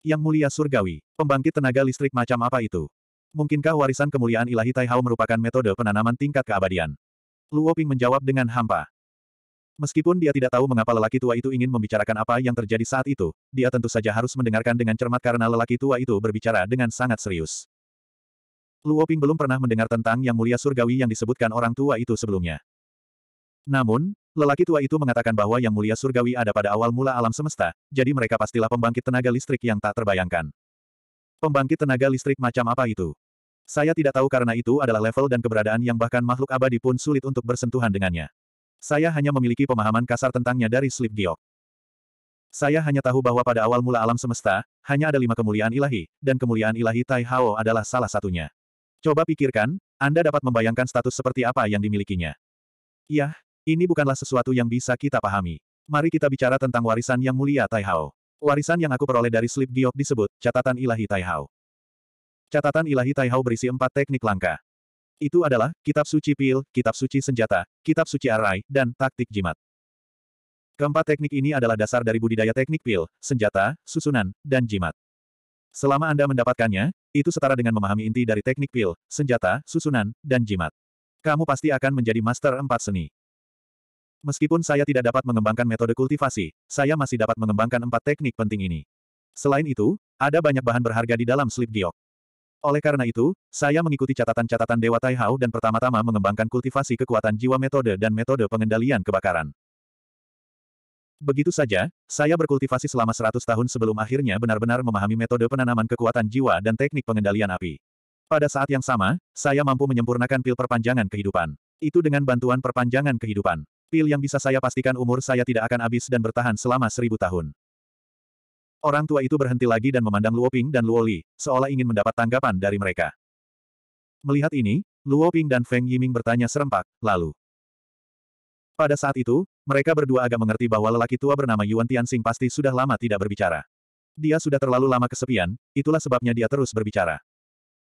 Yang Mulia Surgawi, pembangkit tenaga listrik macam apa itu? Mungkinkah warisan kemuliaan ilahi Taihao merupakan metode penanaman tingkat keabadian? Luo Ping menjawab dengan hampa. Meskipun dia tidak tahu mengapa lelaki tua itu ingin membicarakan apa yang terjadi saat itu, dia tentu saja harus mendengarkan dengan cermat karena lelaki tua itu berbicara dengan sangat serius. Luo Ping belum pernah mendengar tentang yang mulia surgawi yang disebutkan orang tua itu sebelumnya. Namun, lelaki tua itu mengatakan bahwa yang mulia surgawi ada pada awal mula alam semesta, jadi mereka pastilah pembangkit tenaga listrik yang tak terbayangkan. Pembangkit tenaga listrik macam apa itu? Saya tidak tahu karena itu adalah level dan keberadaan yang bahkan makhluk abadi pun sulit untuk bersentuhan dengannya. Saya hanya memiliki pemahaman kasar tentangnya dari Slip Giok. Saya hanya tahu bahwa pada awal mula alam semesta, hanya ada lima kemuliaan ilahi, dan kemuliaan ilahi Tai Hao adalah salah satunya. Coba pikirkan, Anda dapat membayangkan status seperti apa yang dimilikinya. Yah, ini bukanlah sesuatu yang bisa kita pahami. Mari kita bicara tentang warisan yang mulia Tai Hao. Warisan yang aku peroleh dari Slip Giok disebut, catatan ilahi Tai Hao. Catatan ilahi Tai Hao berisi empat teknik langka. Itu adalah, kitab suci pil, kitab suci senjata, kitab suci arai, dan taktik jimat. Keempat teknik ini adalah dasar dari budidaya teknik pil, senjata, susunan, dan jimat. Selama Anda mendapatkannya, itu setara dengan memahami inti dari teknik pil, senjata, susunan, dan jimat. Kamu pasti akan menjadi master empat seni. Meskipun saya tidak dapat mengembangkan metode kultivasi, saya masih dapat mengembangkan empat teknik penting ini. Selain itu, ada banyak bahan berharga di dalam slip giok. Oleh karena itu, saya mengikuti catatan-catatan Dewa Taihao dan pertama-tama mengembangkan kultivasi kekuatan jiwa metode dan metode pengendalian kebakaran. Begitu saja, saya berkultivasi selama 100 tahun sebelum akhirnya benar-benar memahami metode penanaman kekuatan jiwa dan teknik pengendalian api. Pada saat yang sama, saya mampu menyempurnakan pil perpanjangan kehidupan. Itu dengan bantuan perpanjangan kehidupan. Pil yang bisa saya pastikan umur saya tidak akan habis dan bertahan selama seribu tahun. Orang tua itu berhenti lagi dan memandang Luo Ping dan Luo Li, seolah ingin mendapat tanggapan dari mereka. Melihat ini, Luo Ping dan Feng Yiming bertanya serempak, lalu. Pada saat itu, mereka berdua agak mengerti bahwa lelaki tua bernama Yuan Tianxing pasti sudah lama tidak berbicara. Dia sudah terlalu lama kesepian, itulah sebabnya dia terus berbicara.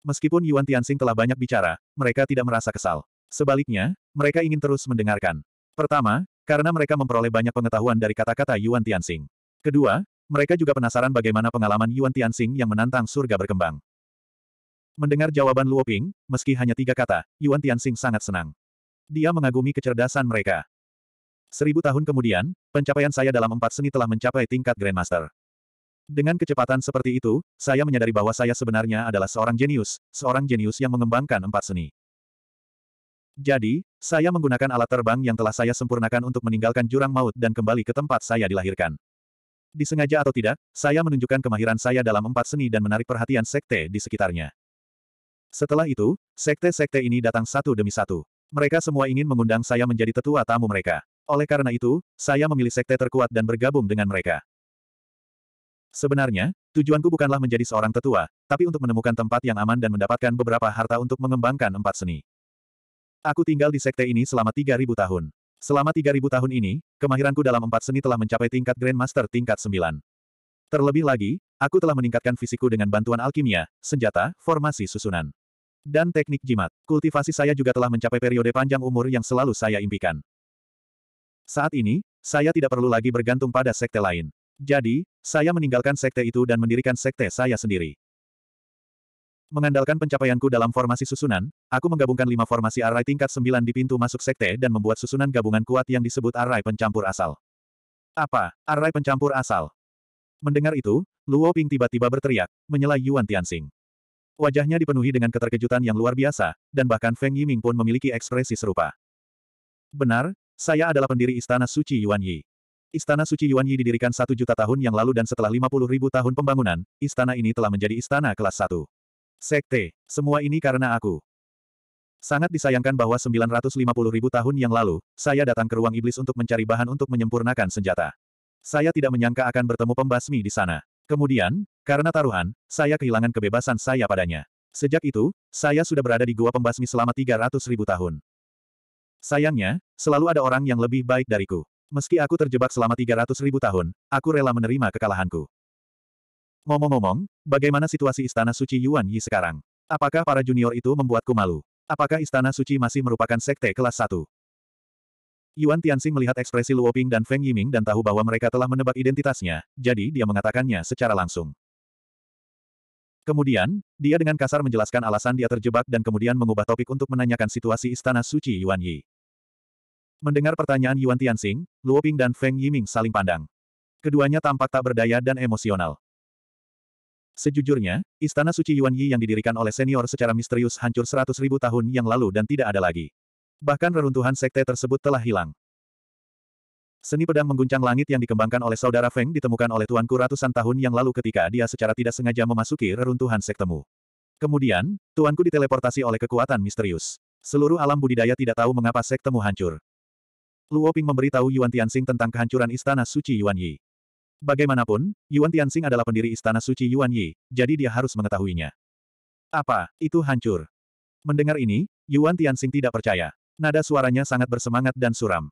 Meskipun Yuan Tianxing telah banyak bicara, mereka tidak merasa kesal. Sebaliknya, mereka ingin terus mendengarkan. Pertama, karena mereka memperoleh banyak pengetahuan dari kata-kata Yuan Tianxing. Kedua, mereka juga penasaran bagaimana pengalaman Yuan Tianxing yang menantang surga berkembang. Mendengar jawaban Luo Ping, meski hanya tiga kata, Yuan Tianxing sangat senang. Dia mengagumi kecerdasan mereka. Seribu tahun kemudian, pencapaian saya dalam empat seni telah mencapai tingkat Grandmaster. Dengan kecepatan seperti itu, saya menyadari bahwa saya sebenarnya adalah seorang jenius, seorang jenius yang mengembangkan empat seni. Jadi, saya menggunakan alat terbang yang telah saya sempurnakan untuk meninggalkan jurang maut dan kembali ke tempat saya dilahirkan. Disengaja atau tidak, saya menunjukkan kemahiran saya dalam empat seni dan menarik perhatian sekte di sekitarnya. Setelah itu, sekte-sekte ini datang satu demi satu. Mereka semua ingin mengundang saya menjadi tetua tamu mereka. Oleh karena itu, saya memilih sekte terkuat dan bergabung dengan mereka. Sebenarnya, tujuanku bukanlah menjadi seorang tetua, tapi untuk menemukan tempat yang aman dan mendapatkan beberapa harta untuk mengembangkan empat seni. Aku tinggal di sekte ini selama 3.000 tahun. Selama 3.000 tahun ini, kemahiranku dalam empat seni telah mencapai tingkat Grandmaster tingkat 9. Terlebih lagi, aku telah meningkatkan fisikku dengan bantuan alkimia, senjata, formasi susunan. Dan teknik jimat. Kultivasi saya juga telah mencapai periode panjang umur yang selalu saya impikan. Saat ini, saya tidak perlu lagi bergantung pada sekte lain. Jadi, saya meninggalkan sekte itu dan mendirikan sekte saya sendiri. Mengandalkan pencapaianku dalam formasi susunan, aku menggabungkan lima formasi array tingkat sembilan di pintu masuk sekte dan membuat susunan gabungan kuat yang disebut array pencampur asal. Apa? Array pencampur asal. Mendengar itu, Luo Ping tiba-tiba berteriak, menyela Yuan Tianxing. Wajahnya dipenuhi dengan keterkejutan yang luar biasa, dan bahkan Feng Yiming pun memiliki ekspresi serupa. Benar, saya adalah pendiri Istana Suci Yuan Yi. Istana Suci Yuan Yi didirikan satu juta tahun yang lalu dan setelah 50 ribu tahun pembangunan, istana ini telah menjadi istana kelas satu. Sekte, semua ini karena aku. Sangat disayangkan bahwa 950 ribu tahun yang lalu, saya datang ke ruang iblis untuk mencari bahan untuk menyempurnakan senjata. Saya tidak menyangka akan bertemu pembasmi di sana. Kemudian, karena taruhan, saya kehilangan kebebasan saya padanya. Sejak itu, saya sudah berada di gua pembasmi selama 300 ribu tahun. Sayangnya, selalu ada orang yang lebih baik dariku. Meski aku terjebak selama 300 ribu tahun, aku rela menerima kekalahanku. Ngomong-ngomong, bagaimana situasi Istana Suci Yuan Yi sekarang? Apakah para junior itu membuatku malu? Apakah Istana Suci masih merupakan sekte kelas 1? Yuan Tianxing melihat ekspresi Luo Ping dan Feng Yiming dan tahu bahwa mereka telah menebak identitasnya, jadi dia mengatakannya secara langsung. Kemudian, dia dengan kasar menjelaskan alasan dia terjebak dan kemudian mengubah topik untuk menanyakan situasi Istana Suci Yuan Yi. Mendengar pertanyaan Yuan Tianxing, Luo Ping dan Feng Yiming saling pandang. Keduanya tampak tak berdaya dan emosional. Sejujurnya, Istana Suci Yuan Yi yang didirikan oleh senior secara misterius hancur seratus ribu tahun yang lalu dan tidak ada lagi. Bahkan reruntuhan sekte tersebut telah hilang. Seni pedang mengguncang langit yang dikembangkan oleh saudara Feng ditemukan oleh tuanku ratusan tahun yang lalu ketika dia secara tidak sengaja memasuki reruntuhan sektemu. Kemudian, tuanku diteleportasi oleh kekuatan misterius. Seluruh alam budidaya tidak tahu mengapa sektemu hancur. Luo Ping memberitahu Yuan Tianxing tentang kehancuran Istana Suci Yuan Yi. Bagaimanapun, Yuan Tianxing adalah pendiri Istana Suci Yuan Yi, jadi dia harus mengetahuinya. Apa, itu hancur? Mendengar ini, Yuan Tianxing tidak percaya. Nada suaranya sangat bersemangat dan suram.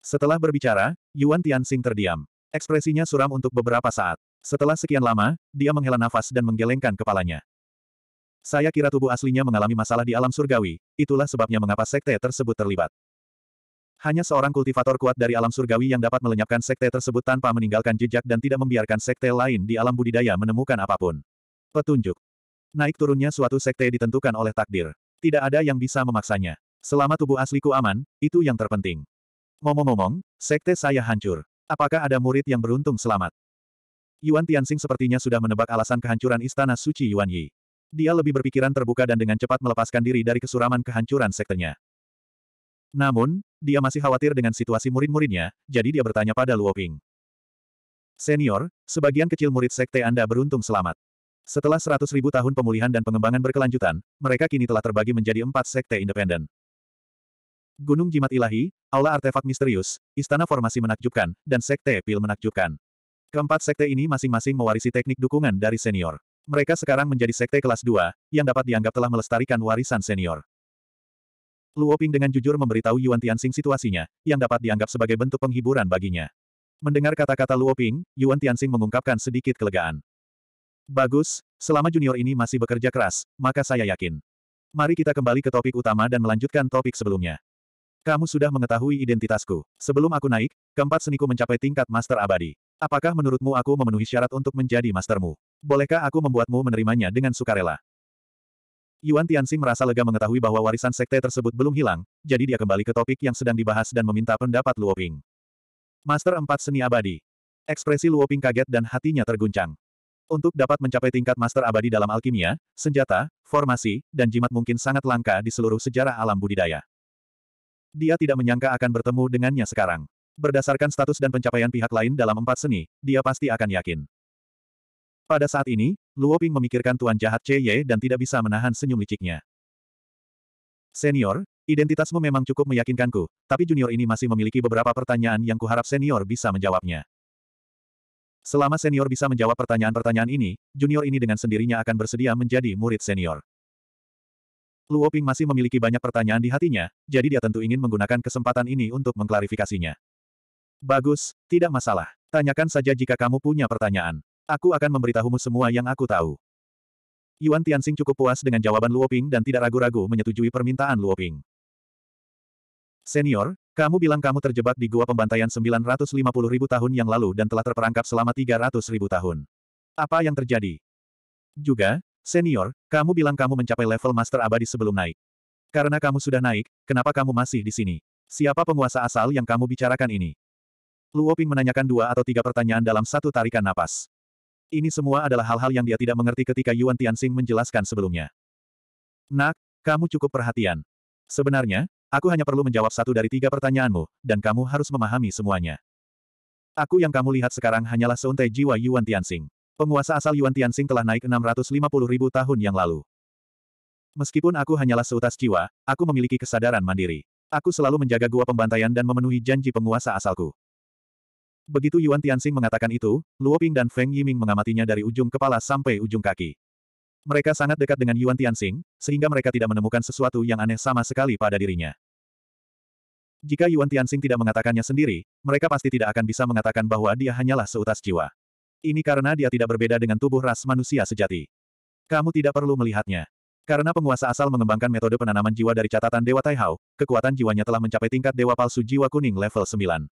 Setelah berbicara, Yuan Tianxing terdiam. Ekspresinya suram untuk beberapa saat. Setelah sekian lama, dia menghela nafas dan menggelengkan kepalanya. Saya kira tubuh aslinya mengalami masalah di alam surgawi, itulah sebabnya mengapa sekte tersebut terlibat. Hanya seorang kultivator kuat dari alam surgawi yang dapat melenyapkan sekte tersebut tanpa meninggalkan jejak dan tidak membiarkan sekte lain di alam budidaya menemukan apapun. Petunjuk. Naik turunnya suatu sekte ditentukan oleh takdir. Tidak ada yang bisa memaksanya. Selama tubuh asliku aman, itu yang terpenting. Ngomong-ngomong, sekte saya hancur. Apakah ada murid yang beruntung selamat? Yuan Tianxing sepertinya sudah menebak alasan kehancuran istana suci Yuan Yi. Dia lebih berpikiran terbuka dan dengan cepat melepaskan diri dari kesuraman kehancuran sektenya. Namun, dia masih khawatir dengan situasi murid-muridnya, jadi dia bertanya pada Luo Ping. Senior, sebagian kecil murid sekte Anda beruntung selamat. Setelah 100.000 tahun pemulihan dan pengembangan berkelanjutan, mereka kini telah terbagi menjadi empat sekte independen. Gunung Jimat Ilahi, Aula Artefak Misterius, Istana Formasi Menakjubkan, dan Sekte Pil Menakjubkan. Keempat sekte ini masing-masing mewarisi teknik dukungan dari senior. Mereka sekarang menjadi sekte kelas 2, yang dapat dianggap telah melestarikan warisan senior. Luo Ping dengan jujur memberitahu Yuan Tianxing situasinya, yang dapat dianggap sebagai bentuk penghiburan baginya. Mendengar kata-kata Luo Ping, Yuan Tianxing mengungkapkan sedikit kelegaan. Bagus, selama junior ini masih bekerja keras, maka saya yakin. Mari kita kembali ke topik utama dan melanjutkan topik sebelumnya. Kamu sudah mengetahui identitasku. Sebelum aku naik, keempat seniku mencapai tingkat master abadi. Apakah menurutmu aku memenuhi syarat untuk menjadi mastermu? Bolehkah aku membuatmu menerimanya dengan sukarela? Yuan Tianxing merasa lega mengetahui bahwa warisan sekte tersebut belum hilang, jadi dia kembali ke topik yang sedang dibahas dan meminta pendapat Luoping. Master empat Seni Abadi. Ekspresi Luoping kaget dan hatinya terguncang. Untuk dapat mencapai tingkat master abadi dalam alkimia, senjata, formasi, dan jimat mungkin sangat langka di seluruh sejarah alam budidaya. Dia tidak menyangka akan bertemu dengannya sekarang. Berdasarkan status dan pencapaian pihak lain dalam empat seni, dia pasti akan yakin. Pada saat ini, Luo Ping memikirkan tuan jahat Che Ye dan tidak bisa menahan senyum liciknya. Senior, identitasmu memang cukup meyakinkanku, tapi junior ini masih memiliki beberapa pertanyaan yang kuharap senior bisa menjawabnya. Selama senior bisa menjawab pertanyaan-pertanyaan ini, junior ini dengan sendirinya akan bersedia menjadi murid senior. Luo Ping masih memiliki banyak pertanyaan di hatinya, jadi dia tentu ingin menggunakan kesempatan ini untuk mengklarifikasinya. Bagus, tidak masalah. Tanyakan saja jika kamu punya pertanyaan. Aku akan memberitahumu semua yang aku tahu. Yuan Tianxing cukup puas dengan jawaban Luoping dan tidak ragu-ragu menyetujui permintaan Luoping. Senior, kamu bilang kamu terjebak di gua pembantaian 950 ribu tahun yang lalu dan telah terperangkap selama 300 ribu tahun. Apa yang terjadi? Juga, senior, kamu bilang kamu mencapai level master abadi sebelum naik. Karena kamu sudah naik, kenapa kamu masih di sini? Siapa penguasa asal yang kamu bicarakan ini? Luoping menanyakan dua atau tiga pertanyaan dalam satu tarikan napas. Ini semua adalah hal-hal yang dia tidak mengerti ketika Yuan Tianxing menjelaskan sebelumnya. Nak, kamu cukup perhatian. Sebenarnya, aku hanya perlu menjawab satu dari tiga pertanyaanmu, dan kamu harus memahami semuanya. Aku yang kamu lihat sekarang hanyalah seuntai jiwa Yuan Tianxing. Penguasa asal Yuan Tianxing telah naik 650 ribu tahun yang lalu. Meskipun aku hanyalah seutas jiwa, aku memiliki kesadaran mandiri. Aku selalu menjaga gua pembantaian dan memenuhi janji penguasa asalku. Begitu Yuan Tianxing mengatakan itu, Luo Ping dan Feng Yiming mengamatinya dari ujung kepala sampai ujung kaki. Mereka sangat dekat dengan Yuan Tianxing, sehingga mereka tidak menemukan sesuatu yang aneh sama sekali pada dirinya. Jika Yuan Tianxing tidak mengatakannya sendiri, mereka pasti tidak akan bisa mengatakan bahwa dia hanyalah seutas jiwa. Ini karena dia tidak berbeda dengan tubuh ras manusia sejati. Kamu tidak perlu melihatnya. Karena penguasa asal mengembangkan metode penanaman jiwa dari catatan Dewa Taihao, kekuatan jiwanya telah mencapai tingkat Dewa Palsu Jiwa Kuning level 9.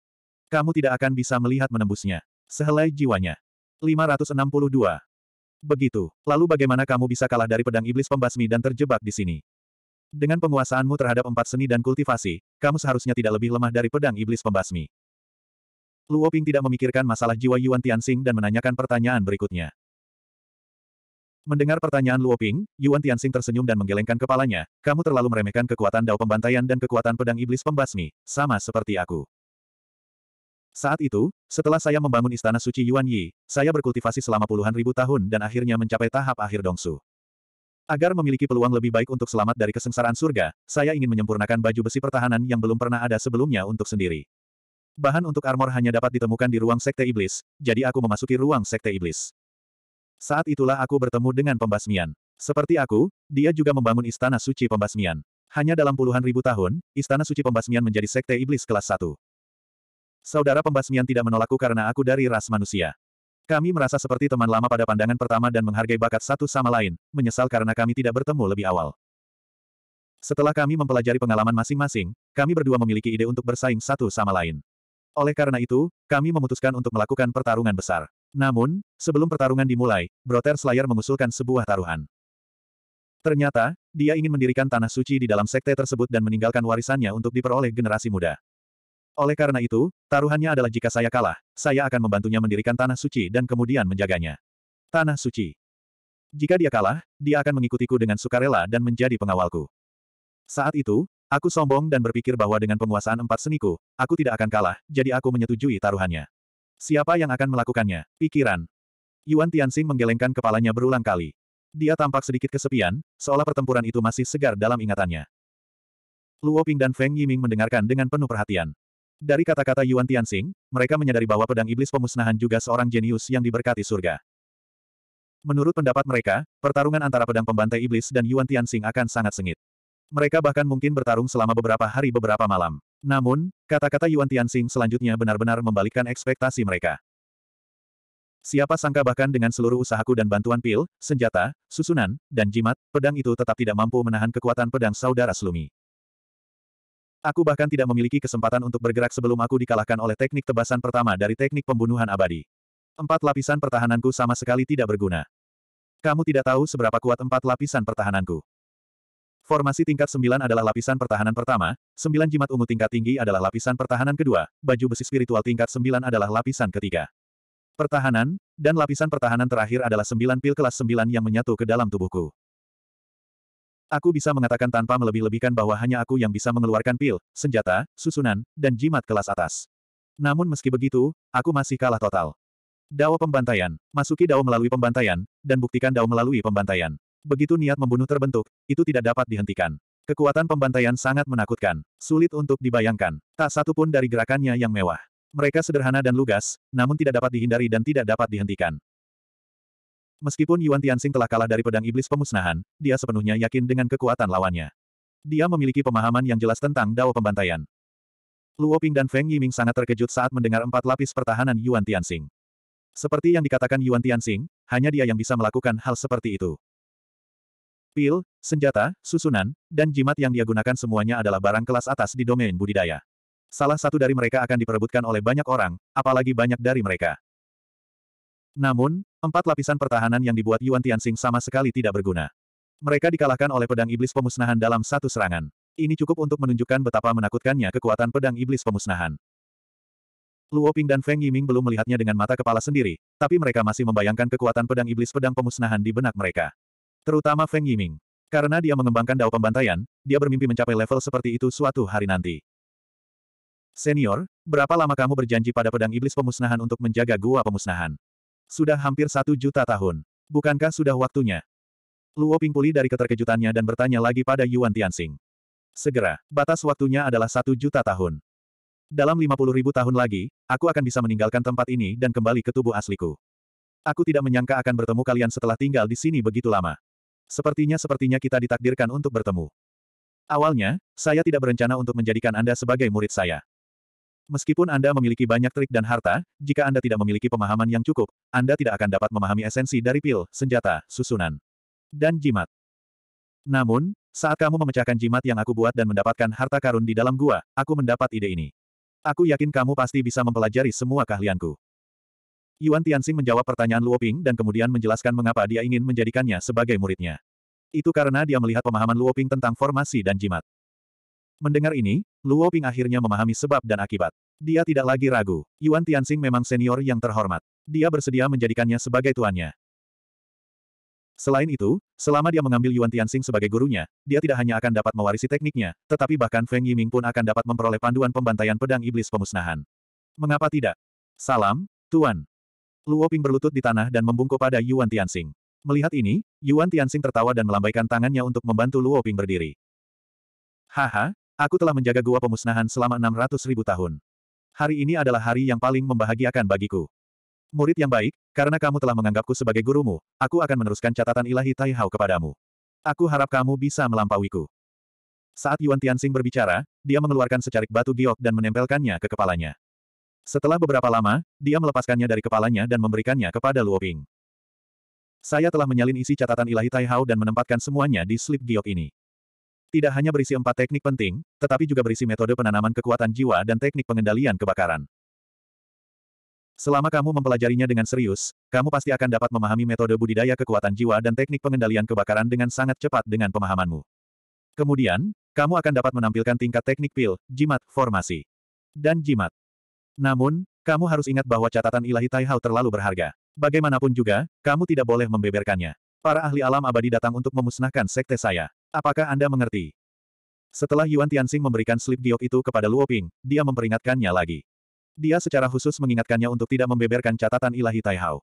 Kamu tidak akan bisa melihat menembusnya. Sehelai jiwanya. 562. Begitu. Lalu bagaimana kamu bisa kalah dari pedang iblis pembasmi dan terjebak di sini? Dengan penguasaanmu terhadap empat seni dan kultivasi, kamu seharusnya tidak lebih lemah dari pedang iblis pembasmi. Luo Ping tidak memikirkan masalah jiwa Yuan Tianxing dan menanyakan pertanyaan berikutnya. Mendengar pertanyaan Luo Ping, Yuan Tianxing tersenyum dan menggelengkan kepalanya, kamu terlalu meremehkan kekuatan dao pembantaian dan kekuatan pedang iblis pembasmi, sama seperti aku. Saat itu, setelah saya membangun istana suci Yuan Yi, saya berkultivasi selama puluhan ribu tahun dan akhirnya mencapai tahap akhir Dongsu. Agar memiliki peluang lebih baik untuk selamat dari kesengsaraan surga, saya ingin menyempurnakan baju besi pertahanan yang belum pernah ada sebelumnya untuk sendiri. Bahan untuk armor hanya dapat ditemukan di ruang sekte iblis, jadi aku memasuki ruang sekte iblis. Saat itulah aku bertemu dengan pembasmian. Seperti aku, dia juga membangun istana suci pembasmian. Hanya dalam puluhan ribu tahun, istana suci pembasmian menjadi sekte iblis kelas 1. Saudara pembasmian tidak menolakku karena aku dari ras manusia. Kami merasa seperti teman lama pada pandangan pertama dan menghargai bakat satu sama lain, menyesal karena kami tidak bertemu lebih awal. Setelah kami mempelajari pengalaman masing-masing, kami berdua memiliki ide untuk bersaing satu sama lain. Oleh karena itu, kami memutuskan untuk melakukan pertarungan besar. Namun, sebelum pertarungan dimulai, Brother Slayer mengusulkan sebuah taruhan. Ternyata, dia ingin mendirikan tanah suci di dalam sekte tersebut dan meninggalkan warisannya untuk diperoleh generasi muda. Oleh karena itu, taruhannya adalah jika saya kalah, saya akan membantunya mendirikan tanah suci dan kemudian menjaganya. Tanah suci. Jika dia kalah, dia akan mengikutiku dengan sukarela dan menjadi pengawalku. Saat itu, aku sombong dan berpikir bahwa dengan penguasaan empat seniku, aku tidak akan kalah, jadi aku menyetujui taruhannya. Siapa yang akan melakukannya? Pikiran. Yuan Tianxing menggelengkan kepalanya berulang kali. Dia tampak sedikit kesepian, seolah pertempuran itu masih segar dalam ingatannya. Luo Ping dan Feng Yiming mendengarkan dengan penuh perhatian. Dari kata-kata Yuan Tianxing, mereka menyadari bahwa pedang iblis pemusnahan juga seorang jenius yang diberkati surga. Menurut pendapat mereka, pertarungan antara pedang pembantai iblis dan Yuan Tianxing akan sangat sengit. Mereka bahkan mungkin bertarung selama beberapa hari beberapa malam. Namun, kata-kata Yuan Tianxing selanjutnya benar-benar membalikkan ekspektasi mereka. Siapa sangka bahkan dengan seluruh usahaku dan bantuan pil, senjata, susunan, dan jimat, pedang itu tetap tidak mampu menahan kekuatan pedang saudara Slumi. Aku bahkan tidak memiliki kesempatan untuk bergerak sebelum aku dikalahkan oleh teknik tebasan pertama dari teknik pembunuhan abadi. Empat lapisan pertahananku sama sekali tidak berguna. Kamu tidak tahu seberapa kuat empat lapisan pertahananku. Formasi tingkat sembilan adalah lapisan pertahanan pertama, Sembilan jimat ungu tingkat tinggi adalah lapisan pertahanan kedua, baju besi spiritual tingkat sembilan adalah lapisan ketiga. Pertahanan, dan lapisan pertahanan terakhir adalah sembilan pil kelas sembilan yang menyatu ke dalam tubuhku. Aku bisa mengatakan tanpa melebih-lebihkan bahwa hanya aku yang bisa mengeluarkan pil, senjata, susunan, dan jimat kelas atas. Namun meski begitu, aku masih kalah total. Dao pembantaian. Masuki dao melalui pembantaian, dan buktikan dao melalui pembantaian. Begitu niat membunuh terbentuk, itu tidak dapat dihentikan. Kekuatan pembantaian sangat menakutkan. Sulit untuk dibayangkan. Tak satu pun dari gerakannya yang mewah. Mereka sederhana dan lugas, namun tidak dapat dihindari dan tidak dapat dihentikan. Meskipun Yuan Tianxing telah kalah dari pedang iblis pemusnahan, dia sepenuhnya yakin dengan kekuatan lawannya. Dia memiliki pemahaman yang jelas tentang Dao Pembantaian. Luo Ping dan Feng Yiming sangat terkejut saat mendengar empat lapis pertahanan Yuan Tianxing. Seperti yang dikatakan Yuan Tianxing, hanya dia yang bisa melakukan hal seperti itu. Pil, senjata, susunan, dan jimat yang dia gunakan semuanya adalah barang kelas atas di domain budidaya. Salah satu dari mereka akan diperebutkan oleh banyak orang, apalagi banyak dari mereka. Namun, empat lapisan pertahanan yang dibuat Yuan Tianxing sama sekali tidak berguna. Mereka dikalahkan oleh pedang iblis pemusnahan dalam satu serangan. Ini cukup untuk menunjukkan betapa menakutkannya kekuatan pedang iblis pemusnahan. Luo Ping dan Feng Yiming belum melihatnya dengan mata kepala sendiri, tapi mereka masih membayangkan kekuatan pedang iblis pedang pemusnahan di benak mereka. Terutama Feng Yiming. Karena dia mengembangkan dao pembantaian, dia bermimpi mencapai level seperti itu suatu hari nanti. Senior, berapa lama kamu berjanji pada pedang iblis pemusnahan untuk menjaga gua pemusnahan? Sudah hampir satu juta tahun. Bukankah sudah waktunya? Luo Ping pulih dari keterkejutannya dan bertanya lagi pada Yuan Tianxing. Segera, batas waktunya adalah satu juta tahun. Dalam lima puluh ribu tahun lagi, aku akan bisa meninggalkan tempat ini dan kembali ke tubuh asliku. Aku tidak menyangka akan bertemu kalian setelah tinggal di sini begitu lama. Sepertinya-sepertinya kita ditakdirkan untuk bertemu. Awalnya, saya tidak berencana untuk menjadikan Anda sebagai murid saya. Meskipun Anda memiliki banyak trik dan harta, jika Anda tidak memiliki pemahaman yang cukup, Anda tidak akan dapat memahami esensi dari pil, senjata, susunan, dan jimat. Namun, saat kamu memecahkan jimat yang aku buat dan mendapatkan harta karun di dalam gua, aku mendapat ide ini. Aku yakin kamu pasti bisa mempelajari semua keahlianku. Yuan Tianxing menjawab pertanyaan Luo Ping dan kemudian menjelaskan mengapa dia ingin menjadikannya sebagai muridnya. Itu karena dia melihat pemahaman Luo Ping tentang formasi dan jimat. Mendengar ini, Luo Ping akhirnya memahami sebab dan akibat. Dia tidak lagi ragu, Yuan Tianxing memang senior yang terhormat. Dia bersedia menjadikannya sebagai tuannya. Selain itu, selama dia mengambil Yuan Tianxing sebagai gurunya, dia tidak hanya akan dapat mewarisi tekniknya, tetapi bahkan Feng Yiming pun akan dapat memperoleh panduan pembantaian pedang iblis pemusnahan. Mengapa tidak? Salam, Tuan. Luo Ping berlutut di tanah dan membungkuk pada Yuan Tianxing. Melihat ini, Yuan Tianxing tertawa dan melambaikan tangannya untuk membantu Luo Ping berdiri. Haha, Aku telah menjaga gua pemusnahan selama 600 ribu tahun. Hari ini adalah hari yang paling membahagiakan bagiku. Murid yang baik, karena kamu telah menganggapku sebagai gurumu, aku akan meneruskan catatan ilahi Tai Hao kepadamu. Aku harap kamu bisa melampauiku. Saat Yuan Tianxing berbicara, dia mengeluarkan secarik batu giok dan menempelkannya ke kepalanya. Setelah beberapa lama, dia melepaskannya dari kepalanya dan memberikannya kepada Luo Ping. Saya telah menyalin isi catatan ilahi Tai Hao dan menempatkan semuanya di slip giok ini. Tidak hanya berisi empat teknik penting, tetapi juga berisi metode penanaman kekuatan jiwa dan teknik pengendalian kebakaran. Selama kamu mempelajarinya dengan serius, kamu pasti akan dapat memahami metode budidaya kekuatan jiwa dan teknik pengendalian kebakaran dengan sangat cepat dengan pemahamanmu. Kemudian, kamu akan dapat menampilkan tingkat teknik pil, jimat, formasi, dan jimat. Namun, kamu harus ingat bahwa catatan ilahi Taihau terlalu berharga. Bagaimanapun juga, kamu tidak boleh membeberkannya. Para ahli alam abadi datang untuk memusnahkan sekte saya. Apakah Anda mengerti? Setelah Yuan Tianxing memberikan slip giok itu kepada Luo Ping, dia memperingatkannya lagi. Dia secara khusus mengingatkannya untuk tidak membeberkan catatan ilahi Tai Hao.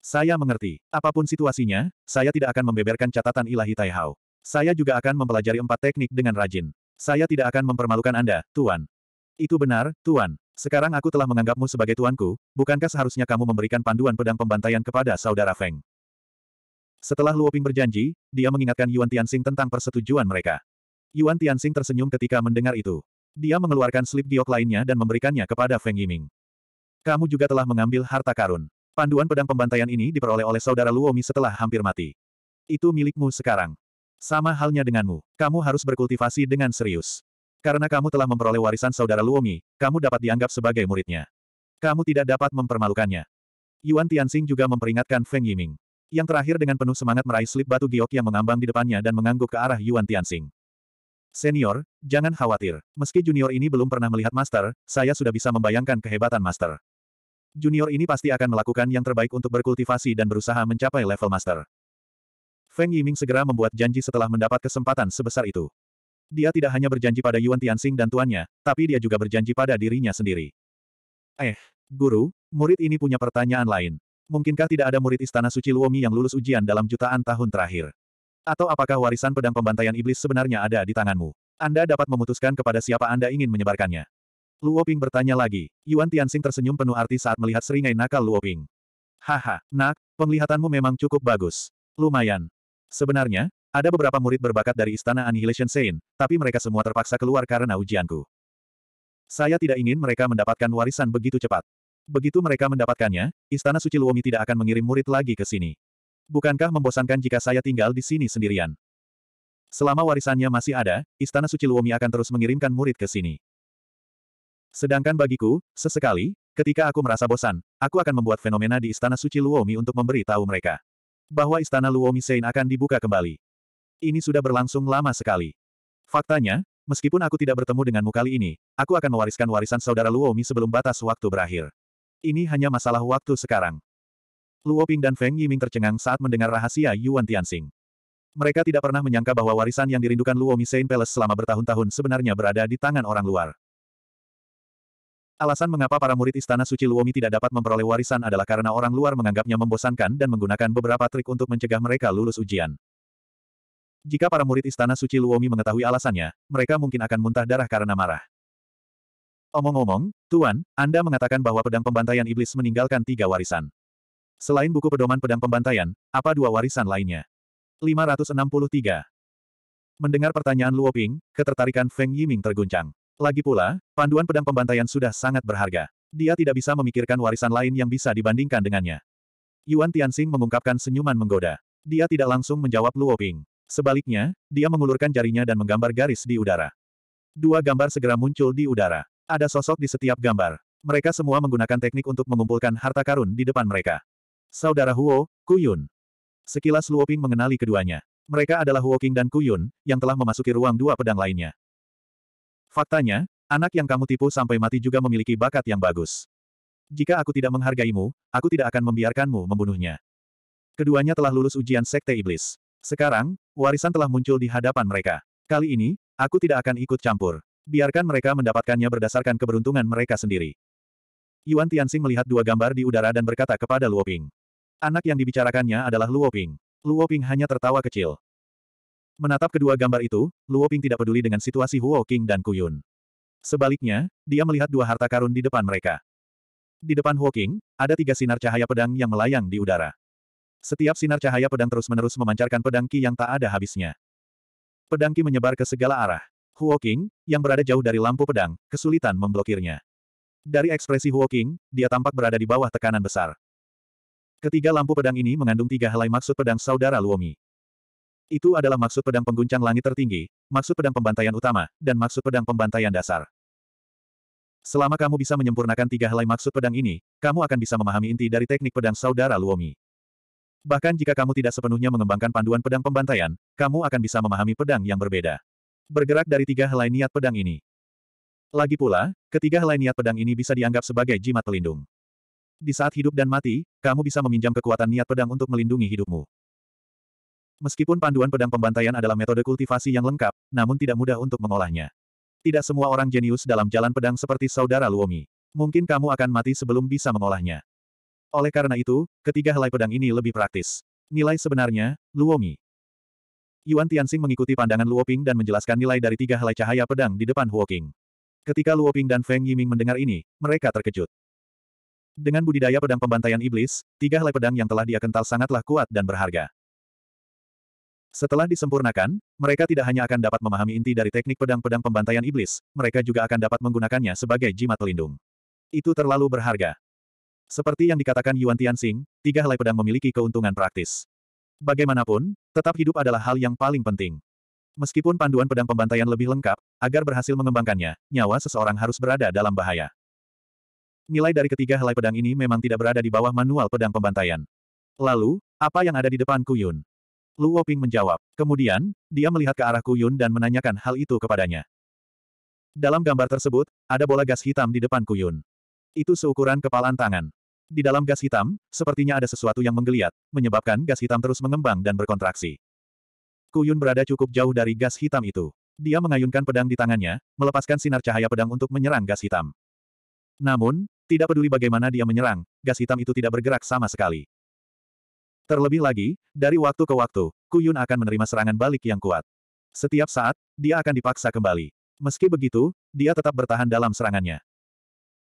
Saya mengerti. Apapun situasinya, saya tidak akan membeberkan catatan ilahi Tai Hao. Saya juga akan mempelajari empat teknik dengan rajin. Saya tidak akan mempermalukan Anda, Tuan. Itu benar, Tuan. Sekarang aku telah menganggapmu sebagai tuanku, bukankah seharusnya kamu memberikan panduan pedang pembantaian kepada saudara Feng? Setelah Luoping berjanji, dia mengingatkan Yuan Tianxing tentang persetujuan mereka. Yuan Tianxing tersenyum ketika mendengar itu. Dia mengeluarkan slip giok lainnya dan memberikannya kepada Feng Yiming. Kamu juga telah mengambil harta karun. Panduan pedang pembantaian ini diperoleh oleh saudara Luomi setelah hampir mati. Itu milikmu sekarang. Sama halnya denganmu, kamu harus berkultivasi dengan serius. Karena kamu telah memperoleh warisan saudara Luomi, kamu dapat dianggap sebagai muridnya. Kamu tidak dapat mempermalukannya. Yuan Tianxing juga memperingatkan Feng Yiming. Yang terakhir dengan penuh semangat meraih slip batu giok yang mengambang di depannya dan mengangguk ke arah Yuan Tianxing. Senior, jangan khawatir. Meski junior ini belum pernah melihat master, saya sudah bisa membayangkan kehebatan master. Junior ini pasti akan melakukan yang terbaik untuk berkultivasi dan berusaha mencapai level master. Feng Yiming segera membuat janji setelah mendapat kesempatan sebesar itu. Dia tidak hanya berjanji pada Yuan Tianxing dan tuannya, tapi dia juga berjanji pada dirinya sendiri. Eh, guru, murid ini punya pertanyaan lain mungkinkah tidak ada murid istana suci Luomi yang lulus ujian dalam jutaan tahun terakhir? Atau apakah warisan pedang pembantaian iblis sebenarnya ada di tanganmu? Anda dapat memutuskan kepada siapa Anda ingin menyebarkannya. Luoping bertanya lagi. Yuan Tianxing tersenyum penuh arti saat melihat seringai nakal Luoping. Haha, nak, penglihatanmu memang cukup bagus. Lumayan. Sebenarnya, ada beberapa murid berbakat dari Istana Annihilation Saint, tapi mereka semua terpaksa keluar karena ujianku. Saya tidak ingin mereka mendapatkan warisan begitu cepat. Begitu mereka mendapatkannya, Istana Suci Luomi tidak akan mengirim murid lagi ke sini. Bukankah membosankan jika saya tinggal di sini sendirian? Selama warisannya masih ada, Istana Suci Luomi akan terus mengirimkan murid ke sini. Sedangkan bagiku, sesekali, ketika aku merasa bosan, aku akan membuat fenomena di Istana Suci Luomi untuk memberi tahu mereka bahwa Istana Luomi Sein akan dibuka kembali. Ini sudah berlangsung lama sekali. Faktanya, meskipun aku tidak bertemu denganmu kali ini, aku akan mewariskan warisan saudara Luomi sebelum batas waktu berakhir. Ini hanya masalah waktu sekarang. Luo Ping dan Feng Yiming tercengang saat mendengar rahasia Yuan Tianxing. Mereka tidak pernah menyangka bahwa warisan yang dirindukan Luo Misein Palace selama bertahun-tahun sebenarnya berada di tangan orang luar. Alasan mengapa para murid Istana Suci Luomi tidak dapat memperoleh warisan adalah karena orang luar menganggapnya membosankan dan menggunakan beberapa trik untuk mencegah mereka lulus ujian. Jika para murid Istana Suci Luomi mengetahui alasannya, mereka mungkin akan muntah darah karena marah. Omong-omong, Tuan, Anda mengatakan bahwa pedang pembantaian iblis meninggalkan tiga warisan. Selain buku pedoman pedang pembantaian, apa dua warisan lainnya? 563. Mendengar pertanyaan Luo Ping, ketertarikan Feng Yiming terguncang. Lagi pula, panduan pedang pembantaian sudah sangat berharga. Dia tidak bisa memikirkan warisan lain yang bisa dibandingkan dengannya. Yuan Tianxing mengungkapkan senyuman menggoda. Dia tidak langsung menjawab Luo Ping. Sebaliknya, dia mengulurkan jarinya dan menggambar garis di udara. Dua gambar segera muncul di udara. Ada sosok di setiap gambar. Mereka semua menggunakan teknik untuk mengumpulkan harta karun di depan mereka. Saudara Huo, Kuyun. Sekilas Luoping mengenali keduanya. Mereka adalah Huo King dan Kuyun, yang telah memasuki ruang dua pedang lainnya. Faktanya, anak yang kamu tipu sampai mati juga memiliki bakat yang bagus. Jika aku tidak menghargaimu, aku tidak akan membiarkanmu membunuhnya. Keduanya telah lulus ujian Sekte Iblis. Sekarang, warisan telah muncul di hadapan mereka. Kali ini, aku tidak akan ikut campur. Biarkan mereka mendapatkannya berdasarkan keberuntungan mereka sendiri. Yuan Tianxing melihat dua gambar di udara dan berkata kepada Luoping, Anak yang dibicarakannya adalah Luoping. Luoping hanya tertawa kecil. Menatap kedua gambar itu, Luoping tidak peduli dengan situasi Huo King dan Kuyun. Sebaliknya, dia melihat dua harta karun di depan mereka. Di depan Huo King, ada tiga sinar cahaya pedang yang melayang di udara. Setiap sinar cahaya pedang terus-menerus memancarkan pedang Qi yang tak ada habisnya. Pedang Qi menyebar ke segala arah. Huoking, yang berada jauh dari lampu pedang, kesulitan memblokirnya. Dari ekspresi Huoking, dia tampak berada di bawah tekanan besar. Ketiga lampu pedang ini mengandung tiga helai maksud pedang saudara Luomi. Itu adalah maksud pedang pengguncang langit tertinggi, maksud pedang pembantaian utama, dan maksud pedang pembantaian dasar. Selama kamu bisa menyempurnakan tiga helai maksud pedang ini, kamu akan bisa memahami inti dari teknik pedang saudara Luomi. Bahkan jika kamu tidak sepenuhnya mengembangkan panduan pedang pembantaian, kamu akan bisa memahami pedang yang berbeda bergerak dari tiga helai niat pedang ini. Lagi pula, ketiga helai niat pedang ini bisa dianggap sebagai jimat pelindung. Di saat hidup dan mati, kamu bisa meminjam kekuatan niat pedang untuk melindungi hidupmu. Meskipun panduan pedang pembantaian adalah metode kultivasi yang lengkap, namun tidak mudah untuk mengolahnya. Tidak semua orang jenius dalam jalan pedang seperti saudara Luomi. Mungkin kamu akan mati sebelum bisa mengolahnya. Oleh karena itu, ketiga helai pedang ini lebih praktis. Nilai sebenarnya, Luomi. Yuan Tianxing mengikuti pandangan Luoping dan menjelaskan nilai dari tiga helai cahaya pedang di depan Huo Qing. Ketika Luoping dan Feng Yiming mendengar ini, mereka terkejut. Dengan budidaya pedang pembantaian iblis, tiga helai pedang yang telah dia kental sangatlah kuat dan berharga. Setelah disempurnakan, mereka tidak hanya akan dapat memahami inti dari teknik pedang-pedang pembantaian iblis, mereka juga akan dapat menggunakannya sebagai jimat pelindung. Itu terlalu berharga. Seperti yang dikatakan Yuan Tianxing, tiga helai pedang memiliki keuntungan praktis. Bagaimanapun, tetap hidup adalah hal yang paling penting. Meskipun panduan pedang pembantaian lebih lengkap, agar berhasil mengembangkannya, nyawa seseorang harus berada dalam bahaya. Nilai dari ketiga helai pedang ini memang tidak berada di bawah manual pedang pembantaian. Lalu, apa yang ada di depan Kuyun? Luoping Ping menjawab. Kemudian, dia melihat ke arah Kuyun dan menanyakan hal itu kepadanya. Dalam gambar tersebut, ada bola gas hitam di depan Kuyun. Itu seukuran kepalan tangan. Di dalam gas hitam, sepertinya ada sesuatu yang menggeliat, menyebabkan gas hitam terus mengembang dan berkontraksi. Kuyun berada cukup jauh dari gas hitam itu. Dia mengayunkan pedang di tangannya, melepaskan sinar cahaya pedang untuk menyerang gas hitam. Namun, tidak peduli bagaimana dia menyerang, gas hitam itu tidak bergerak sama sekali. Terlebih lagi, dari waktu ke waktu, Kuyun akan menerima serangan balik yang kuat. Setiap saat, dia akan dipaksa kembali. Meski begitu, dia tetap bertahan dalam serangannya.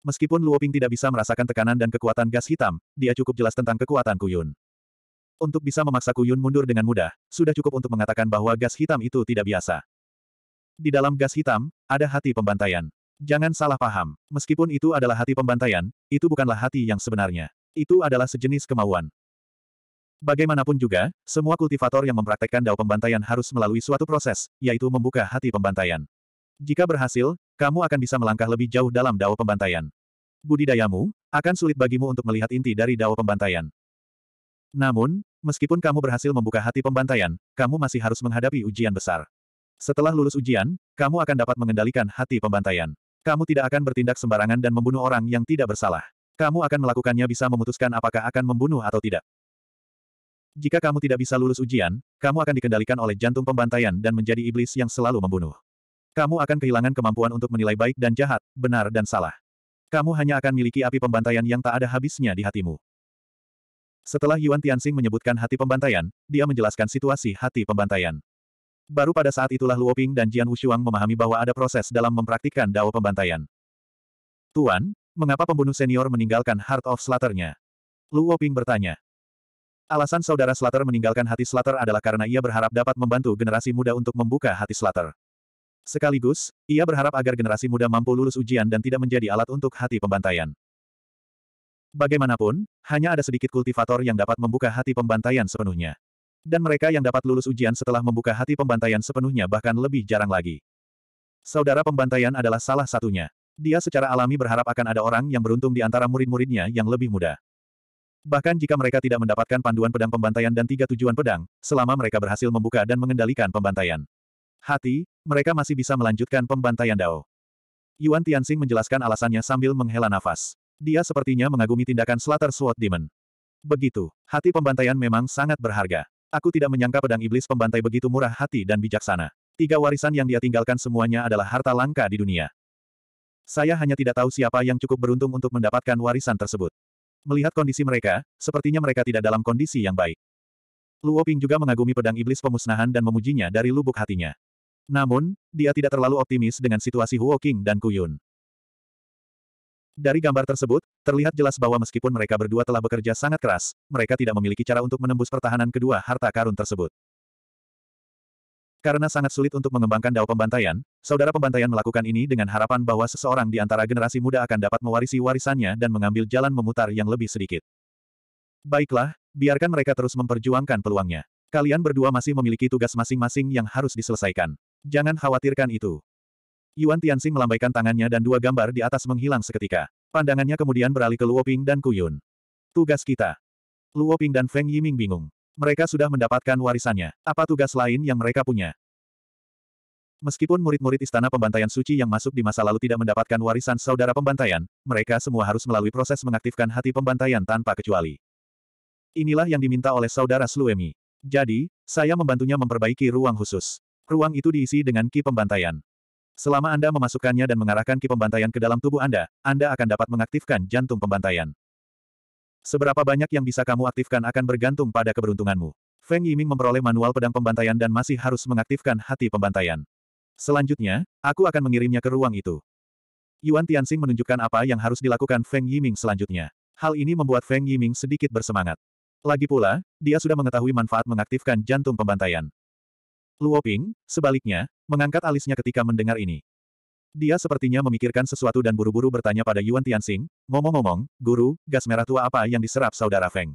Meskipun Luo Ping tidak bisa merasakan tekanan dan kekuatan gas hitam, dia cukup jelas tentang kekuatan Kuyun. Untuk bisa memaksa Kuyun mundur dengan mudah, sudah cukup untuk mengatakan bahwa gas hitam itu tidak biasa. Di dalam gas hitam, ada hati pembantaian. Jangan salah paham, meskipun itu adalah hati pembantaian, itu bukanlah hati yang sebenarnya. Itu adalah sejenis kemauan. Bagaimanapun juga, semua kultivator yang mempraktekkan dao pembantaian harus melalui suatu proses, yaitu membuka hati pembantaian. Jika berhasil, kamu akan bisa melangkah lebih jauh dalam dao pembantaian budidayamu, akan sulit bagimu untuk melihat inti dari dao pembantaian. Namun, meskipun kamu berhasil membuka hati pembantaian, kamu masih harus menghadapi ujian besar. Setelah lulus ujian, kamu akan dapat mengendalikan hati pembantaian. Kamu tidak akan bertindak sembarangan dan membunuh orang yang tidak bersalah. Kamu akan melakukannya bisa memutuskan apakah akan membunuh atau tidak. Jika kamu tidak bisa lulus ujian, kamu akan dikendalikan oleh jantung pembantaian dan menjadi iblis yang selalu membunuh. Kamu akan kehilangan kemampuan untuk menilai baik dan jahat, benar dan salah. Kamu hanya akan miliki api pembantaian yang tak ada habisnya di hatimu. Setelah Yuan Tianxing menyebutkan hati pembantaian, dia menjelaskan situasi hati pembantaian. Baru pada saat itulah Luoping dan Jian Wushuang memahami bahwa ada proses dalam mempraktikkan dao pembantaian. Tuan, mengapa pembunuh senior meninggalkan Heart of Slaternya? Luo Ping bertanya. Alasan saudara Slater meninggalkan hati Slater adalah karena ia berharap dapat membantu generasi muda untuk membuka hati Slater. Sekaligus, ia berharap agar generasi muda mampu lulus ujian dan tidak menjadi alat untuk hati pembantaian. Bagaimanapun, hanya ada sedikit kultivator yang dapat membuka hati pembantaian sepenuhnya. Dan mereka yang dapat lulus ujian setelah membuka hati pembantaian sepenuhnya bahkan lebih jarang lagi. Saudara pembantaian adalah salah satunya. Dia secara alami berharap akan ada orang yang beruntung di antara murid-muridnya yang lebih muda. Bahkan jika mereka tidak mendapatkan panduan pedang pembantaian dan tiga tujuan pedang, selama mereka berhasil membuka dan mengendalikan pembantaian hati, mereka masih bisa melanjutkan pembantaian Dao. Yuan Tianxing menjelaskan alasannya sambil menghela nafas. Dia sepertinya mengagumi tindakan Slater Sword Demon. Begitu, hati pembantaian memang sangat berharga. Aku tidak menyangka pedang iblis pembantai begitu murah hati dan bijaksana. Tiga warisan yang dia tinggalkan semuanya adalah harta langka di dunia. Saya hanya tidak tahu siapa yang cukup beruntung untuk mendapatkan warisan tersebut. Melihat kondisi mereka, sepertinya mereka tidak dalam kondisi yang baik. Luo Ping juga mengagumi pedang iblis pemusnahan dan memujinya dari lubuk hatinya. Namun, dia tidak terlalu optimis dengan situasi Huo King dan Kuyun. Dari gambar tersebut, terlihat jelas bahwa meskipun mereka berdua telah bekerja sangat keras, mereka tidak memiliki cara untuk menembus pertahanan kedua harta karun tersebut. Karena sangat sulit untuk mengembangkan dao pembantaian, saudara pembantaian melakukan ini dengan harapan bahwa seseorang di antara generasi muda akan dapat mewarisi warisannya dan mengambil jalan memutar yang lebih sedikit. Baiklah, biarkan mereka terus memperjuangkan peluangnya. Kalian berdua masih memiliki tugas masing-masing yang harus diselesaikan. Jangan khawatirkan itu. Yuan Tianxing melambaikan tangannya dan dua gambar di atas menghilang seketika. Pandangannya kemudian beralih ke Luoping dan Kuyun. Tugas kita. Luoping dan Feng Yiming bingung. Mereka sudah mendapatkan warisannya. Apa tugas lain yang mereka punya? Meskipun murid-murid Istana Pembantaian Suci yang masuk di masa lalu tidak mendapatkan warisan saudara pembantaian, mereka semua harus melalui proses mengaktifkan hati pembantaian tanpa kecuali. Inilah yang diminta oleh saudara Sluemi. Jadi, saya membantunya memperbaiki ruang khusus. Ruang itu diisi dengan ki pembantaian. Selama Anda memasukkannya dan mengarahkan ki pembantaian ke dalam tubuh Anda, Anda akan dapat mengaktifkan jantung pembantaian. Seberapa banyak yang bisa kamu aktifkan akan bergantung pada keberuntunganmu. Feng Yiming memperoleh manual pedang pembantaian dan masih harus mengaktifkan hati pembantaian. Selanjutnya, aku akan mengirimnya ke ruang itu. Yuan Tianxing menunjukkan apa yang harus dilakukan Feng Yiming selanjutnya. Hal ini membuat Feng Yiming sedikit bersemangat. Lagi pula, dia sudah mengetahui manfaat mengaktifkan jantung pembantaian. Luoping, sebaliknya, mengangkat alisnya ketika mendengar ini. Dia sepertinya memikirkan sesuatu dan buru-buru bertanya pada Yuan Tianxing, ngomong-ngomong, guru, gas merah tua apa yang diserap saudara Feng?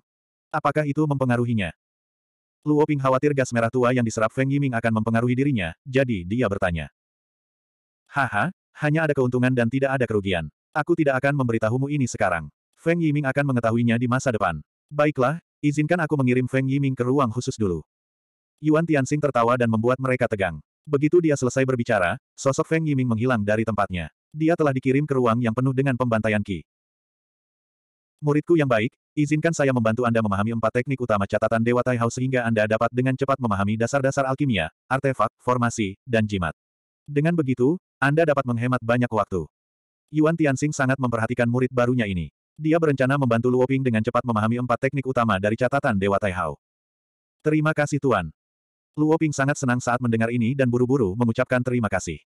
Apakah itu mempengaruhinya? Luoping khawatir gas merah tua yang diserap Feng Yiming akan mempengaruhi dirinya, jadi dia bertanya. Haha, hanya ada keuntungan dan tidak ada kerugian. Aku tidak akan memberitahumu ini sekarang. Feng Yiming akan mengetahuinya di masa depan. Baiklah, Izinkan aku mengirim Feng Yiming ke ruang khusus dulu. Yuan Tianxing tertawa dan membuat mereka tegang. Begitu dia selesai berbicara, sosok Feng Yiming menghilang dari tempatnya. Dia telah dikirim ke ruang yang penuh dengan pembantaian Qi. Muridku yang baik, izinkan saya membantu Anda memahami empat teknik utama catatan Dewa Taihao sehingga Anda dapat dengan cepat memahami dasar-dasar alkimia, artefak, formasi, dan jimat. Dengan begitu, Anda dapat menghemat banyak waktu. Yuan Tianxing sangat memperhatikan murid barunya ini. Dia berencana membantu Luoping dengan cepat memahami empat teknik utama dari catatan Dewa Taihao. Terima kasih Tuan. Luoping sangat senang saat mendengar ini dan buru-buru mengucapkan terima kasih.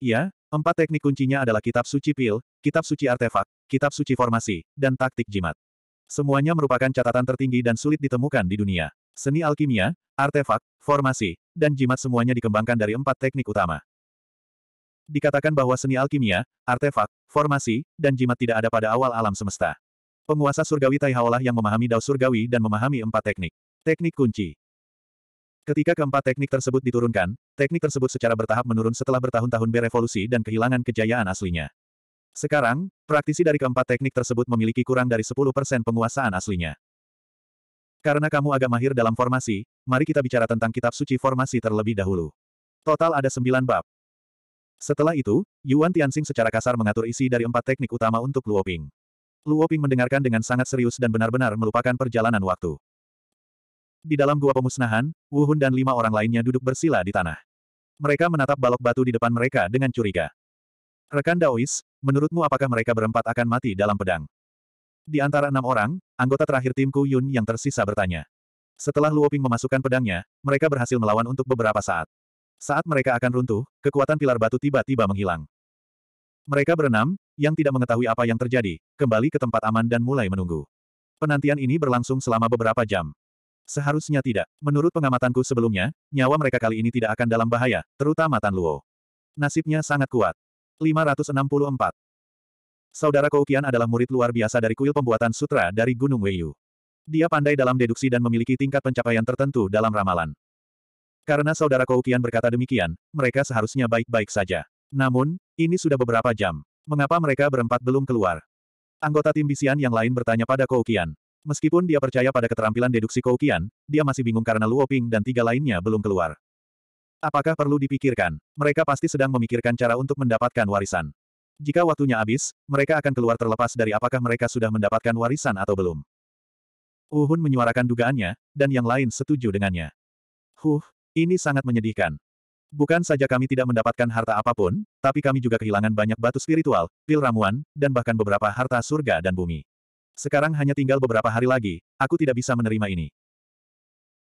Ya, empat teknik kuncinya adalah kitab suci pil, kitab suci artefak, kitab suci formasi, dan taktik jimat. Semuanya merupakan catatan tertinggi dan sulit ditemukan di dunia. Seni alkimia, artefak, formasi, dan jimat semuanya dikembangkan dari empat teknik utama. Dikatakan bahwa seni alkimia, artefak, formasi, dan jimat tidak ada pada awal alam semesta. Penguasa surgawi Taihaolah yang memahami dao surgawi dan memahami empat teknik. Teknik kunci. Ketika keempat teknik tersebut diturunkan, teknik tersebut secara bertahap menurun setelah bertahun-tahun berevolusi dan kehilangan kejayaan aslinya. Sekarang, praktisi dari keempat teknik tersebut memiliki kurang dari 10% penguasaan aslinya. Karena kamu agak mahir dalam formasi, mari kita bicara tentang kitab suci formasi terlebih dahulu. Total ada sembilan bab. Setelah itu, Yuan Tianxing secara kasar mengatur isi dari empat teknik utama untuk Luoping. Luoping mendengarkan dengan sangat serius dan benar-benar melupakan perjalanan waktu. Di dalam gua pemusnahan, Wu Hun dan lima orang lainnya duduk bersila di tanah. Mereka menatap balok batu di depan mereka dengan curiga. Rekan Daois, menurutmu apakah mereka berempat akan mati dalam pedang? Di antara enam orang, anggota terakhir tim Ku Yun yang tersisa bertanya. Setelah Luoping memasukkan pedangnya, mereka berhasil melawan untuk beberapa saat. Saat mereka akan runtuh, kekuatan pilar batu tiba-tiba menghilang. Mereka berenam, yang tidak mengetahui apa yang terjadi, kembali ke tempat aman dan mulai menunggu. Penantian ini berlangsung selama beberapa jam. Seharusnya tidak. Menurut pengamatanku sebelumnya, nyawa mereka kali ini tidak akan dalam bahaya, terutama Tan Luo. Nasibnya sangat kuat. 564. Saudara Koukian adalah murid luar biasa dari kuil pembuatan sutra dari Gunung Weiyu. Dia pandai dalam deduksi dan memiliki tingkat pencapaian tertentu dalam ramalan. Karena saudara Koukian berkata demikian, mereka seharusnya baik-baik saja. Namun, ini sudah beberapa jam. Mengapa mereka berempat belum keluar? Anggota tim Bisian yang lain bertanya pada Koukian. Meskipun dia percaya pada keterampilan deduksi Koukian, dia masih bingung karena Luoping dan tiga lainnya belum keluar. Apakah perlu dipikirkan? Mereka pasti sedang memikirkan cara untuk mendapatkan warisan. Jika waktunya habis, mereka akan keluar terlepas dari apakah mereka sudah mendapatkan warisan atau belum. Uhun menyuarakan dugaannya, dan yang lain setuju dengannya. Huh, ini sangat menyedihkan. Bukan saja kami tidak mendapatkan harta apapun, tapi kami juga kehilangan banyak batu spiritual, pil ramuan, dan bahkan beberapa harta surga dan bumi. Sekarang hanya tinggal beberapa hari lagi, aku tidak bisa menerima ini.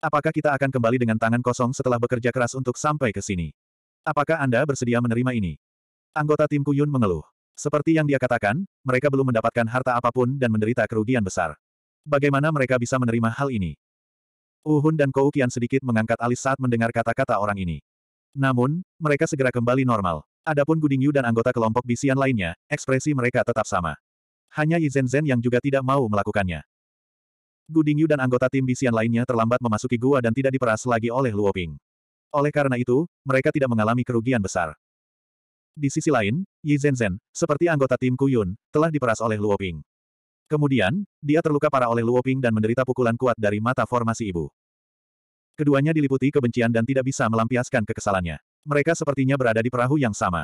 Apakah kita akan kembali dengan tangan kosong setelah bekerja keras untuk sampai ke sini? Apakah Anda bersedia menerima ini? Anggota tim Kuyun mengeluh. Seperti yang dia katakan, mereka belum mendapatkan harta apapun dan menderita kerugian besar. Bagaimana mereka bisa menerima hal ini? Uhun dan Kou Qian sedikit mengangkat alis saat mendengar kata-kata orang ini. Namun, mereka segera kembali normal. Adapun Guding dan anggota kelompok bisian lainnya, ekspresi mereka tetap sama. Hanya Yi Zhen yang juga tidak mau melakukannya. Guding dan anggota tim bisian lainnya terlambat memasuki gua dan tidak diperas lagi oleh Luo Ping. Oleh karena itu, mereka tidak mengalami kerugian besar. Di sisi lain, Yi Zhen Zhen, seperti anggota tim Kuyun, telah diperas oleh Luo Ping. Kemudian, dia terluka parah oleh Luoping dan menderita pukulan kuat dari mata formasi ibu. Keduanya diliputi kebencian dan tidak bisa melampiaskan kekesalannya. Mereka sepertinya berada di perahu yang sama.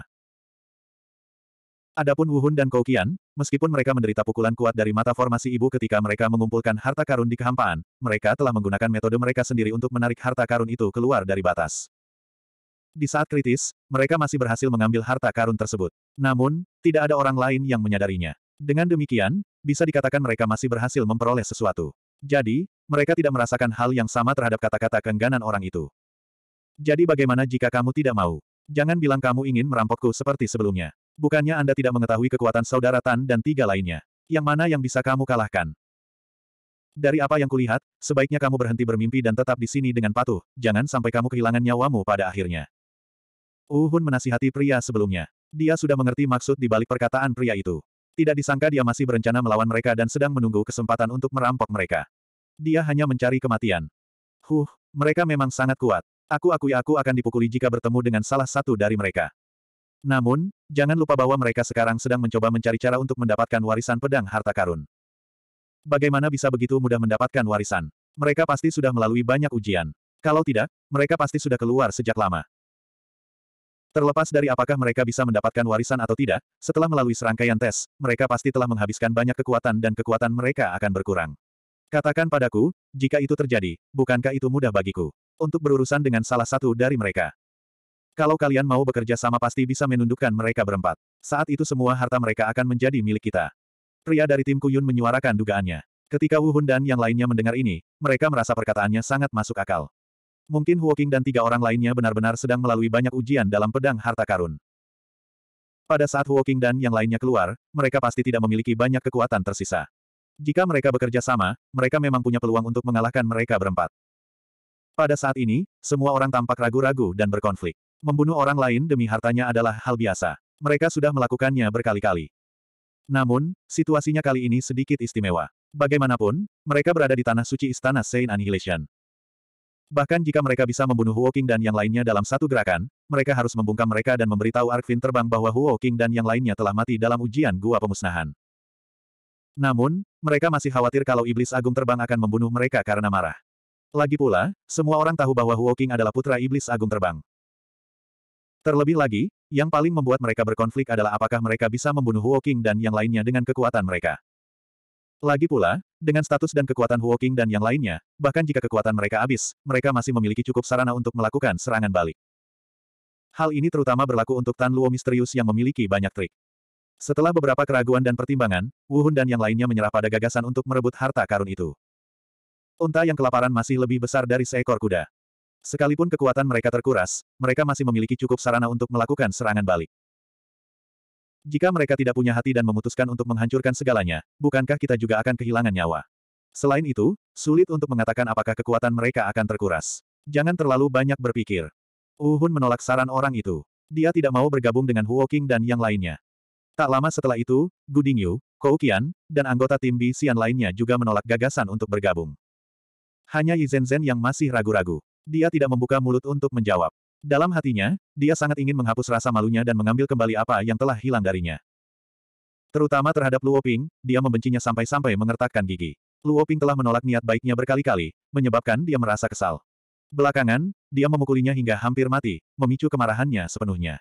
Adapun Wuhun dan Koukian, meskipun mereka menderita pukulan kuat dari mata formasi ibu ketika mereka mengumpulkan harta karun di kehampaan, mereka telah menggunakan metode mereka sendiri untuk menarik harta karun itu keluar dari batas. Di saat kritis, mereka masih berhasil mengambil harta karun tersebut. Namun, tidak ada orang lain yang menyadarinya. Dengan demikian, bisa dikatakan mereka masih berhasil memperoleh sesuatu. Jadi, mereka tidak merasakan hal yang sama terhadap kata-kata kengganan orang itu. Jadi bagaimana jika kamu tidak mau? Jangan bilang kamu ingin merampokku seperti sebelumnya. Bukannya Anda tidak mengetahui kekuatan saudara Tan dan tiga lainnya. Yang mana yang bisa kamu kalahkan? Dari apa yang kulihat, sebaiknya kamu berhenti bermimpi dan tetap di sini dengan patuh, jangan sampai kamu kehilangan nyawamu pada akhirnya. Uhun menasihati pria sebelumnya. Dia sudah mengerti maksud di balik perkataan pria itu. Tidak disangka dia masih berencana melawan mereka dan sedang menunggu kesempatan untuk merampok mereka. Dia hanya mencari kematian. Huh, mereka memang sangat kuat. Aku akui aku akan dipukuli jika bertemu dengan salah satu dari mereka. Namun, jangan lupa bahwa mereka sekarang sedang mencoba mencari cara untuk mendapatkan warisan pedang harta karun. Bagaimana bisa begitu mudah mendapatkan warisan? Mereka pasti sudah melalui banyak ujian. Kalau tidak, mereka pasti sudah keluar sejak lama. Terlepas dari apakah mereka bisa mendapatkan warisan atau tidak, setelah melalui serangkaian tes, mereka pasti telah menghabiskan banyak kekuatan dan kekuatan mereka akan berkurang. Katakan padaku, jika itu terjadi, bukankah itu mudah bagiku untuk berurusan dengan salah satu dari mereka? Kalau kalian mau bekerja sama pasti bisa menundukkan mereka berempat. Saat itu semua harta mereka akan menjadi milik kita. Pria dari tim Kuyun menyuarakan dugaannya. Ketika Wu Hun dan yang lainnya mendengar ini, mereka merasa perkataannya sangat masuk akal. Mungkin Huoking dan tiga orang lainnya benar-benar sedang melalui banyak ujian dalam pedang harta karun. Pada saat Huoking dan yang lainnya keluar, mereka pasti tidak memiliki banyak kekuatan tersisa. Jika mereka bekerja sama, mereka memang punya peluang untuk mengalahkan mereka berempat. Pada saat ini, semua orang tampak ragu-ragu dan berkonflik. Membunuh orang lain demi hartanya adalah hal biasa. Mereka sudah melakukannya berkali-kali. Namun, situasinya kali ini sedikit istimewa. Bagaimanapun, mereka berada di tanah suci Istana Saint Annihilation. Bahkan jika mereka bisa membunuh Huo King dan yang lainnya dalam satu gerakan, mereka harus membungkam mereka dan memberitahu Arkvin terbang bahwa Huo King dan yang lainnya telah mati dalam ujian gua pemusnahan. Namun, mereka masih khawatir kalau Iblis Agung terbang akan membunuh mereka karena marah. Lagi pula, semua orang tahu bahwa Huo King adalah putra Iblis Agung terbang. Terlebih lagi, yang paling membuat mereka berkonflik adalah apakah mereka bisa membunuh Huo King dan yang lainnya dengan kekuatan mereka. Lagi pula, dengan status dan kekuatan Huoking dan yang lainnya, bahkan jika kekuatan mereka habis, mereka masih memiliki cukup sarana untuk melakukan serangan balik. Hal ini terutama berlaku untuk Tan Luo misterius yang memiliki banyak trik. Setelah beberapa keraguan dan pertimbangan, Wu Hun dan yang lainnya menyerah pada gagasan untuk merebut harta karun itu. Unta yang kelaparan masih lebih besar dari seekor kuda. Sekalipun kekuatan mereka terkuras, mereka masih memiliki cukup sarana untuk melakukan serangan balik. Jika mereka tidak punya hati dan memutuskan untuk menghancurkan segalanya, bukankah kita juga akan kehilangan nyawa? Selain itu, sulit untuk mengatakan apakah kekuatan mereka akan terkuras. Jangan terlalu banyak berpikir. Uhun menolak saran orang itu. Dia tidak mau bergabung dengan Huo King dan yang lainnya. Tak lama setelah itu, Gu Dingyu, Kou Qian, dan anggota tim Xian lainnya juga menolak gagasan untuk bergabung. Hanya Yi Zhen Zhen yang masih ragu-ragu. Dia tidak membuka mulut untuk menjawab. Dalam hatinya, dia sangat ingin menghapus rasa malunya dan mengambil kembali apa yang telah hilang darinya. Terutama terhadap Luo Ping, dia membencinya sampai-sampai mengertakkan gigi. Luo Ping telah menolak niat baiknya berkali-kali, menyebabkan dia merasa kesal. Belakangan, dia memukulinya hingga hampir mati, memicu kemarahannya sepenuhnya.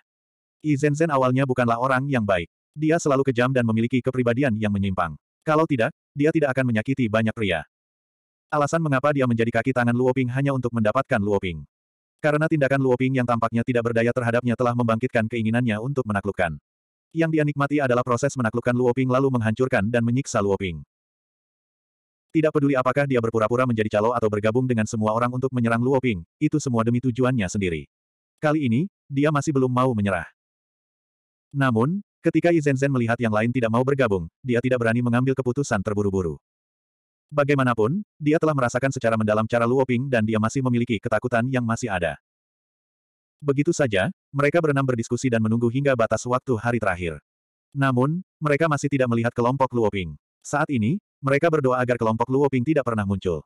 I Zhen awalnya bukanlah orang yang baik. Dia selalu kejam dan memiliki kepribadian yang menyimpang. Kalau tidak, dia tidak akan menyakiti banyak pria. Alasan mengapa dia menjadi kaki tangan Luo Ping hanya untuk mendapatkan Luo Ping. Karena tindakan Luoping yang tampaknya tidak berdaya terhadapnya telah membangkitkan keinginannya untuk menaklukkan. Yang dia nikmati adalah proses menaklukkan Luoping lalu menghancurkan dan menyiksa Luoping. Tidak peduli apakah dia berpura-pura menjadi calo atau bergabung dengan semua orang untuk menyerang Luoping, itu semua demi tujuannya sendiri. Kali ini, dia masih belum mau menyerah. Namun, ketika Izenzen melihat yang lain tidak mau bergabung, dia tidak berani mengambil keputusan terburu-buru. Bagaimanapun, dia telah merasakan secara mendalam cara Luoping dan dia masih memiliki ketakutan yang masih ada. Begitu saja, mereka berenam berdiskusi dan menunggu hingga batas waktu hari terakhir. Namun, mereka masih tidak melihat kelompok Luoping. Saat ini, mereka berdoa agar kelompok Luoping tidak pernah muncul.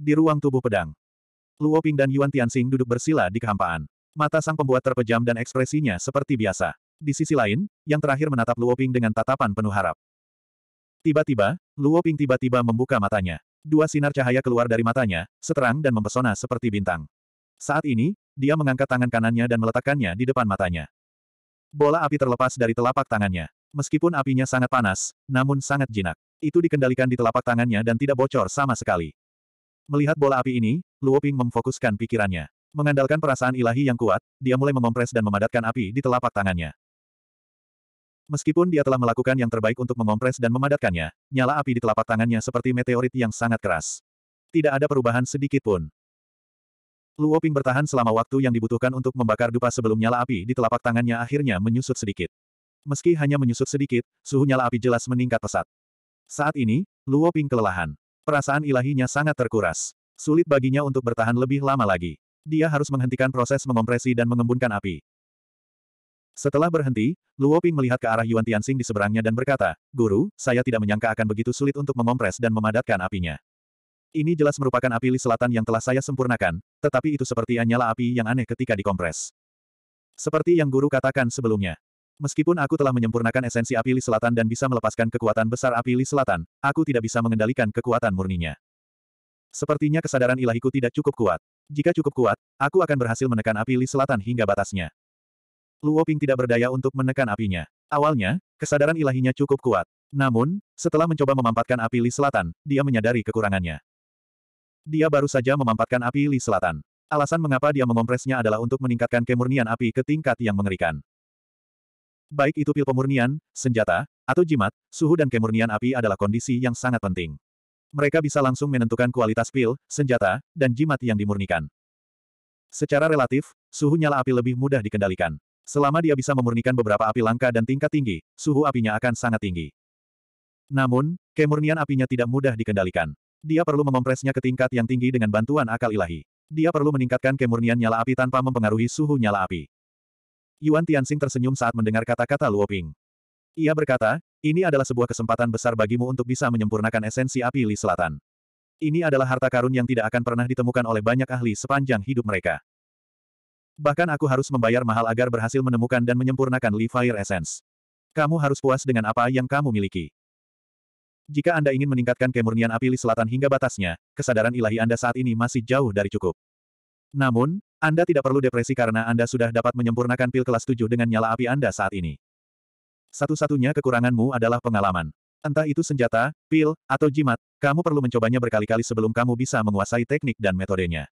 Di ruang tubuh pedang, Luoping dan Yuan Tianxing duduk bersila di kehampaan. Mata sang pembuat terpejam dan ekspresinya seperti biasa. Di sisi lain, yang terakhir menatap Luoping dengan tatapan penuh harap. Tiba-tiba, Luo Ping tiba-tiba membuka matanya. Dua sinar cahaya keluar dari matanya, seterang dan mempesona seperti bintang. Saat ini, dia mengangkat tangan kanannya dan meletakkannya di depan matanya. Bola api terlepas dari telapak tangannya. Meskipun apinya sangat panas, namun sangat jinak. Itu dikendalikan di telapak tangannya dan tidak bocor sama sekali. Melihat bola api ini, Luo Ping memfokuskan pikirannya. Mengandalkan perasaan ilahi yang kuat, dia mulai mengompres dan memadatkan api di telapak tangannya. Meskipun dia telah melakukan yang terbaik untuk mengompres dan memadatkannya, nyala api di telapak tangannya seperti meteorit yang sangat keras. Tidak ada perubahan sedikit pun. Luo Ping bertahan selama waktu yang dibutuhkan untuk membakar dupa sebelum nyala api di telapak tangannya akhirnya menyusut sedikit. Meski hanya menyusut sedikit, suhu nyala api jelas meningkat pesat. Saat ini, Luo Ping kelelahan. Perasaan ilahinya sangat terkuras. Sulit baginya untuk bertahan lebih lama lagi. Dia harus menghentikan proses mengompresi dan mengembunkan api. Setelah berhenti, Luo Ping melihat ke arah Yuan Tianxing di seberangnya dan berkata, Guru, saya tidak menyangka akan begitu sulit untuk mengompres dan memadatkan apinya. Ini jelas merupakan api li selatan yang telah saya sempurnakan, tetapi itu seperti nyala api yang aneh ketika dikompres. Seperti yang guru katakan sebelumnya. Meskipun aku telah menyempurnakan esensi api li selatan dan bisa melepaskan kekuatan besar api li selatan, aku tidak bisa mengendalikan kekuatan murninya. Sepertinya kesadaran ilahiku tidak cukup kuat. Jika cukup kuat, aku akan berhasil menekan api li selatan hingga batasnya. Luo Ping tidak berdaya untuk menekan apinya. Awalnya, kesadaran ilahinya cukup kuat. Namun, setelah mencoba memampatkan api Li Selatan, dia menyadari kekurangannya. Dia baru saja memampatkan api Li Selatan. Alasan mengapa dia mengompresnya adalah untuk meningkatkan kemurnian api ke tingkat yang mengerikan. Baik itu pil pemurnian, senjata, atau jimat, suhu dan kemurnian api adalah kondisi yang sangat penting. Mereka bisa langsung menentukan kualitas pil, senjata, dan jimat yang dimurnikan. Secara relatif, suhu nyala api lebih mudah dikendalikan. Selama dia bisa memurnikan beberapa api langka dan tingkat tinggi, suhu apinya akan sangat tinggi. Namun, kemurnian apinya tidak mudah dikendalikan. Dia perlu mengompresnya ke tingkat yang tinggi dengan bantuan akal ilahi. Dia perlu meningkatkan kemurnian nyala api tanpa mempengaruhi suhu nyala api. Yuan Tianxing tersenyum saat mendengar kata-kata Luo Ping. Ia berkata, ini adalah sebuah kesempatan besar bagimu untuk bisa menyempurnakan esensi api Li Selatan. Ini adalah harta karun yang tidak akan pernah ditemukan oleh banyak ahli sepanjang hidup mereka. Bahkan aku harus membayar mahal agar berhasil menemukan dan menyempurnakan Li Fire Essence. Kamu harus puas dengan apa yang kamu miliki. Jika Anda ingin meningkatkan kemurnian api Li Selatan hingga batasnya, kesadaran ilahi Anda saat ini masih jauh dari cukup. Namun, Anda tidak perlu depresi karena Anda sudah dapat menyempurnakan pil kelas 7 dengan nyala api Anda saat ini. Satu-satunya kekuranganmu adalah pengalaman. Entah itu senjata, pil, atau jimat, kamu perlu mencobanya berkali-kali sebelum kamu bisa menguasai teknik dan metodenya.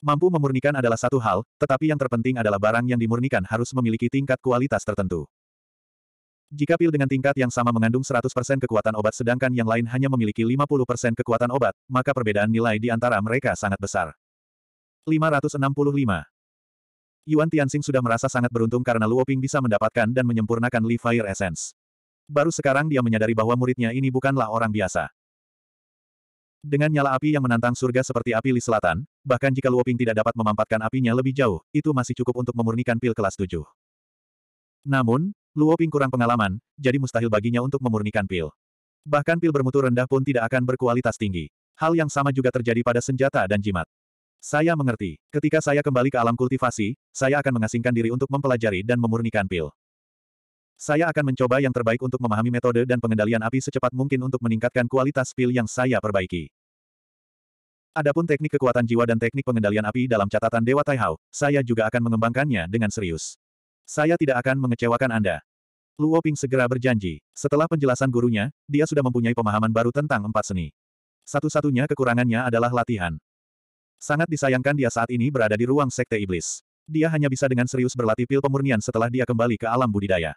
Mampu memurnikan adalah satu hal, tetapi yang terpenting adalah barang yang dimurnikan harus memiliki tingkat kualitas tertentu. Jika pil dengan tingkat yang sama mengandung 100% kekuatan obat sedangkan yang lain hanya memiliki 50% kekuatan obat, maka perbedaan nilai di antara mereka sangat besar. 565. Yuan Tianxing sudah merasa sangat beruntung karena Luo Ping bisa mendapatkan dan menyempurnakan Li Fire Essence. Baru sekarang dia menyadari bahwa muridnya ini bukanlah orang biasa. Dengan nyala api yang menantang surga seperti api di selatan, bahkan jika Luoping tidak dapat memampatkan apinya lebih jauh, itu masih cukup untuk memurnikan pil kelas 7. Namun, Luoping kurang pengalaman, jadi mustahil baginya untuk memurnikan pil. Bahkan pil bermutu rendah pun tidak akan berkualitas tinggi. Hal yang sama juga terjadi pada senjata dan jimat. Saya mengerti. Ketika saya kembali ke alam kultivasi, saya akan mengasingkan diri untuk mempelajari dan memurnikan pil. Saya akan mencoba yang terbaik untuk memahami metode dan pengendalian api secepat mungkin untuk meningkatkan kualitas pil yang saya perbaiki. Adapun teknik kekuatan jiwa dan teknik pengendalian api dalam catatan Dewa Taihao, saya juga akan mengembangkannya dengan serius. Saya tidak akan mengecewakan Anda. Luo Ping segera berjanji. Setelah penjelasan gurunya, dia sudah mempunyai pemahaman baru tentang empat seni. Satu-satunya kekurangannya adalah latihan. Sangat disayangkan dia saat ini berada di ruang Sekte Iblis. Dia hanya bisa dengan serius berlatih pil pemurnian setelah dia kembali ke alam budidaya.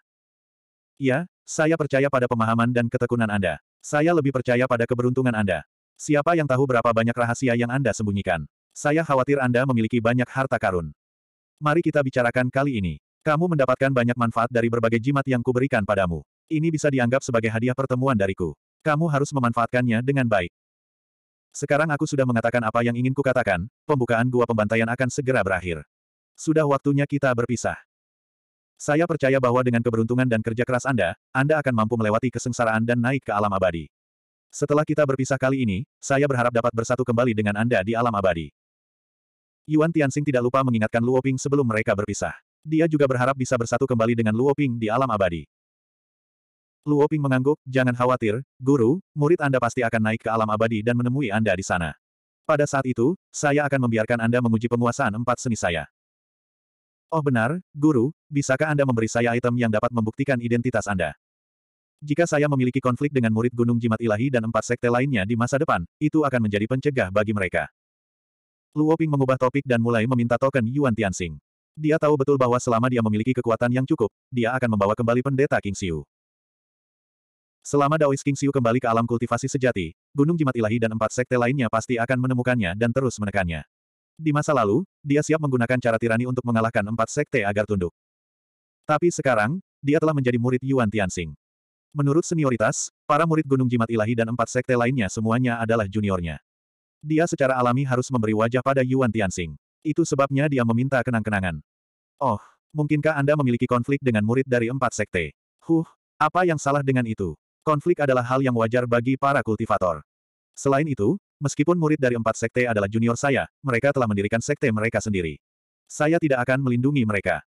Ya, saya percaya pada pemahaman dan ketekunan Anda. Saya lebih percaya pada keberuntungan Anda. Siapa yang tahu berapa banyak rahasia yang Anda sembunyikan? Saya khawatir Anda memiliki banyak harta karun. Mari kita bicarakan kali ini. Kamu mendapatkan banyak manfaat dari berbagai jimat yang kuberikan padamu. Ini bisa dianggap sebagai hadiah pertemuan dariku. Kamu harus memanfaatkannya dengan baik. Sekarang aku sudah mengatakan apa yang ingin kukatakan, pembukaan gua pembantaian akan segera berakhir. Sudah waktunya kita berpisah. Saya percaya bahwa dengan keberuntungan dan kerja keras Anda, Anda akan mampu melewati kesengsaraan dan naik ke alam abadi. Setelah kita berpisah kali ini, saya berharap dapat bersatu kembali dengan Anda di alam abadi. Yuan Tianxing tidak lupa mengingatkan Luo Ping sebelum mereka berpisah. Dia juga berharap bisa bersatu kembali dengan Luo Ping di alam abadi. Luo Ping mengangguk, jangan khawatir, guru, murid Anda pasti akan naik ke alam abadi dan menemui Anda di sana. Pada saat itu, saya akan membiarkan Anda menguji penguasaan empat seni saya. Oh benar, Guru, bisakah Anda memberi saya item yang dapat membuktikan identitas Anda? Jika saya memiliki konflik dengan murid Gunung Jimat Ilahi dan empat sekte lainnya di masa depan, itu akan menjadi pencegah bagi mereka. Luo Ping mengubah topik dan mulai meminta token Yuan Tianxing. Dia tahu betul bahwa selama dia memiliki kekuatan yang cukup, dia akan membawa kembali pendeta King Xiu. Selama Daois King Xiu kembali ke alam kultivasi sejati, Gunung Jimat Ilahi dan empat sekte lainnya pasti akan menemukannya dan terus menekannya. Di masa lalu, dia siap menggunakan cara tirani untuk mengalahkan empat sekte agar tunduk. Tapi sekarang, dia telah menjadi murid Yuan Tianxing. Menurut senioritas, para murid Gunung Jimat Ilahi dan empat sekte lainnya semuanya adalah juniornya. Dia secara alami harus memberi wajah pada Yuan Tianxing. Itu sebabnya dia meminta kenang-kenangan. Oh, mungkinkah Anda memiliki konflik dengan murid dari empat sekte? Huh, apa yang salah dengan itu? Konflik adalah hal yang wajar bagi para kultivator. Selain itu, Meskipun murid dari empat sekte adalah junior saya, mereka telah mendirikan sekte mereka sendiri. Saya tidak akan melindungi mereka.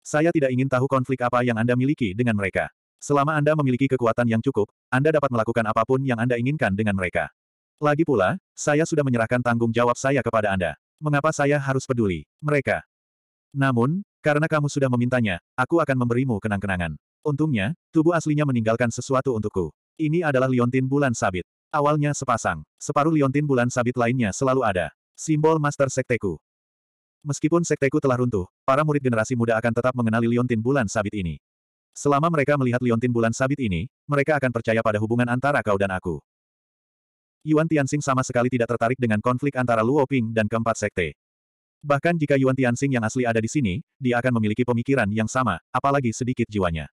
Saya tidak ingin tahu konflik apa yang Anda miliki dengan mereka. Selama Anda memiliki kekuatan yang cukup, Anda dapat melakukan apapun yang Anda inginkan dengan mereka. Lagi pula, saya sudah menyerahkan tanggung jawab saya kepada Anda. Mengapa saya harus peduli mereka? Namun, karena kamu sudah memintanya, aku akan memberimu kenang-kenangan. Untungnya, tubuh aslinya meninggalkan sesuatu untukku. Ini adalah liontin bulan sabit. Awalnya sepasang, separuh liontin bulan sabit lainnya selalu ada. Simbol Master Sekteku. Meskipun Sekteku telah runtuh, para murid generasi muda akan tetap mengenali liontin bulan sabit ini. Selama mereka melihat liontin bulan sabit ini, mereka akan percaya pada hubungan antara kau dan aku. Yuan Tianxing sama sekali tidak tertarik dengan konflik antara Luo Ping dan keempat sekte. Bahkan jika Yuan Tianxing yang asli ada di sini, dia akan memiliki pemikiran yang sama, apalagi sedikit jiwanya.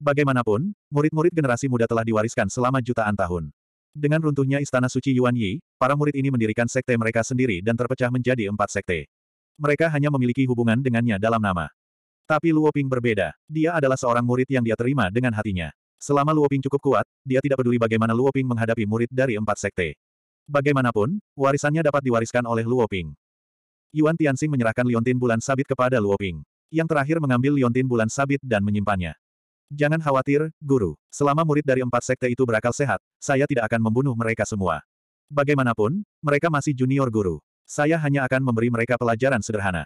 Bagaimanapun, murid-murid generasi muda telah diwariskan selama jutaan tahun. Dengan runtuhnya Istana Suci Yuan Yi, para murid ini mendirikan sekte mereka sendiri dan terpecah menjadi empat sekte. Mereka hanya memiliki hubungan dengannya dalam nama. Tapi Luoping berbeda. Dia adalah seorang murid yang dia terima dengan hatinya. Selama Luoping cukup kuat, dia tidak peduli bagaimana Luoping menghadapi murid dari empat sekte. Bagaimanapun, warisannya dapat diwariskan oleh Luoping. Yuan Tianxing menyerahkan liontin bulan sabit kepada Luoping. Yang terakhir mengambil liontin bulan sabit dan menyimpannya. Jangan khawatir, guru. Selama murid dari empat sekte itu berakal sehat, saya tidak akan membunuh mereka semua. Bagaimanapun, mereka masih junior guru. Saya hanya akan memberi mereka pelajaran sederhana.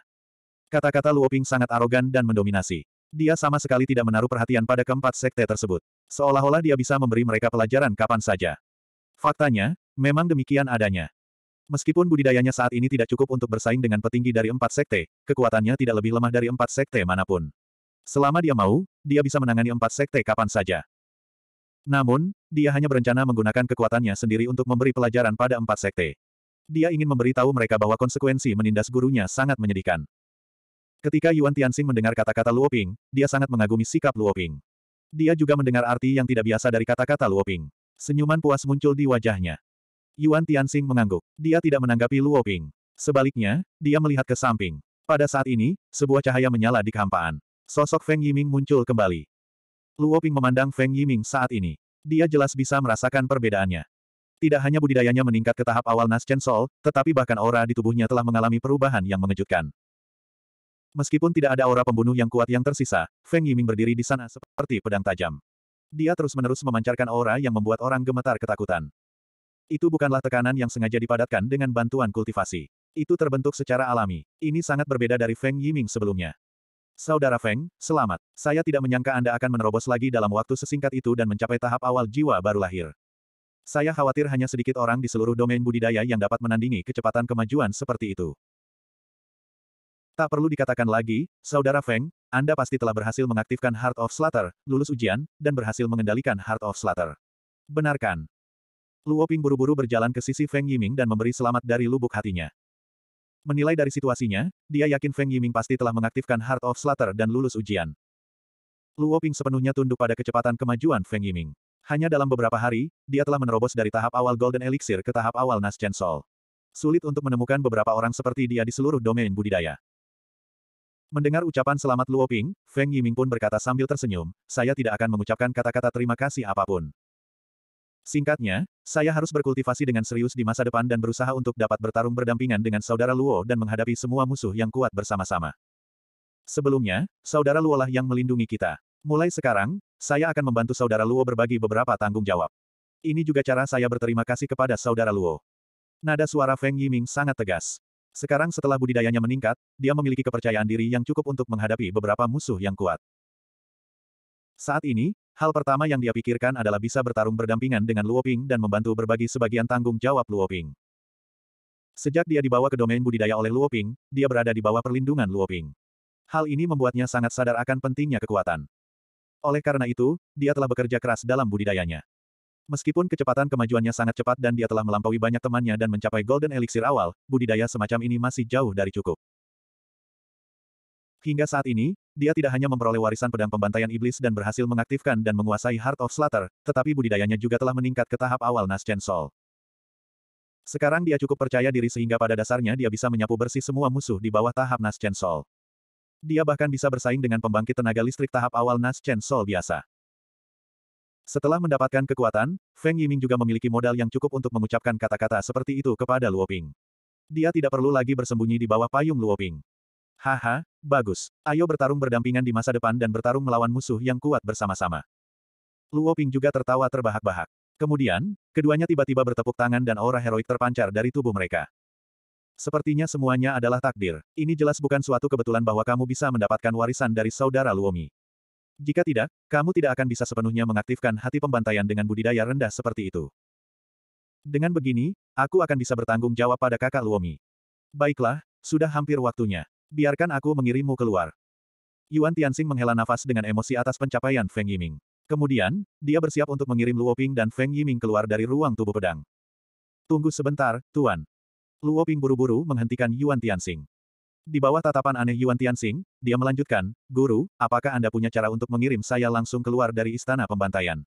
Kata-kata Luoping sangat arogan dan mendominasi. Dia sama sekali tidak menaruh perhatian pada keempat sekte tersebut. Seolah-olah dia bisa memberi mereka pelajaran kapan saja. Faktanya, memang demikian adanya. Meskipun budidayanya saat ini tidak cukup untuk bersaing dengan petinggi dari empat sekte, kekuatannya tidak lebih lemah dari empat sekte manapun. Selama dia mau, dia bisa menangani empat sekte kapan saja. Namun, dia hanya berencana menggunakan kekuatannya sendiri untuk memberi pelajaran pada empat sekte. Dia ingin memberi tahu mereka bahwa konsekuensi menindas gurunya sangat menyedihkan. Ketika Yuan Tianxing mendengar kata-kata Luoping, dia sangat mengagumi sikap Luoping. Dia juga mendengar arti yang tidak biasa dari kata-kata Luoping. Senyuman puas muncul di wajahnya. Yuan Tianxing mengangguk. Dia tidak menanggapi Luoping. Sebaliknya, dia melihat ke samping. Pada saat ini, sebuah cahaya menyala di kehampaan. Sosok Feng Yiming muncul kembali. Luo Ping memandang Feng Yiming saat ini. Dia jelas bisa merasakan perbedaannya. Tidak hanya budidayanya meningkat ke tahap awal Chen Sol, tetapi bahkan aura di tubuhnya telah mengalami perubahan yang mengejutkan. Meskipun tidak ada aura pembunuh yang kuat yang tersisa, Feng Yiming berdiri di sana seperti pedang tajam. Dia terus-menerus memancarkan aura yang membuat orang gemetar ketakutan. Itu bukanlah tekanan yang sengaja dipadatkan dengan bantuan kultivasi. Itu terbentuk secara alami. Ini sangat berbeda dari Feng Yiming sebelumnya. Saudara Feng, selamat. Saya tidak menyangka Anda akan menerobos lagi dalam waktu sesingkat itu dan mencapai tahap awal jiwa baru lahir. Saya khawatir hanya sedikit orang di seluruh domain budidaya yang dapat menandingi kecepatan kemajuan seperti itu. Tak perlu dikatakan lagi, Saudara Feng, Anda pasti telah berhasil mengaktifkan Heart of Slaughter, lulus ujian, dan berhasil mengendalikan Heart of Slaughter. Benarkan. Luo Ping buru-buru berjalan ke sisi Feng Yiming dan memberi selamat dari lubuk hatinya. Menilai dari situasinya, dia yakin Feng Yiming pasti telah mengaktifkan Heart of Slater dan lulus ujian. Luo Ping sepenuhnya tunduk pada kecepatan kemajuan Feng Yiming. Hanya dalam beberapa hari, dia telah menerobos dari tahap awal Golden Elixir ke tahap awal Nascent Sol. Sulit untuk menemukan beberapa orang seperti dia di seluruh domain budidaya. Mendengar ucapan selamat Luo Ping, Feng Yiming pun berkata sambil tersenyum, saya tidak akan mengucapkan kata-kata terima kasih apapun. Singkatnya, saya harus berkultivasi dengan serius di masa depan dan berusaha untuk dapat bertarung berdampingan dengan saudara Luo dan menghadapi semua musuh yang kuat bersama-sama. Sebelumnya, saudara Luo lah yang melindungi kita. Mulai sekarang, saya akan membantu saudara Luo berbagi beberapa tanggung jawab. Ini juga cara saya berterima kasih kepada saudara Luo. Nada suara Feng Yiming sangat tegas. Sekarang setelah budidayanya meningkat, dia memiliki kepercayaan diri yang cukup untuk menghadapi beberapa musuh yang kuat. Saat ini, hal pertama yang dia pikirkan adalah bisa bertarung berdampingan dengan Luoping dan membantu berbagi sebagian tanggung jawab Luoping. Sejak dia dibawa ke domain budidaya oleh Luoping, dia berada di bawah perlindungan Luoping. Hal ini membuatnya sangat sadar akan pentingnya kekuatan. Oleh karena itu, dia telah bekerja keras dalam budidayanya. Meskipun kecepatan kemajuannya sangat cepat dan dia telah melampaui banyak temannya dan mencapai Golden Elixir awal, budidaya semacam ini masih jauh dari cukup. Hingga saat ini, dia tidak hanya memperoleh warisan pedang pembantaian iblis dan berhasil mengaktifkan dan menguasai Heart of Slater, tetapi budidayanya juga telah meningkat ke tahap awal Nascent Soul. Sekarang dia cukup percaya diri sehingga pada dasarnya dia bisa menyapu bersih semua musuh di bawah tahap Nascent Soul. Dia bahkan bisa bersaing dengan pembangkit tenaga listrik tahap awal Nascent Soul biasa. Setelah mendapatkan kekuatan, Feng Yiming juga memiliki modal yang cukup untuk mengucapkan kata-kata seperti itu kepada Luoping. Dia tidak perlu lagi bersembunyi di bawah payung Luoping. Haha, Bagus. Ayo bertarung berdampingan di masa depan dan bertarung melawan musuh yang kuat bersama-sama. Luo Ping juga tertawa terbahak-bahak. Kemudian, keduanya tiba-tiba bertepuk tangan dan aura heroik terpancar dari tubuh mereka. Sepertinya semuanya adalah takdir. Ini jelas bukan suatu kebetulan bahwa kamu bisa mendapatkan warisan dari saudara Luomi. Jika tidak, kamu tidak akan bisa sepenuhnya mengaktifkan hati pembantaian dengan budidaya rendah seperti itu. Dengan begini, aku akan bisa bertanggung jawab pada kakak Luomi. Baiklah, sudah hampir waktunya. Biarkan aku mengirimmu keluar. Yuan Tianxing menghela nafas dengan emosi atas pencapaian Feng Yiming. Kemudian, dia bersiap untuk mengirim Luoping dan Feng Yiming keluar dari ruang tubuh pedang. Tunggu sebentar, Tuan. Luoping buru-buru menghentikan Yuan Tianxing. Di bawah tatapan aneh Yuan Tianxing, dia melanjutkan, Guru, apakah Anda punya cara untuk mengirim saya langsung keluar dari istana pembantaian?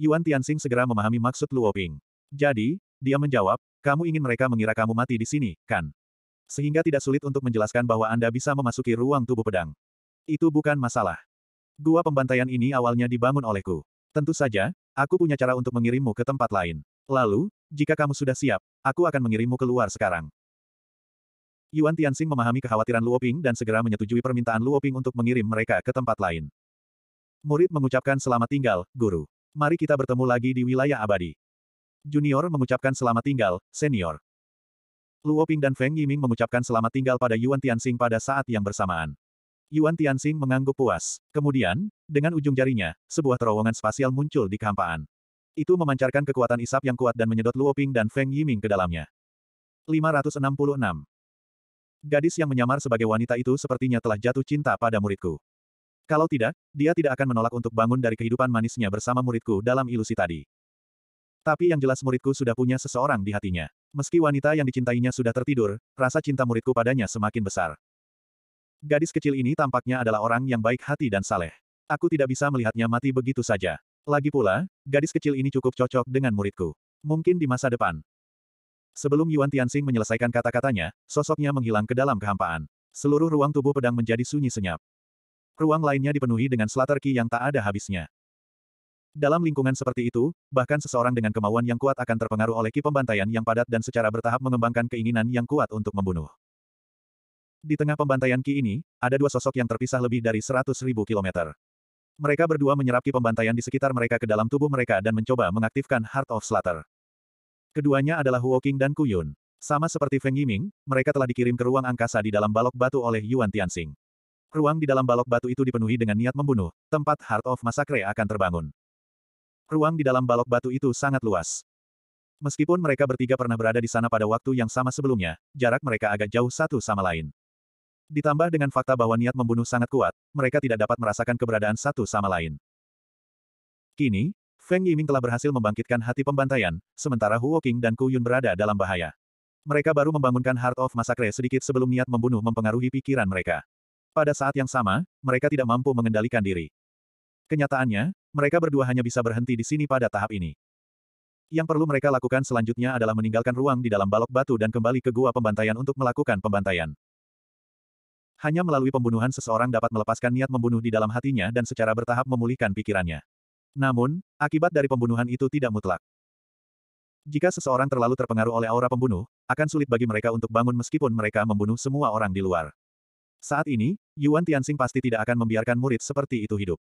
Yuan Tianxing segera memahami maksud Luoping. Jadi, dia menjawab, kamu ingin mereka mengira kamu mati di sini, kan? Sehingga tidak sulit untuk menjelaskan bahwa Anda bisa memasuki ruang tubuh pedang. Itu bukan masalah. Gua pembantaian ini awalnya dibangun olehku. Tentu saja, aku punya cara untuk mengirimmu ke tempat lain. Lalu, jika kamu sudah siap, aku akan mengirimmu keluar sekarang. Yuan Tianxing memahami kekhawatiran Luoping dan segera menyetujui permintaan Luoping untuk mengirim mereka ke tempat lain. Murid mengucapkan selamat tinggal, guru. Mari kita bertemu lagi di wilayah abadi. Junior mengucapkan selamat tinggal, senior. Luo Ping dan Feng Yiming mengucapkan selamat tinggal pada Yuan Tianxing pada saat yang bersamaan. Yuan Tianxing mengangguk puas. Kemudian, dengan ujung jarinya, sebuah terowongan spasial muncul di kehampaan. Itu memancarkan kekuatan isap yang kuat dan menyedot Luo Ping dan Feng Yiming ke dalamnya. 566. Gadis yang menyamar sebagai wanita itu sepertinya telah jatuh cinta pada muridku. Kalau tidak, dia tidak akan menolak untuk bangun dari kehidupan manisnya bersama muridku dalam ilusi tadi. Tapi yang jelas muridku sudah punya seseorang di hatinya. Meski wanita yang dicintainya sudah tertidur, rasa cinta muridku padanya semakin besar. Gadis kecil ini tampaknya adalah orang yang baik hati dan saleh. Aku tidak bisa melihatnya mati begitu saja. Lagi pula, gadis kecil ini cukup cocok dengan muridku. Mungkin di masa depan. Sebelum Yuan Tianxing menyelesaikan kata-katanya, sosoknya menghilang ke dalam kehampaan. Seluruh ruang tubuh pedang menjadi sunyi senyap. Ruang lainnya dipenuhi dengan selat terki yang tak ada habisnya. Dalam lingkungan seperti itu, bahkan seseorang dengan kemauan yang kuat akan terpengaruh oleh ki pembantaian yang padat dan secara bertahap mengembangkan keinginan yang kuat untuk membunuh. Di tengah pembantaian ki ini, ada dua sosok yang terpisah lebih dari 100.000 kilometer. Mereka berdua menyerap ki pembantaian di sekitar mereka ke dalam tubuh mereka dan mencoba mengaktifkan Heart of Slaughter. Keduanya adalah Huo King dan Kuyun. Sama seperti Feng Yiming, mereka telah dikirim ke ruang angkasa di dalam balok batu oleh Yuan Tianxing. Ruang di dalam balok batu itu dipenuhi dengan niat membunuh, tempat Heart of Massacre akan terbangun ruang di dalam balok batu itu sangat luas. Meskipun mereka bertiga pernah berada di sana pada waktu yang sama sebelumnya, jarak mereka agak jauh satu sama lain. Ditambah dengan fakta bahwa niat membunuh sangat kuat, mereka tidak dapat merasakan keberadaan satu sama lain. Kini, Feng Yiming telah berhasil membangkitkan hati pembantaian, sementara Huo King dan Ku Yun berada dalam bahaya. Mereka baru membangunkan Heart of Massacre sedikit sebelum niat membunuh mempengaruhi pikiran mereka. Pada saat yang sama, mereka tidak mampu mengendalikan diri. Kenyataannya, mereka berdua hanya bisa berhenti di sini pada tahap ini. Yang perlu mereka lakukan selanjutnya adalah meninggalkan ruang di dalam balok batu dan kembali ke gua pembantaian untuk melakukan pembantaian. Hanya melalui pembunuhan seseorang dapat melepaskan niat membunuh di dalam hatinya dan secara bertahap memulihkan pikirannya. Namun, akibat dari pembunuhan itu tidak mutlak. Jika seseorang terlalu terpengaruh oleh aura pembunuh, akan sulit bagi mereka untuk bangun meskipun mereka membunuh semua orang di luar. Saat ini, Yuan Tianxing pasti tidak akan membiarkan murid seperti itu hidup.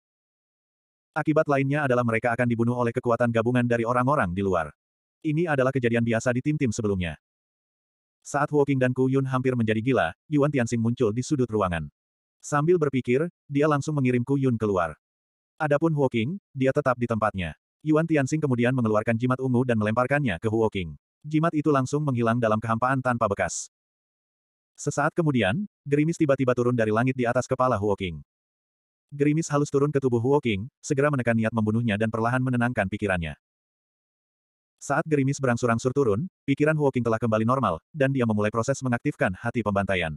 Akibat lainnya adalah mereka akan dibunuh oleh kekuatan gabungan dari orang-orang di luar. Ini adalah kejadian biasa di tim-tim sebelumnya. Saat Huoking dan Ku Yun hampir menjadi gila, Yuan Tianxing muncul di sudut ruangan. Sambil berpikir, dia langsung mengirim Ku Yun keluar. Adapun Huoking, dia tetap di tempatnya. Yuan Tianxing kemudian mengeluarkan jimat ungu dan melemparkannya ke Huoking. Jimat itu langsung menghilang dalam kehampaan tanpa bekas. Sesaat kemudian, gerimis tiba-tiba turun dari langit di atas kepala Huoking. Gerimis halus turun ke tubuh Huo King, segera menekan niat membunuhnya dan perlahan menenangkan pikirannya. Saat gerimis berangsur-angsur turun, pikiran Huo King telah kembali normal, dan dia memulai proses mengaktifkan hati pembantaian.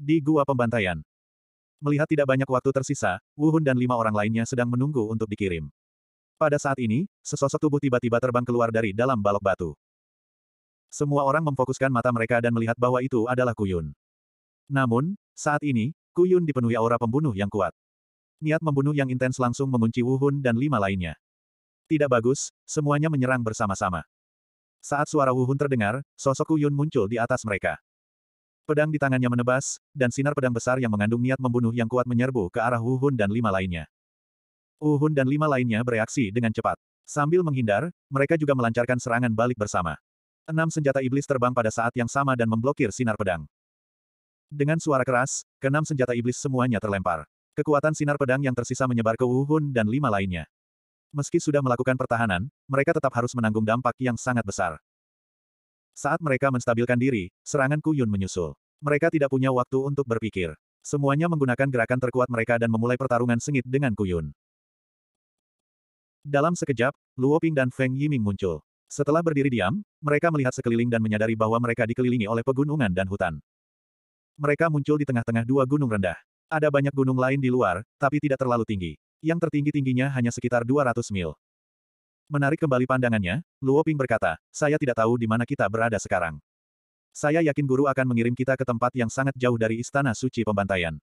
Di gua pembantaian. Melihat tidak banyak waktu tersisa, Wuhun dan lima orang lainnya sedang menunggu untuk dikirim. Pada saat ini, sesosok tubuh tiba-tiba terbang keluar dari dalam balok batu. Semua orang memfokuskan mata mereka dan melihat bahwa itu adalah Kuyun. Namun, saat ini, Kuyun dipenuhi aura pembunuh yang kuat. Niat membunuh yang intens langsung mengunci Wuhun dan lima lainnya. Tidak bagus, semuanya menyerang bersama-sama. Saat suara Wuhun terdengar, sosok Kuyun muncul di atas mereka. Pedang di tangannya menebas, dan sinar pedang besar yang mengandung niat membunuh yang kuat menyerbu ke arah Wuhun dan lima lainnya. Wuhun dan lima lainnya bereaksi dengan cepat. Sambil menghindar, mereka juga melancarkan serangan balik bersama. Enam senjata iblis terbang pada saat yang sama dan memblokir sinar pedang. Dengan suara keras, keenam senjata iblis semuanya terlempar. Kekuatan sinar pedang yang tersisa menyebar ke Wu Hun dan lima lainnya. Meski sudah melakukan pertahanan, mereka tetap harus menanggung dampak yang sangat besar. Saat mereka menstabilkan diri, serangan Kuyun menyusul. Mereka tidak punya waktu untuk berpikir. Semuanya menggunakan gerakan terkuat mereka dan memulai pertarungan sengit dengan Kuyun. Dalam sekejap, Luo Ping dan Feng Yiming muncul. Setelah berdiri diam, mereka melihat sekeliling dan menyadari bahwa mereka dikelilingi oleh pegunungan dan hutan. Mereka muncul di tengah-tengah dua gunung rendah. Ada banyak gunung lain di luar, tapi tidak terlalu tinggi. Yang tertinggi-tingginya hanya sekitar 200 mil. Menarik kembali pandangannya, Luo Ping berkata, saya tidak tahu di mana kita berada sekarang. Saya yakin guru akan mengirim kita ke tempat yang sangat jauh dari Istana Suci Pembantaian.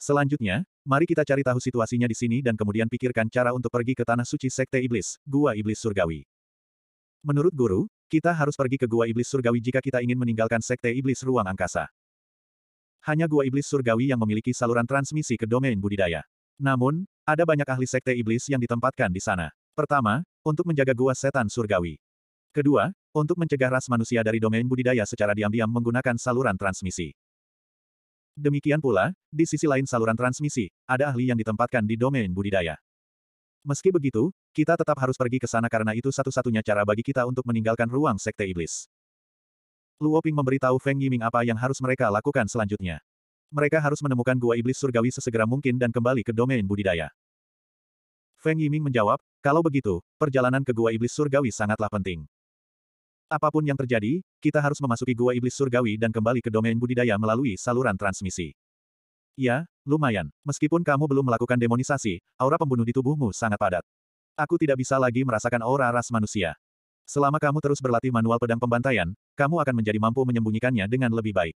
Selanjutnya, mari kita cari tahu situasinya di sini dan kemudian pikirkan cara untuk pergi ke Tanah Suci Sekte Iblis, Gua Iblis Surgawi. Menurut guru, kita harus pergi ke Gua Iblis Surgawi jika kita ingin meninggalkan Sekte Iblis Ruang Angkasa hanya gua iblis surgawi yang memiliki saluran transmisi ke domain budidaya. Namun, ada banyak ahli sekte iblis yang ditempatkan di sana. Pertama, untuk menjaga gua setan surgawi. Kedua, untuk mencegah ras manusia dari domain budidaya secara diam-diam menggunakan saluran transmisi. Demikian pula, di sisi lain saluran transmisi, ada ahli yang ditempatkan di domain budidaya. Meski begitu, kita tetap harus pergi ke sana karena itu satu-satunya cara bagi kita untuk meninggalkan ruang sekte iblis. Luo Ping memberitahu Feng Yiming apa yang harus mereka lakukan selanjutnya. Mereka harus menemukan gua iblis surgawi sesegera mungkin dan kembali ke domain budidaya. Feng Yiming menjawab, kalau begitu, perjalanan ke gua iblis surgawi sangatlah penting. Apapun yang terjadi, kita harus memasuki gua iblis surgawi dan kembali ke domain budidaya melalui saluran transmisi. Ya, lumayan. Meskipun kamu belum melakukan demonisasi, aura pembunuh di tubuhmu sangat padat. Aku tidak bisa lagi merasakan aura ras manusia. Selama kamu terus berlatih manual pedang pembantaian, kamu akan menjadi mampu menyembunyikannya dengan lebih baik.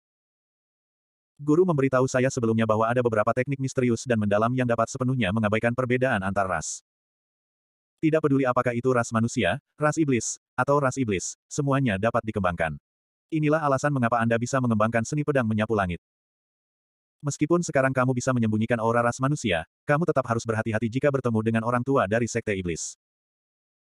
Guru memberitahu saya sebelumnya bahwa ada beberapa teknik misterius dan mendalam yang dapat sepenuhnya mengabaikan perbedaan antar ras. Tidak peduli apakah itu ras manusia, ras iblis, atau ras iblis, semuanya dapat dikembangkan. Inilah alasan mengapa Anda bisa mengembangkan seni pedang menyapu langit. Meskipun sekarang kamu bisa menyembunyikan aura ras manusia, kamu tetap harus berhati-hati jika bertemu dengan orang tua dari sekte iblis.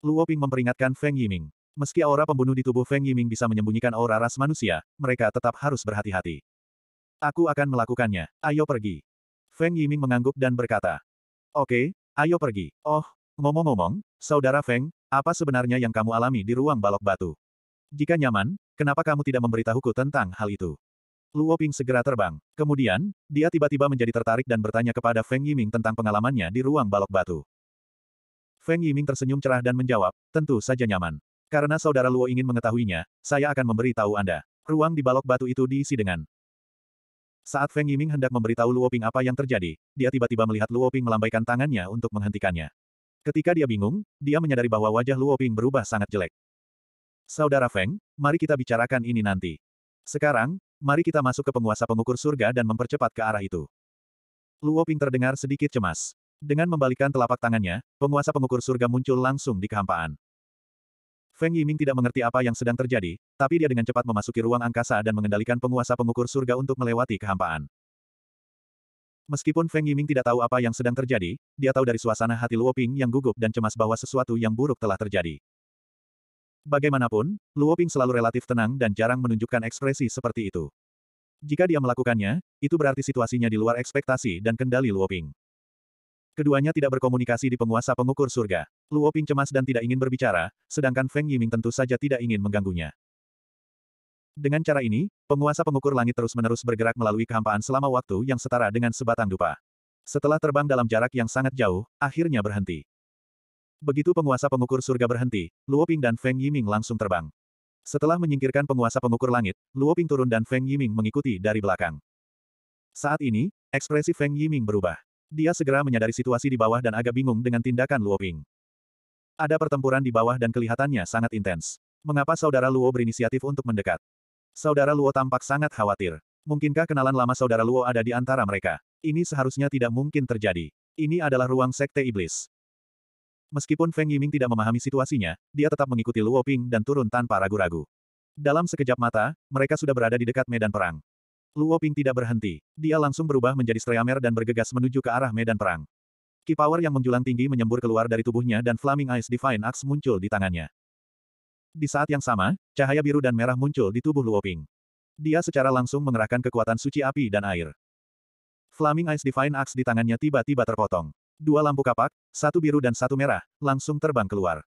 Luo Ping memperingatkan Feng Yiming. Meski aura pembunuh di tubuh Feng Yiming bisa menyembunyikan aura ras manusia, mereka tetap harus berhati-hati. Aku akan melakukannya. Ayo pergi. Feng Yiming mengangguk dan berkata. Oke, ayo pergi. Oh, ngomong-ngomong, Saudara Feng, apa sebenarnya yang kamu alami di ruang balok batu? Jika nyaman, kenapa kamu tidak memberitahuku tentang hal itu? Luo Ping segera terbang. Kemudian, dia tiba-tiba menjadi tertarik dan bertanya kepada Feng Yiming tentang pengalamannya di ruang balok batu. Feng Yiming tersenyum cerah dan menjawab, tentu saja nyaman. Karena saudara Luo ingin mengetahuinya, saya akan memberi tahu Anda. Ruang di balok batu itu diisi dengan saat Feng Yiming hendak memberitahu Luo Ping apa yang terjadi, dia tiba-tiba melihat Luo Ping melambaikan tangannya untuk menghentikannya. Ketika dia bingung, dia menyadari bahwa wajah Luo Ping berubah sangat jelek. Saudara Feng, mari kita bicarakan ini nanti. Sekarang, mari kita masuk ke penguasa pengukur surga dan mempercepat ke arah itu. Luo Ping terdengar sedikit cemas. Dengan membalikkan telapak tangannya, penguasa pengukur surga muncul langsung di kehampaan. Feng Yiming tidak mengerti apa yang sedang terjadi, tapi dia dengan cepat memasuki ruang angkasa dan mengendalikan penguasa pengukur surga untuk melewati kehampaan. Meskipun Feng Yiming tidak tahu apa yang sedang terjadi, dia tahu dari suasana hati Luo Ping yang gugup dan cemas bahwa sesuatu yang buruk telah terjadi. Bagaimanapun, Luo Ping selalu relatif tenang dan jarang menunjukkan ekspresi seperti itu. Jika dia melakukannya, itu berarti situasinya di luar ekspektasi dan kendali Luo Ping. Keduanya tidak berkomunikasi di penguasa pengukur surga. Luo Ping cemas dan tidak ingin berbicara, sedangkan Feng Yiming tentu saja tidak ingin mengganggunya. Dengan cara ini, penguasa pengukur langit terus-menerus bergerak melalui kehampaan selama waktu yang setara dengan sebatang dupa. Setelah terbang dalam jarak yang sangat jauh, akhirnya berhenti. Begitu penguasa pengukur surga berhenti, Luo Ping dan Feng Yiming langsung terbang. Setelah menyingkirkan penguasa pengukur langit, Luo Ping turun dan Feng Yiming mengikuti dari belakang. Saat ini, ekspresi Feng Yiming berubah. Dia segera menyadari situasi di bawah dan agak bingung dengan tindakan Luo Ping. Ada pertempuran di bawah dan kelihatannya sangat intens. Mengapa saudara Luo berinisiatif untuk mendekat? Saudara Luo tampak sangat khawatir. Mungkinkah kenalan lama saudara Luo ada di antara mereka? Ini seharusnya tidak mungkin terjadi. Ini adalah ruang sekte iblis. Meskipun Feng Yiming tidak memahami situasinya, dia tetap mengikuti Luo Ping dan turun tanpa ragu-ragu. Dalam sekejap mata, mereka sudah berada di dekat medan perang. Luo Ping tidak berhenti. Dia langsung berubah menjadi Streamer dan bergegas menuju ke arah medan perang. Ki power yang menjulang tinggi menyembur keluar dari tubuhnya dan Flaming Ice Divine Axe muncul di tangannya. Di saat yang sama, cahaya biru dan merah muncul di tubuh Luo Ping. Dia secara langsung mengerahkan kekuatan suci api dan air. Flaming Ice Divine Axe di tangannya tiba-tiba terpotong. Dua lampu kapak, satu biru dan satu merah, langsung terbang keluar.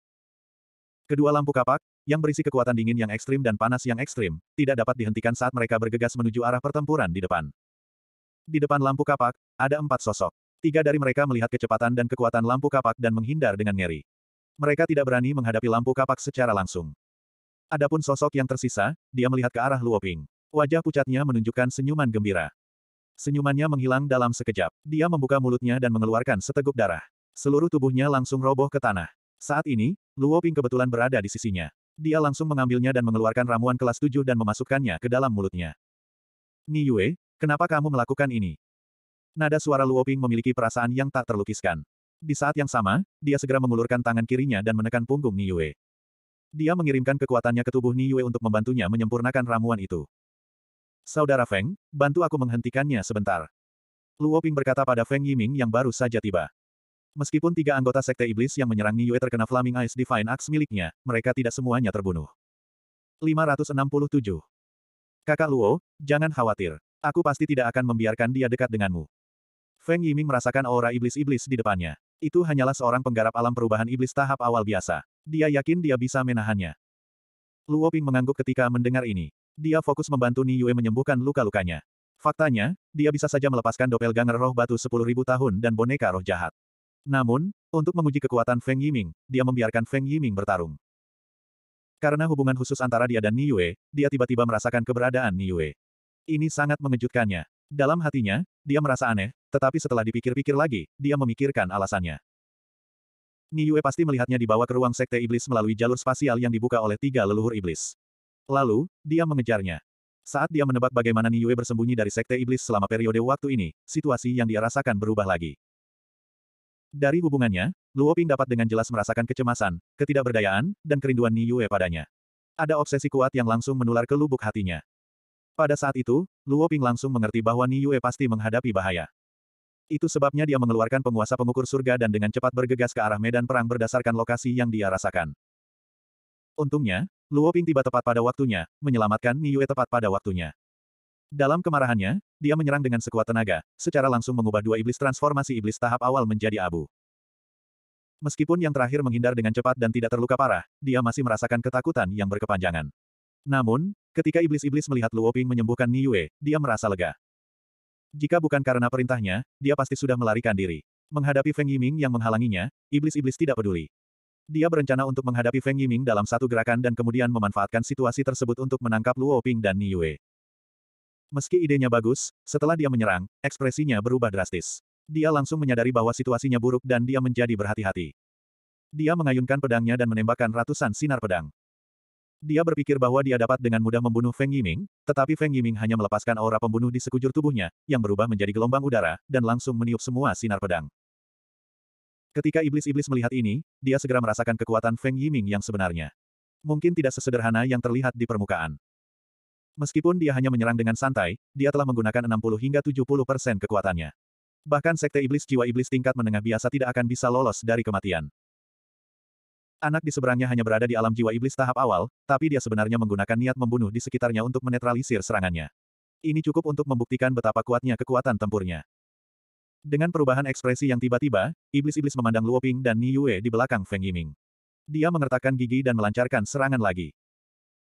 Kedua lampu kapak, yang berisi kekuatan dingin yang ekstrim dan panas yang ekstrim, tidak dapat dihentikan saat mereka bergegas menuju arah pertempuran di depan. Di depan lampu kapak, ada empat sosok. Tiga dari mereka melihat kecepatan dan kekuatan lampu kapak dan menghindar dengan ngeri. Mereka tidak berani menghadapi lampu kapak secara langsung. Adapun sosok yang tersisa, dia melihat ke arah Luoping. Wajah pucatnya menunjukkan senyuman gembira. Senyumannya menghilang dalam sekejap. Dia membuka mulutnya dan mengeluarkan seteguk darah. Seluruh tubuhnya langsung roboh ke tanah. Saat ini, Luo Ping kebetulan berada di sisinya. Dia langsung mengambilnya dan mengeluarkan ramuan kelas tujuh dan memasukkannya ke dalam mulutnya. Ni Yue, kenapa kamu melakukan ini? Nada suara Luo Ping memiliki perasaan yang tak terlukiskan. Di saat yang sama, dia segera mengulurkan tangan kirinya dan menekan punggung Ni Yue. Dia mengirimkan kekuatannya ke tubuh Ni Yue untuk membantunya menyempurnakan ramuan itu. Saudara Feng, bantu aku menghentikannya sebentar. Luo Ping berkata pada Feng Yiming yang baru saja tiba. Meskipun tiga anggota Sekte Iblis yang menyerang Yue terkena Flaming Ice Divine Axe miliknya, mereka tidak semuanya terbunuh. 567. Kakak Luo, jangan khawatir. Aku pasti tidak akan membiarkan dia dekat denganmu. Feng Yiming merasakan aura iblis-iblis di depannya. Itu hanyalah seorang penggarap alam perubahan iblis tahap awal biasa. Dia yakin dia bisa menahannya. Luo Ping mengangguk ketika mendengar ini. Dia fokus membantu Ni Yue menyembuhkan luka-lukanya. Faktanya, dia bisa saja melepaskan doppelganger roh batu 10.000 tahun dan boneka roh jahat. Namun, untuk menguji kekuatan Feng Yiming, dia membiarkan Feng Yiming bertarung. Karena hubungan khusus antara dia dan Niue, dia tiba-tiba merasakan keberadaan Niue. Ini sangat mengejutkannya. Dalam hatinya, dia merasa aneh, tetapi setelah dipikir-pikir lagi, dia memikirkan alasannya. Niue pasti melihatnya dibawa ke ruang sekte iblis melalui jalur spasial yang dibuka oleh tiga leluhur iblis. Lalu, dia mengejarnya. Saat dia menebak bagaimana Niue bersembunyi dari sekte iblis selama periode waktu ini, situasi yang dia rasakan berubah lagi. Dari hubungannya, Luo Ping dapat dengan jelas merasakan kecemasan, ketidakberdayaan, dan kerinduan Ni Yue padanya. Ada obsesi kuat yang langsung menular ke lubuk hatinya. Pada saat itu, Luo Ping langsung mengerti bahwa Ni Yue pasti menghadapi bahaya. Itu sebabnya dia mengeluarkan penguasa pengukur surga dan dengan cepat bergegas ke arah medan perang berdasarkan lokasi yang dia rasakan. Untungnya, Luo Ping tiba tepat pada waktunya, menyelamatkan Ni Yue tepat pada waktunya. Dalam kemarahannya, dia menyerang dengan sekuat tenaga, secara langsung mengubah dua iblis transformasi iblis tahap awal menjadi abu. Meskipun yang terakhir menghindar dengan cepat dan tidak terluka parah, dia masih merasakan ketakutan yang berkepanjangan. Namun, ketika iblis-iblis melihat Luo Ping menyembuhkan Niue, dia merasa lega. Jika bukan karena perintahnya, dia pasti sudah melarikan diri. Menghadapi Feng Yiming yang menghalanginya, iblis-iblis tidak peduli. Dia berencana untuk menghadapi Feng Yiming dalam satu gerakan dan kemudian memanfaatkan situasi tersebut untuk menangkap Luo Ping dan Niue. Meski idenya bagus, setelah dia menyerang, ekspresinya berubah drastis. Dia langsung menyadari bahwa situasinya buruk dan dia menjadi berhati-hati. Dia mengayunkan pedangnya dan menembakkan ratusan sinar pedang. Dia berpikir bahwa dia dapat dengan mudah membunuh Feng Yiming, tetapi Feng Yiming hanya melepaskan aura pembunuh di sekujur tubuhnya, yang berubah menjadi gelombang udara, dan langsung meniup semua sinar pedang. Ketika iblis-iblis melihat ini, dia segera merasakan kekuatan Feng Yiming yang sebenarnya. Mungkin tidak sesederhana yang terlihat di permukaan. Meskipun dia hanya menyerang dengan santai, dia telah menggunakan 60 hingga 70 persen kekuatannya. Bahkan sekte iblis jiwa iblis tingkat menengah biasa tidak akan bisa lolos dari kematian. Anak di seberangnya hanya berada di alam jiwa iblis tahap awal, tapi dia sebenarnya menggunakan niat membunuh di sekitarnya untuk menetralisir serangannya. Ini cukup untuk membuktikan betapa kuatnya kekuatan tempurnya. Dengan perubahan ekspresi yang tiba-tiba, iblis-iblis memandang Luoping dan Ni Yue di belakang Feng Yiming. Dia mengertakkan gigi dan melancarkan serangan lagi.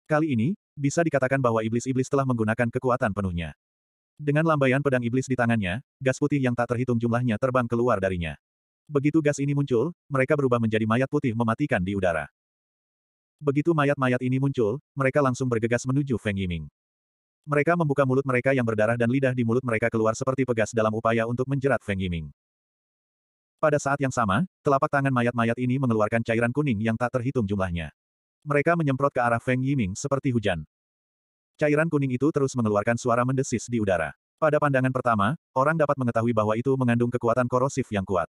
Kali ini, bisa dikatakan bahwa iblis-iblis telah menggunakan kekuatan penuhnya. Dengan lambaian pedang iblis di tangannya, gas putih yang tak terhitung jumlahnya terbang keluar darinya. Begitu gas ini muncul, mereka berubah menjadi mayat putih mematikan di udara. Begitu mayat-mayat ini muncul, mereka langsung bergegas menuju Feng Yiming. Mereka membuka mulut mereka yang berdarah dan lidah di mulut mereka keluar seperti pegas dalam upaya untuk menjerat Feng Yiming. Pada saat yang sama, telapak tangan mayat-mayat ini mengeluarkan cairan kuning yang tak terhitung jumlahnya. Mereka menyemprot ke arah Feng Yiming seperti hujan. Cairan kuning itu terus mengeluarkan suara mendesis di udara. Pada pandangan pertama, orang dapat mengetahui bahwa itu mengandung kekuatan korosif yang kuat.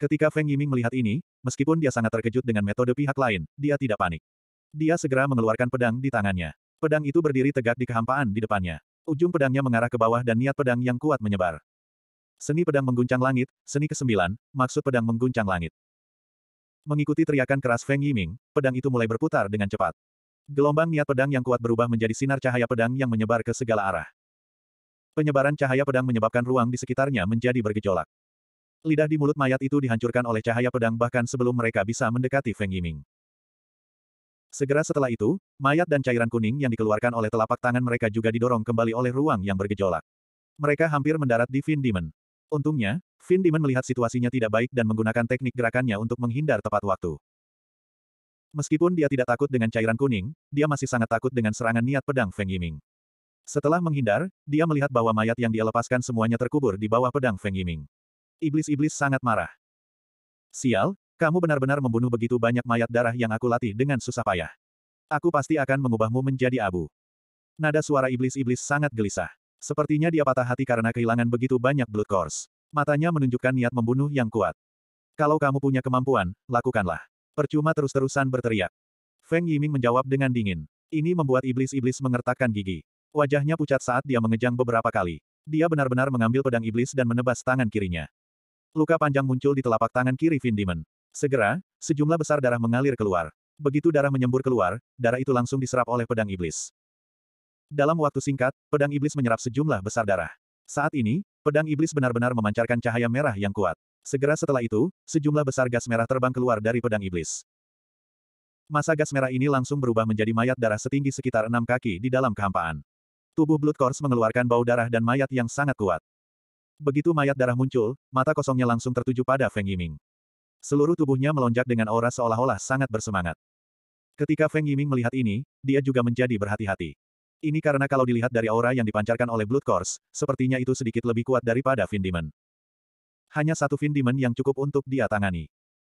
Ketika Feng Yiming melihat ini, meskipun dia sangat terkejut dengan metode pihak lain, dia tidak panik. Dia segera mengeluarkan pedang di tangannya. Pedang itu berdiri tegak di kehampaan di depannya. Ujung pedangnya mengarah ke bawah dan niat pedang yang kuat menyebar. Seni pedang mengguncang langit, seni kesembilan, maksud pedang mengguncang langit. Mengikuti teriakan keras Feng Yiming, pedang itu mulai berputar dengan cepat. Gelombang niat pedang yang kuat berubah menjadi sinar cahaya pedang yang menyebar ke segala arah. Penyebaran cahaya pedang menyebabkan ruang di sekitarnya menjadi bergejolak. Lidah di mulut mayat itu dihancurkan oleh cahaya pedang bahkan sebelum mereka bisa mendekati Feng Yiming. Segera setelah itu, mayat dan cairan kuning yang dikeluarkan oleh telapak tangan mereka juga didorong kembali oleh ruang yang bergejolak. Mereka hampir mendarat di Vin Demon. Untungnya, Finn Demon melihat situasinya tidak baik dan menggunakan teknik gerakannya untuk menghindar tepat waktu. Meskipun dia tidak takut dengan cairan kuning, dia masih sangat takut dengan serangan niat pedang Feng Yiming. Setelah menghindar, dia melihat bahwa mayat yang dia lepaskan semuanya terkubur di bawah pedang Feng Yiming. Iblis-iblis sangat marah. Sial, kamu benar-benar membunuh begitu banyak mayat darah yang aku latih dengan susah payah. Aku pasti akan mengubahmu menjadi abu. Nada suara iblis-iblis sangat gelisah. Sepertinya dia patah hati karena kehilangan begitu banyak blood course. Matanya menunjukkan niat membunuh yang kuat. Kalau kamu punya kemampuan, lakukanlah. Percuma terus-terusan berteriak. Feng Yiming menjawab dengan dingin. Ini membuat iblis-iblis mengertakkan gigi. Wajahnya pucat saat dia mengejang beberapa kali. Dia benar-benar mengambil pedang iblis dan menebas tangan kirinya. Luka panjang muncul di telapak tangan kiri Vin Demon. Segera, sejumlah besar darah mengalir keluar. Begitu darah menyembur keluar, darah itu langsung diserap oleh pedang iblis. Dalam waktu singkat, pedang iblis menyerap sejumlah besar darah. Saat ini, pedang iblis benar-benar memancarkan cahaya merah yang kuat. Segera setelah itu, sejumlah besar gas merah terbang keluar dari pedang iblis. Masa gas merah ini langsung berubah menjadi mayat darah setinggi sekitar enam kaki di dalam kehampaan. Tubuh Blood Course mengeluarkan bau darah dan mayat yang sangat kuat. Begitu mayat darah muncul, mata kosongnya langsung tertuju pada Feng Yiming. Seluruh tubuhnya melonjak dengan aura seolah-olah sangat bersemangat. Ketika Feng Yiming melihat ini, dia juga menjadi berhati-hati. Ini karena kalau dilihat dari aura yang dipancarkan oleh Blood Course, sepertinya itu sedikit lebih kuat daripada Vin Demon. Hanya satu Vin Demon yang cukup untuk dia tangani.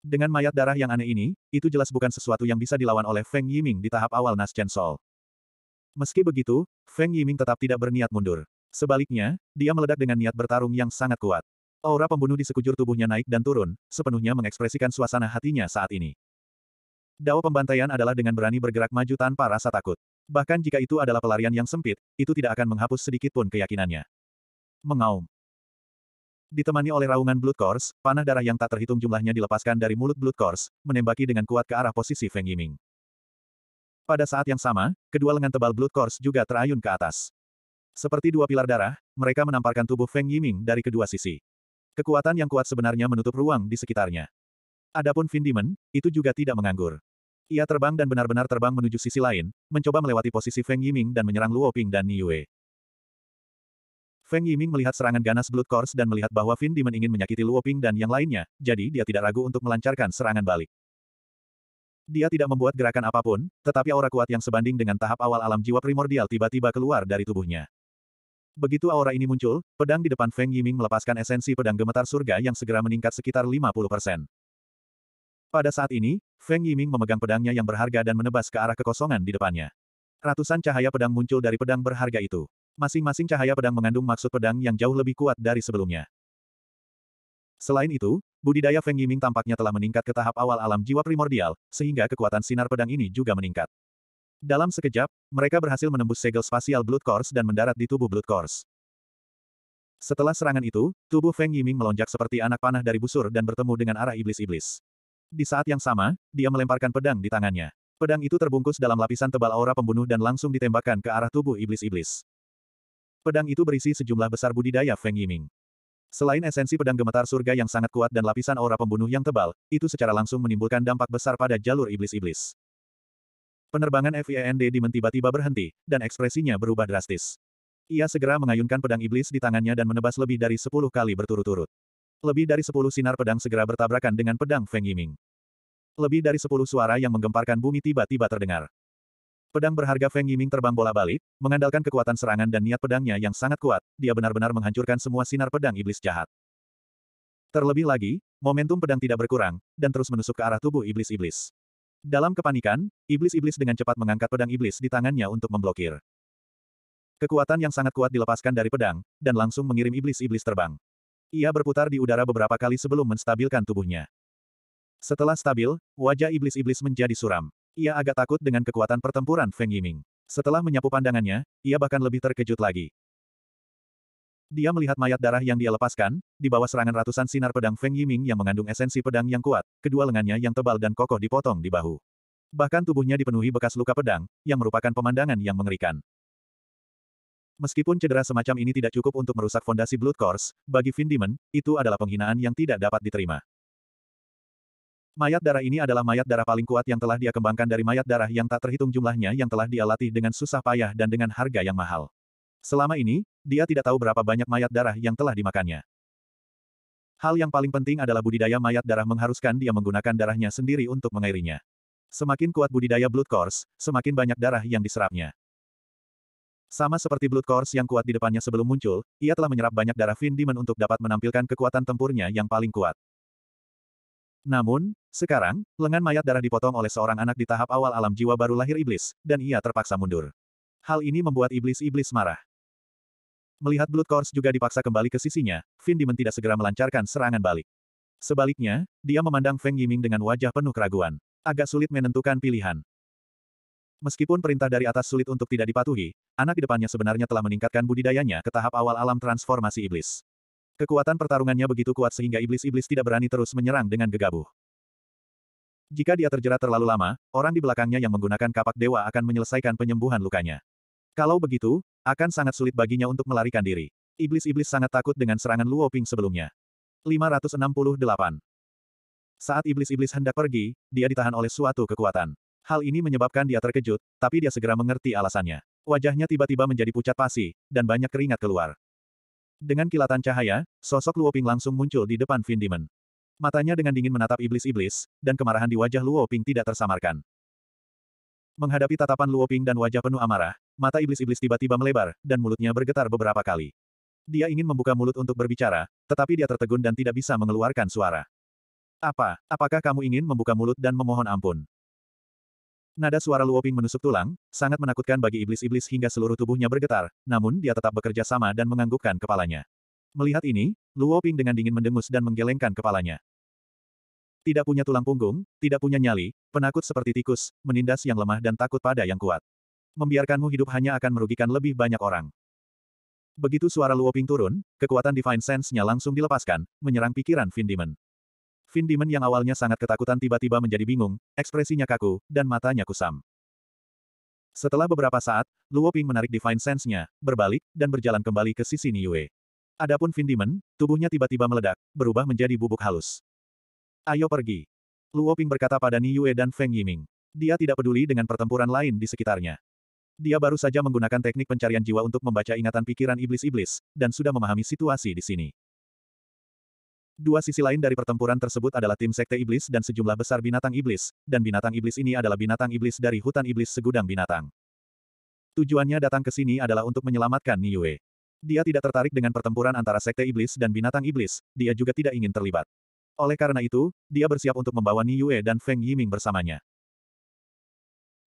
Dengan mayat darah yang aneh ini, itu jelas bukan sesuatu yang bisa dilawan oleh Feng Yiming di tahap awal Nas Chen Sol. Meski begitu, Feng Yiming tetap tidak berniat mundur. Sebaliknya, dia meledak dengan niat bertarung yang sangat kuat. Aura pembunuh di sekujur tubuhnya naik dan turun, sepenuhnya mengekspresikan suasana hatinya saat ini. Dao pembantaian adalah dengan berani bergerak maju tanpa rasa takut. Bahkan jika itu adalah pelarian yang sempit, itu tidak akan menghapus sedikit pun keyakinannya. Mengaum. Ditemani oleh raungan Blood Course, panah darah yang tak terhitung jumlahnya dilepaskan dari mulut Blood Course, menembaki dengan kuat ke arah posisi Feng Yiming. Pada saat yang sama, kedua lengan tebal Blood Course juga terayun ke atas. Seperti dua pilar darah, mereka menamparkan tubuh Feng Yiming dari kedua sisi. Kekuatan yang kuat sebenarnya menutup ruang di sekitarnya. Adapun Vindiman, itu juga tidak menganggur. Ia terbang dan benar-benar terbang menuju sisi lain, mencoba melewati posisi Feng Yiming dan menyerang Luo Ping dan Niue. Feng Yiming melihat serangan ganas Blood Course dan melihat bahwa Vin Demon ingin menyakiti Luo Ping dan yang lainnya, jadi dia tidak ragu untuk melancarkan serangan balik. Dia tidak membuat gerakan apapun, tetapi aura kuat yang sebanding dengan tahap awal alam jiwa primordial tiba-tiba keluar dari tubuhnya. Begitu aura ini muncul, pedang di depan Feng Yiming melepaskan esensi pedang gemetar surga yang segera meningkat sekitar 50%. Pada saat ini, Feng Yiming memegang pedangnya yang berharga dan menebas ke arah kekosongan di depannya. Ratusan cahaya pedang muncul dari pedang berharga itu. Masing-masing cahaya pedang mengandung maksud pedang yang jauh lebih kuat dari sebelumnya. Selain itu, budidaya Feng Yiming tampaknya telah meningkat ke tahap awal alam jiwa primordial, sehingga kekuatan sinar pedang ini juga meningkat. Dalam sekejap, mereka berhasil menembus segel spasial Blood Course dan mendarat di tubuh Blood Course. Setelah serangan itu, tubuh Feng Yiming melonjak seperti anak panah dari busur dan bertemu dengan arah iblis-iblis. Di saat yang sama, dia melemparkan pedang di tangannya. Pedang itu terbungkus dalam lapisan tebal aura pembunuh dan langsung ditembakkan ke arah tubuh iblis-iblis. Pedang itu berisi sejumlah besar budidaya Feng Yiming. Selain esensi pedang gemetar surga yang sangat kuat dan lapisan aura pembunuh yang tebal, itu secara langsung menimbulkan dampak besar pada jalur iblis-iblis. Penerbangan FIEND Demon tiba-tiba berhenti, dan ekspresinya berubah drastis. Ia segera mengayunkan pedang iblis di tangannya dan menebas lebih dari sepuluh kali berturut-turut. Lebih dari sepuluh sinar pedang segera bertabrakan dengan pedang Feng Yiming. Lebih dari sepuluh suara yang menggemparkan bumi tiba-tiba terdengar. Pedang berharga Feng Yiming terbang bola balik, mengandalkan kekuatan serangan dan niat pedangnya yang sangat kuat, dia benar-benar menghancurkan semua sinar pedang iblis jahat. Terlebih lagi, momentum pedang tidak berkurang, dan terus menusuk ke arah tubuh iblis-iblis. Dalam kepanikan, iblis-iblis dengan cepat mengangkat pedang iblis di tangannya untuk memblokir. Kekuatan yang sangat kuat dilepaskan dari pedang, dan langsung mengirim iblis-iblis terbang. Ia berputar di udara beberapa kali sebelum menstabilkan tubuhnya. Setelah stabil, wajah iblis-iblis menjadi suram. Ia agak takut dengan kekuatan pertempuran Feng Yiming. Setelah menyapu pandangannya, ia bahkan lebih terkejut lagi. Dia melihat mayat darah yang dia lepaskan, di bawah serangan ratusan sinar pedang Feng Yiming yang mengandung esensi pedang yang kuat, kedua lengannya yang tebal dan kokoh dipotong di bahu. Bahkan tubuhnya dipenuhi bekas luka pedang, yang merupakan pemandangan yang mengerikan. Meskipun cedera semacam ini tidak cukup untuk merusak fondasi Blood Course, bagi Vin Demon, itu adalah penghinaan yang tidak dapat diterima. Mayat darah ini adalah mayat darah paling kuat yang telah dia kembangkan dari mayat darah yang tak terhitung jumlahnya yang telah dia latih dengan susah payah dan dengan harga yang mahal. Selama ini, dia tidak tahu berapa banyak mayat darah yang telah dimakannya. Hal yang paling penting adalah budidaya mayat darah mengharuskan dia menggunakan darahnya sendiri untuk mengairinya. Semakin kuat budidaya Blood Course, semakin banyak darah yang diserapnya. Sama seperti Blood Course yang kuat di depannya sebelum muncul, ia telah menyerap banyak darah Vin Demon untuk dapat menampilkan kekuatan tempurnya yang paling kuat. Namun, sekarang, lengan mayat darah dipotong oleh seorang anak di tahap awal alam jiwa baru lahir iblis, dan ia terpaksa mundur. Hal ini membuat iblis-iblis marah. Melihat Blood Course juga dipaksa kembali ke sisinya, Vin Demon tidak segera melancarkan serangan balik. Sebaliknya, dia memandang Feng Yiming dengan wajah penuh keraguan. Agak sulit menentukan pilihan. Meskipun perintah dari atas sulit untuk tidak dipatuhi, anak di depannya sebenarnya telah meningkatkan budidayanya ke tahap awal alam transformasi iblis. Kekuatan pertarungannya begitu kuat sehingga iblis-iblis tidak berani terus menyerang dengan gegabah. Jika dia terjerat terlalu lama, orang di belakangnya yang menggunakan kapak dewa akan menyelesaikan penyembuhan lukanya. Kalau begitu, akan sangat sulit baginya untuk melarikan diri. Iblis-iblis sangat takut dengan serangan Luo Ping sebelumnya. 568. Saat iblis-iblis hendak pergi, dia ditahan oleh suatu kekuatan. Hal ini menyebabkan dia terkejut, tapi dia segera mengerti alasannya. Wajahnya tiba-tiba menjadi pucat pasi, dan banyak keringat keluar. Dengan kilatan cahaya, sosok Luo Ping langsung muncul di depan Vin Matanya dengan dingin menatap iblis-iblis, dan kemarahan di wajah Luo Ping tidak tersamarkan. Menghadapi tatapan Luo Ping dan wajah penuh amarah, mata iblis-iblis tiba-tiba melebar, dan mulutnya bergetar beberapa kali. Dia ingin membuka mulut untuk berbicara, tetapi dia tertegun dan tidak bisa mengeluarkan suara. Apa, apakah kamu ingin membuka mulut dan memohon ampun? Nada suara Luoping menusuk tulang, sangat menakutkan bagi iblis-iblis hingga seluruh tubuhnya bergetar, namun dia tetap bekerja sama dan menganggukkan kepalanya. Melihat ini, Luoping dengan dingin mendengus dan menggelengkan kepalanya. Tidak punya tulang punggung, tidak punya nyali, penakut seperti tikus, menindas yang lemah dan takut pada yang kuat. Membiarkanmu hidup hanya akan merugikan lebih banyak orang. Begitu suara Luoping turun, kekuatan Divine Sense-nya langsung dilepaskan, menyerang pikiran Vindiman. Vin Demon yang awalnya sangat ketakutan tiba-tiba menjadi bingung, ekspresinya kaku, dan matanya kusam. Setelah beberapa saat, Luo Ping menarik Divine Sense-nya, berbalik, dan berjalan kembali ke sisi Niue. Adapun Vin Demon, tubuhnya tiba-tiba meledak, berubah menjadi bubuk halus. Ayo pergi. Luo Ping berkata pada Niue dan Feng Yiming. Dia tidak peduli dengan pertempuran lain di sekitarnya. Dia baru saja menggunakan teknik pencarian jiwa untuk membaca ingatan pikiran iblis-iblis, dan sudah memahami situasi di sini. Dua sisi lain dari pertempuran tersebut adalah tim Sekte Iblis dan sejumlah besar binatang iblis, dan binatang iblis ini adalah binatang iblis dari hutan iblis segudang binatang. Tujuannya datang ke sini adalah untuk menyelamatkan Niue. Dia tidak tertarik dengan pertempuran antara Sekte Iblis dan binatang iblis, dia juga tidak ingin terlibat. Oleh karena itu, dia bersiap untuk membawa Niue dan Feng Yiming bersamanya.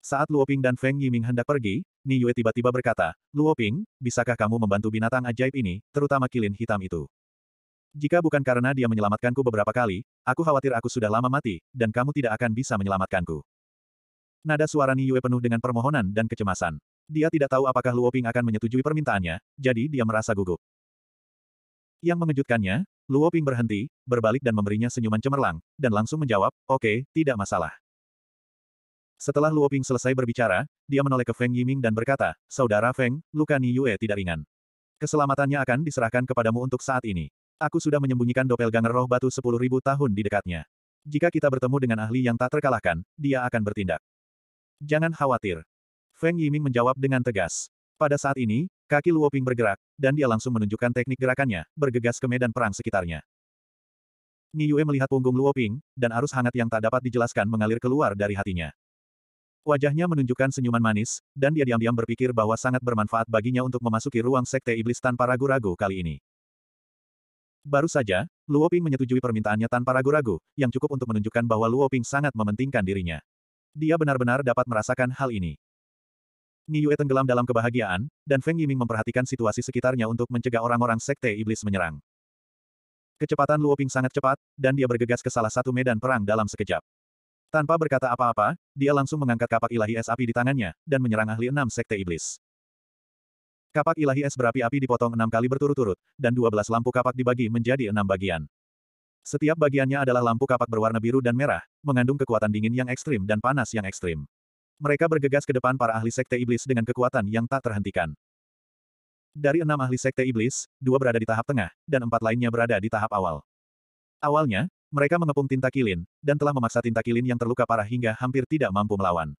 Saat Luoping dan Feng Yiming hendak pergi, Niue tiba-tiba berkata, Luoping, bisakah kamu membantu binatang ajaib ini, terutama kilin hitam itu? Jika bukan karena dia menyelamatkanku beberapa kali, aku khawatir aku sudah lama mati, dan kamu tidak akan bisa menyelamatkanku. Nada suara Niue penuh dengan permohonan dan kecemasan. Dia tidak tahu apakah Luo Ping akan menyetujui permintaannya, jadi dia merasa gugup. Yang mengejutkannya, Luo Ping berhenti, berbalik dan memberinya senyuman cemerlang, dan langsung menjawab, oke, okay, tidak masalah. Setelah Luo Ping selesai berbicara, dia menoleh ke Feng Yiming dan berkata, Saudara Feng, luka Ni Yue tidak ringan. Keselamatannya akan diserahkan kepadamu untuk saat ini. Aku sudah menyembunyikan doppelganger roh batu sepuluh ribu tahun di dekatnya. Jika kita bertemu dengan ahli yang tak terkalahkan, dia akan bertindak. Jangan khawatir. Feng Yiming menjawab dengan tegas. Pada saat ini, kaki Luoping bergerak, dan dia langsung menunjukkan teknik gerakannya, bergegas ke medan perang sekitarnya. Ni Yue melihat punggung Luoping, dan arus hangat yang tak dapat dijelaskan mengalir keluar dari hatinya. Wajahnya menunjukkan senyuman manis, dan dia diam-diam berpikir bahwa sangat bermanfaat baginya untuk memasuki ruang sekte iblis tanpa ragu-ragu kali ini. Baru saja, Luo Ping menyetujui permintaannya tanpa ragu-ragu, yang cukup untuk menunjukkan bahwa Luo Ping sangat mementingkan dirinya. Dia benar-benar dapat merasakan hal ini. Yue tenggelam dalam kebahagiaan, dan Feng Yiming memperhatikan situasi sekitarnya untuk mencegah orang-orang sekte iblis menyerang. Kecepatan Luo Ping sangat cepat, dan dia bergegas ke salah satu medan perang dalam sekejap. Tanpa berkata apa-apa, dia langsung mengangkat kapak ilahi es api di tangannya, dan menyerang ahli enam sekte iblis. Kapak ilahi es berapi-api dipotong enam kali berturut-turut, dan dua belas lampu kapak dibagi menjadi enam bagian. Setiap bagiannya adalah lampu kapak berwarna biru dan merah, mengandung kekuatan dingin yang ekstrim dan panas yang ekstrim. Mereka bergegas ke depan para ahli sekte iblis dengan kekuatan yang tak terhentikan. Dari enam ahli sekte iblis, dua berada di tahap tengah, dan empat lainnya berada di tahap awal. Awalnya, mereka mengepung tinta kilin, dan telah memaksa tinta kilin yang terluka parah hingga hampir tidak mampu melawan.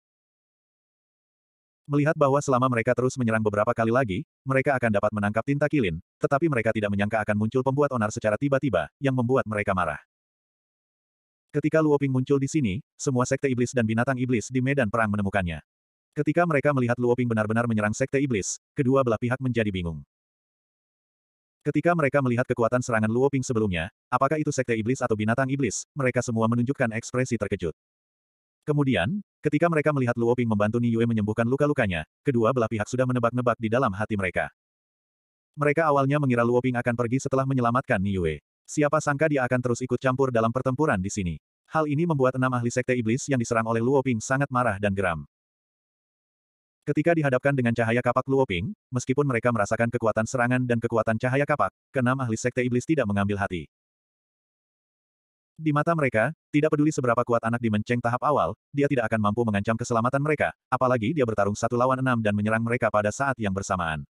Melihat bahwa selama mereka terus menyerang beberapa kali lagi, mereka akan dapat menangkap tinta kilin, tetapi mereka tidak menyangka akan muncul pembuat onar secara tiba-tiba, yang membuat mereka marah. Ketika Luoping muncul di sini, semua sekte iblis dan binatang iblis di medan perang menemukannya. Ketika mereka melihat Luoping benar-benar menyerang sekte iblis, kedua belah pihak menjadi bingung. Ketika mereka melihat kekuatan serangan Luoping sebelumnya, apakah itu sekte iblis atau binatang iblis, mereka semua menunjukkan ekspresi terkejut. Kemudian, ketika mereka melihat Luo Ping membantu Ni Yue menyembuhkan luka-lukanya, kedua belah pihak sudah menebak-nebak di dalam hati mereka. Mereka awalnya mengira Luo Ping akan pergi setelah menyelamatkan Ni Yue. Siapa sangka dia akan terus ikut campur dalam pertempuran di sini. Hal ini membuat enam ahli sekte iblis yang diserang oleh Luo Ping sangat marah dan geram. Ketika dihadapkan dengan cahaya kapak Luo Ping, meskipun mereka merasakan kekuatan serangan dan kekuatan cahaya kapak, keenam ahli sekte iblis tidak mengambil hati. Di mata mereka, tidak peduli seberapa kuat anak di menceng tahap awal, dia tidak akan mampu mengancam keselamatan mereka, apalagi dia bertarung satu lawan enam dan menyerang mereka pada saat yang bersamaan.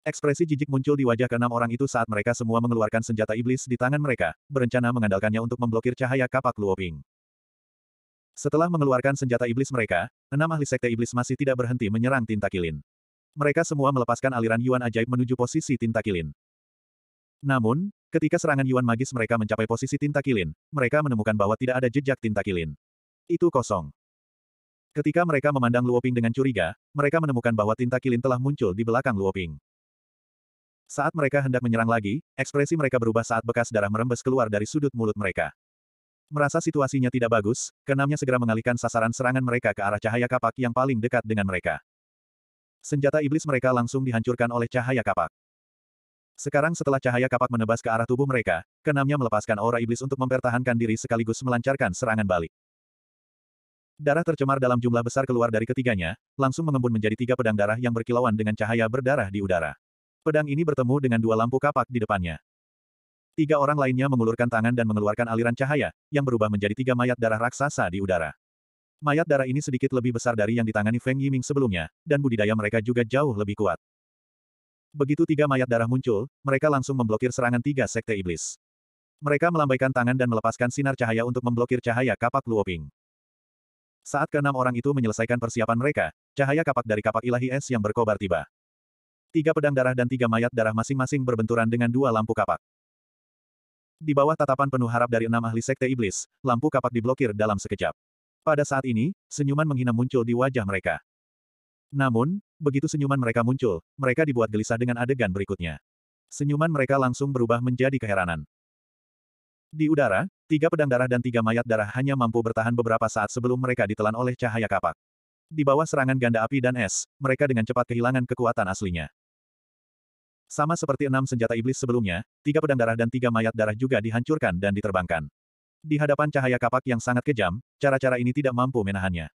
Ekspresi jijik muncul di wajah keenam orang itu saat mereka semua mengeluarkan senjata iblis di tangan mereka, berencana mengandalkannya untuk memblokir cahaya kapak Luoping. Setelah mengeluarkan senjata iblis mereka, enam ahli sekte iblis masih tidak berhenti menyerang tinta kilin. Mereka semua melepaskan aliran Yuan ajaib menuju posisi tinta kilin. Namun, ketika serangan Yuan magis mereka mencapai posisi tinta kilin, mereka menemukan bahwa tidak ada jejak tinta kilin. Itu kosong. Ketika mereka memandang Luoping dengan curiga, mereka menemukan bahwa tinta kilin telah muncul di belakang Luoping. Saat mereka hendak menyerang lagi, ekspresi mereka berubah saat bekas darah merembes keluar dari sudut mulut mereka. Merasa situasinya tidak bagus, keenamnya segera mengalihkan sasaran serangan mereka ke arah cahaya kapak yang paling dekat dengan mereka. Senjata iblis mereka langsung dihancurkan oleh cahaya kapak. Sekarang setelah cahaya kapak menebas ke arah tubuh mereka, keenamnya melepaskan aura iblis untuk mempertahankan diri sekaligus melancarkan serangan balik. Darah tercemar dalam jumlah besar keluar dari ketiganya, langsung mengembun menjadi tiga pedang darah yang berkilauan dengan cahaya berdarah di udara. Pedang ini bertemu dengan dua lampu kapak di depannya. Tiga orang lainnya mengulurkan tangan dan mengeluarkan aliran cahaya, yang berubah menjadi tiga mayat darah raksasa di udara. Mayat darah ini sedikit lebih besar dari yang ditangani Feng Yiming sebelumnya, dan budidaya mereka juga jauh lebih kuat. Begitu tiga mayat darah muncul, mereka langsung memblokir serangan tiga sekte iblis. Mereka melambaikan tangan dan melepaskan sinar cahaya untuk memblokir cahaya kapak Luoping. Saat keenam orang itu menyelesaikan persiapan mereka, cahaya kapak dari kapak ilahi es yang berkobar tiba. Tiga pedang darah dan tiga mayat darah masing-masing berbenturan dengan dua lampu kapak. Di bawah tatapan penuh harap dari enam ahli sekte iblis, lampu kapak diblokir dalam sekejap. Pada saat ini, senyuman menghina muncul di wajah mereka. Namun, Begitu senyuman mereka muncul, mereka dibuat gelisah dengan adegan berikutnya. Senyuman mereka langsung berubah menjadi keheranan. Di udara, tiga pedang darah dan tiga mayat darah hanya mampu bertahan beberapa saat sebelum mereka ditelan oleh cahaya kapak. Di bawah serangan ganda api dan es, mereka dengan cepat kehilangan kekuatan aslinya. Sama seperti enam senjata iblis sebelumnya, tiga pedang darah dan tiga mayat darah juga dihancurkan dan diterbangkan. Di hadapan cahaya kapak yang sangat kejam, cara-cara ini tidak mampu menahannya.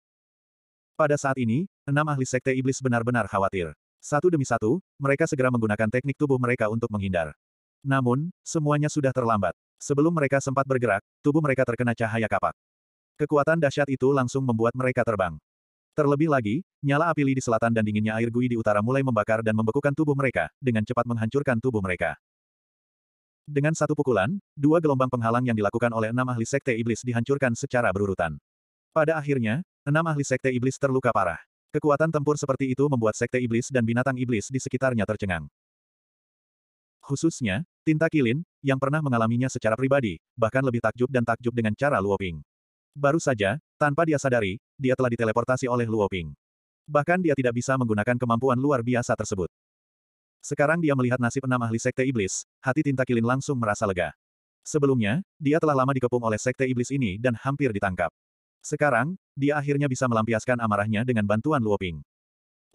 Pada saat ini, enam ahli sekte iblis benar-benar khawatir. Satu demi satu, mereka segera menggunakan teknik tubuh mereka untuk menghindar. Namun, semuanya sudah terlambat. Sebelum mereka sempat bergerak, tubuh mereka terkena cahaya kapak. Kekuatan dahsyat itu langsung membuat mereka terbang. Terlebih lagi, nyala api li di selatan dan dinginnya air gui di utara mulai membakar dan membekukan tubuh mereka, dengan cepat menghancurkan tubuh mereka. Dengan satu pukulan, dua gelombang penghalang yang dilakukan oleh enam ahli sekte iblis dihancurkan secara berurutan. Pada akhirnya, enam ahli sekte iblis terluka parah. Kekuatan tempur seperti itu membuat sekte iblis dan binatang iblis di sekitarnya tercengang. Khususnya, Tinta Kilin, yang pernah mengalaminya secara pribadi, bahkan lebih takjub dan takjub dengan cara Luoping. Baru saja, tanpa dia sadari, dia telah diteleportasi oleh Luoping. Bahkan dia tidak bisa menggunakan kemampuan luar biasa tersebut. Sekarang dia melihat nasib enam ahli sekte iblis, hati Tinta Kilin langsung merasa lega. Sebelumnya, dia telah lama dikepung oleh sekte iblis ini dan hampir ditangkap. Sekarang, dia akhirnya bisa melampiaskan amarahnya dengan bantuan Luoping.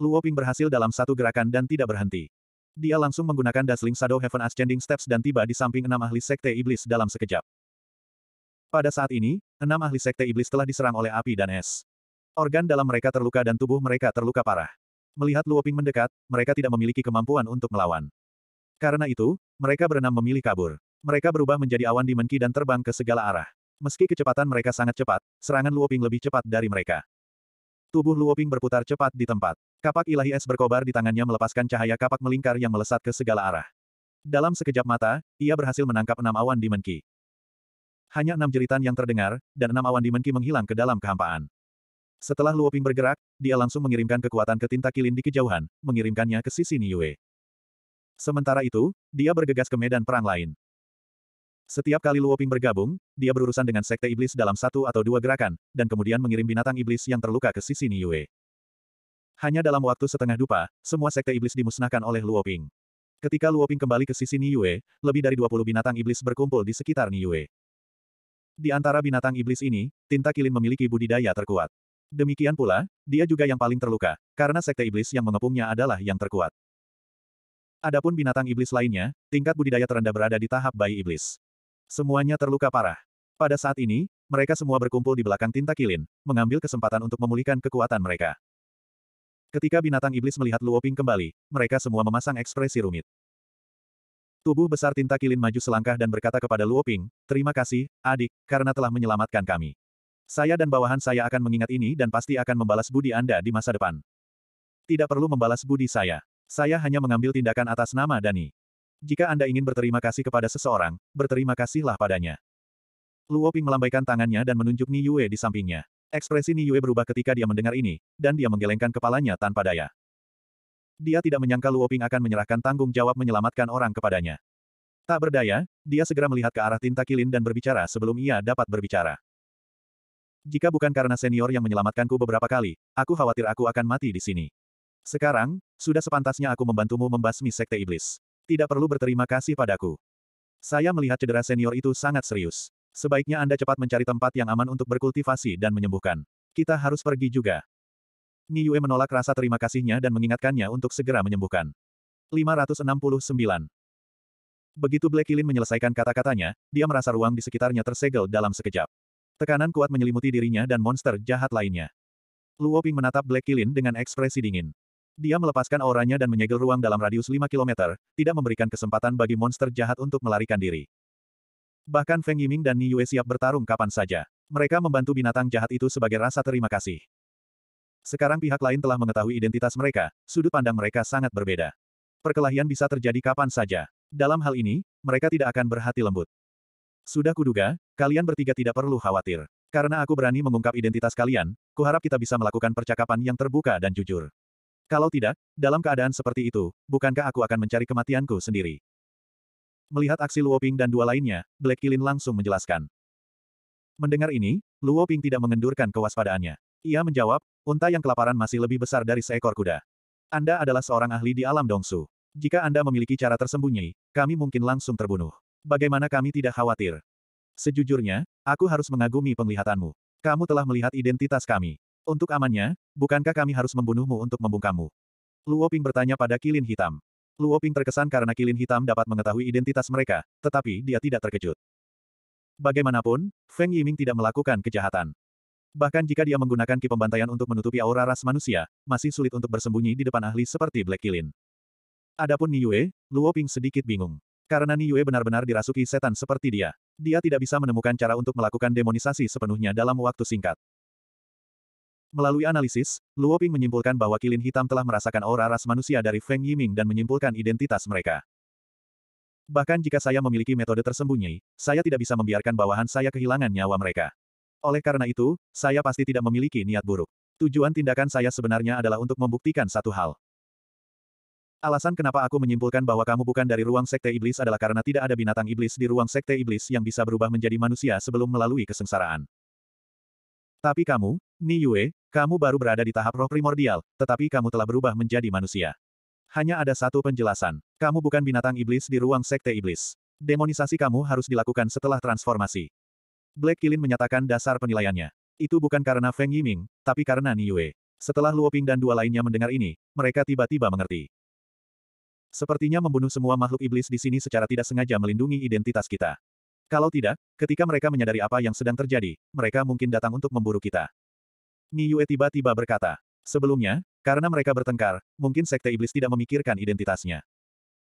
Luoping berhasil dalam satu gerakan dan tidak berhenti. Dia langsung menggunakan Dazzling Shadow Heaven Ascending Steps dan tiba di samping enam ahli Sekte Iblis dalam sekejap. Pada saat ini, enam ahli Sekte Iblis telah diserang oleh api dan es. Organ dalam mereka terluka dan tubuh mereka terluka parah. Melihat Luoping mendekat, mereka tidak memiliki kemampuan untuk melawan. Karena itu, mereka berenam memilih kabur. Mereka berubah menjadi awan di dan terbang ke segala arah. Meski kecepatan mereka sangat cepat, serangan Luoping lebih cepat dari mereka. Tubuh Luoping berputar cepat di tempat. Kapak ilahi es berkobar di tangannya melepaskan cahaya kapak melingkar yang melesat ke segala arah. Dalam sekejap mata, ia berhasil menangkap enam awan di Menki. Hanya enam jeritan yang terdengar, dan enam awan di Menki menghilang ke dalam kehampaan. Setelah Luoping bergerak, dia langsung mengirimkan kekuatan ke tinta kilin di kejauhan, mengirimkannya ke sisi Niue. Sementara itu, dia bergegas ke medan perang lain. Setiap kali Luoping bergabung, dia berurusan dengan sekte iblis dalam satu atau dua gerakan, dan kemudian mengirim binatang iblis yang terluka ke sisi Yue. Hanya dalam waktu setengah dupa, semua sekte iblis dimusnahkan oleh Luoping. Ketika Luoping kembali ke sisi Yue, lebih dari 20 binatang iblis berkumpul di sekitar Yue. Di antara binatang iblis ini, Tinta Kilin memiliki budidaya terkuat. Demikian pula, dia juga yang paling terluka, karena sekte iblis yang mengepungnya adalah yang terkuat. Adapun binatang iblis lainnya, tingkat budidaya terendah berada di tahap bayi iblis. Semuanya terluka parah. Pada saat ini, mereka semua berkumpul di belakang tinta kilin, mengambil kesempatan untuk memulihkan kekuatan mereka. Ketika binatang iblis melihat Luoping kembali, mereka semua memasang ekspresi rumit. Tubuh besar tinta kilin maju selangkah dan berkata kepada Luoping, terima kasih, adik, karena telah menyelamatkan kami. Saya dan bawahan saya akan mengingat ini dan pasti akan membalas budi Anda di masa depan. Tidak perlu membalas budi saya. Saya hanya mengambil tindakan atas nama Dani. Jika Anda ingin berterima kasih kepada seseorang, berterima kasihlah padanya. Luo Ping melambaikan tangannya dan menunjuk Ni Yue di sampingnya. Ekspresi Ni Yue berubah ketika dia mendengar ini, dan dia menggelengkan kepalanya tanpa daya. Dia tidak menyangka Luo Ping akan menyerahkan tanggung jawab menyelamatkan orang kepadanya. Tak berdaya, dia segera melihat ke arah tinta kilin dan berbicara sebelum ia dapat berbicara. Jika bukan karena senior yang menyelamatkanku beberapa kali, aku khawatir aku akan mati di sini. Sekarang, sudah sepantasnya aku membantumu membasmi sekte iblis. Tidak perlu berterima kasih padaku. Saya melihat cedera senior itu sangat serius. Sebaiknya Anda cepat mencari tempat yang aman untuk berkultivasi dan menyembuhkan. Kita harus pergi juga. Yue menolak rasa terima kasihnya dan mengingatkannya untuk segera menyembuhkan. 569. Begitu Black Kilin menyelesaikan kata-katanya, dia merasa ruang di sekitarnya tersegel dalam sekejap. Tekanan kuat menyelimuti dirinya dan monster jahat lainnya. Luo Ping menatap Black Kilin dengan ekspresi dingin. Dia melepaskan auranya dan menyegel ruang dalam radius 5 km, tidak memberikan kesempatan bagi monster jahat untuk melarikan diri. Bahkan Feng Yiming dan Ni Yue siap bertarung kapan saja. Mereka membantu binatang jahat itu sebagai rasa terima kasih. Sekarang pihak lain telah mengetahui identitas mereka, sudut pandang mereka sangat berbeda. Perkelahian bisa terjadi kapan saja. Dalam hal ini, mereka tidak akan berhati lembut. Sudah kuduga, kalian bertiga tidak perlu khawatir. Karena aku berani mengungkap identitas kalian, kuharap kita bisa melakukan percakapan yang terbuka dan jujur. Kalau tidak, dalam keadaan seperti itu, bukankah aku akan mencari kematianku sendiri? Melihat aksi Luoping dan dua lainnya, Black Kilin langsung menjelaskan. Mendengar ini, Luoping tidak mengendurkan kewaspadaannya. Ia menjawab, unta yang kelaparan masih lebih besar dari seekor kuda. Anda adalah seorang ahli di alam dongsu. Jika Anda memiliki cara tersembunyi, kami mungkin langsung terbunuh. Bagaimana kami tidak khawatir? Sejujurnya, aku harus mengagumi penglihatanmu. Kamu telah melihat identitas kami. Untuk amannya, bukankah kami harus membunuhmu untuk membungkammu? Luo Ping bertanya pada kilin hitam. Luo Ping terkesan karena kilin hitam dapat mengetahui identitas mereka, tetapi dia tidak terkejut. Bagaimanapun, Feng Yiming tidak melakukan kejahatan. Bahkan jika dia menggunakan ki pembantaian untuk menutupi aura ras manusia, masih sulit untuk bersembunyi di depan ahli seperti Black Kilin. Adapun Niue, Luo Ping sedikit bingung. Karena Ni Yue benar-benar dirasuki setan seperti dia. Dia tidak bisa menemukan cara untuk melakukan demonisasi sepenuhnya dalam waktu singkat. Melalui analisis, Luo Ping menyimpulkan bahwa kilin hitam telah merasakan aura ras manusia dari Feng Yiming dan menyimpulkan identitas mereka. Bahkan jika saya memiliki metode tersembunyi, saya tidak bisa membiarkan bawahan saya kehilangan nyawa mereka. Oleh karena itu, saya pasti tidak memiliki niat buruk. Tujuan tindakan saya sebenarnya adalah untuk membuktikan satu hal. Alasan kenapa aku menyimpulkan bahwa kamu bukan dari ruang sekte iblis adalah karena tidak ada binatang iblis di ruang sekte iblis yang bisa berubah menjadi manusia sebelum melalui kesengsaraan. Tapi kamu, Ni Yue, kamu baru berada di tahap roh primordial, tetapi kamu telah berubah menjadi manusia. Hanya ada satu penjelasan. Kamu bukan binatang iblis di ruang sekte iblis. Demonisasi kamu harus dilakukan setelah transformasi. Black Kilin menyatakan dasar penilaiannya. Itu bukan karena Feng Yiming, tapi karena Ni Yue. Setelah Luoping dan dua lainnya mendengar ini, mereka tiba-tiba mengerti. Sepertinya membunuh semua makhluk iblis di sini secara tidak sengaja melindungi identitas kita. Kalau tidak, ketika mereka menyadari apa yang sedang terjadi, mereka mungkin datang untuk memburu kita. Niyue tiba-tiba berkata. Sebelumnya, karena mereka bertengkar, mungkin Sekte Iblis tidak memikirkan identitasnya.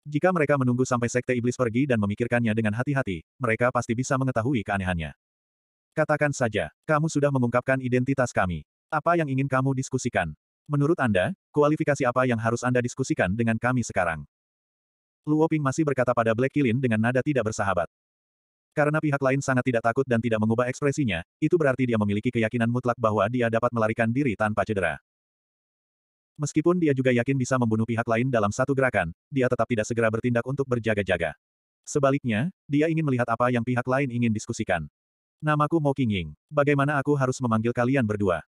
Jika mereka menunggu sampai Sekte Iblis pergi dan memikirkannya dengan hati-hati, mereka pasti bisa mengetahui keanehannya. Katakan saja, kamu sudah mengungkapkan identitas kami. Apa yang ingin kamu diskusikan? Menurut Anda, kualifikasi apa yang harus Anda diskusikan dengan kami sekarang? Luoping masih berkata pada Black Kilin dengan nada tidak bersahabat. Karena pihak lain sangat tidak takut dan tidak mengubah ekspresinya, itu berarti dia memiliki keyakinan mutlak bahwa dia dapat melarikan diri tanpa cedera. Meskipun dia juga yakin bisa membunuh pihak lain dalam satu gerakan, dia tetap tidak segera bertindak untuk berjaga-jaga. Sebaliknya, dia ingin melihat apa yang pihak lain ingin diskusikan. Namaku Mo Qingying. Bagaimana aku harus memanggil kalian berdua?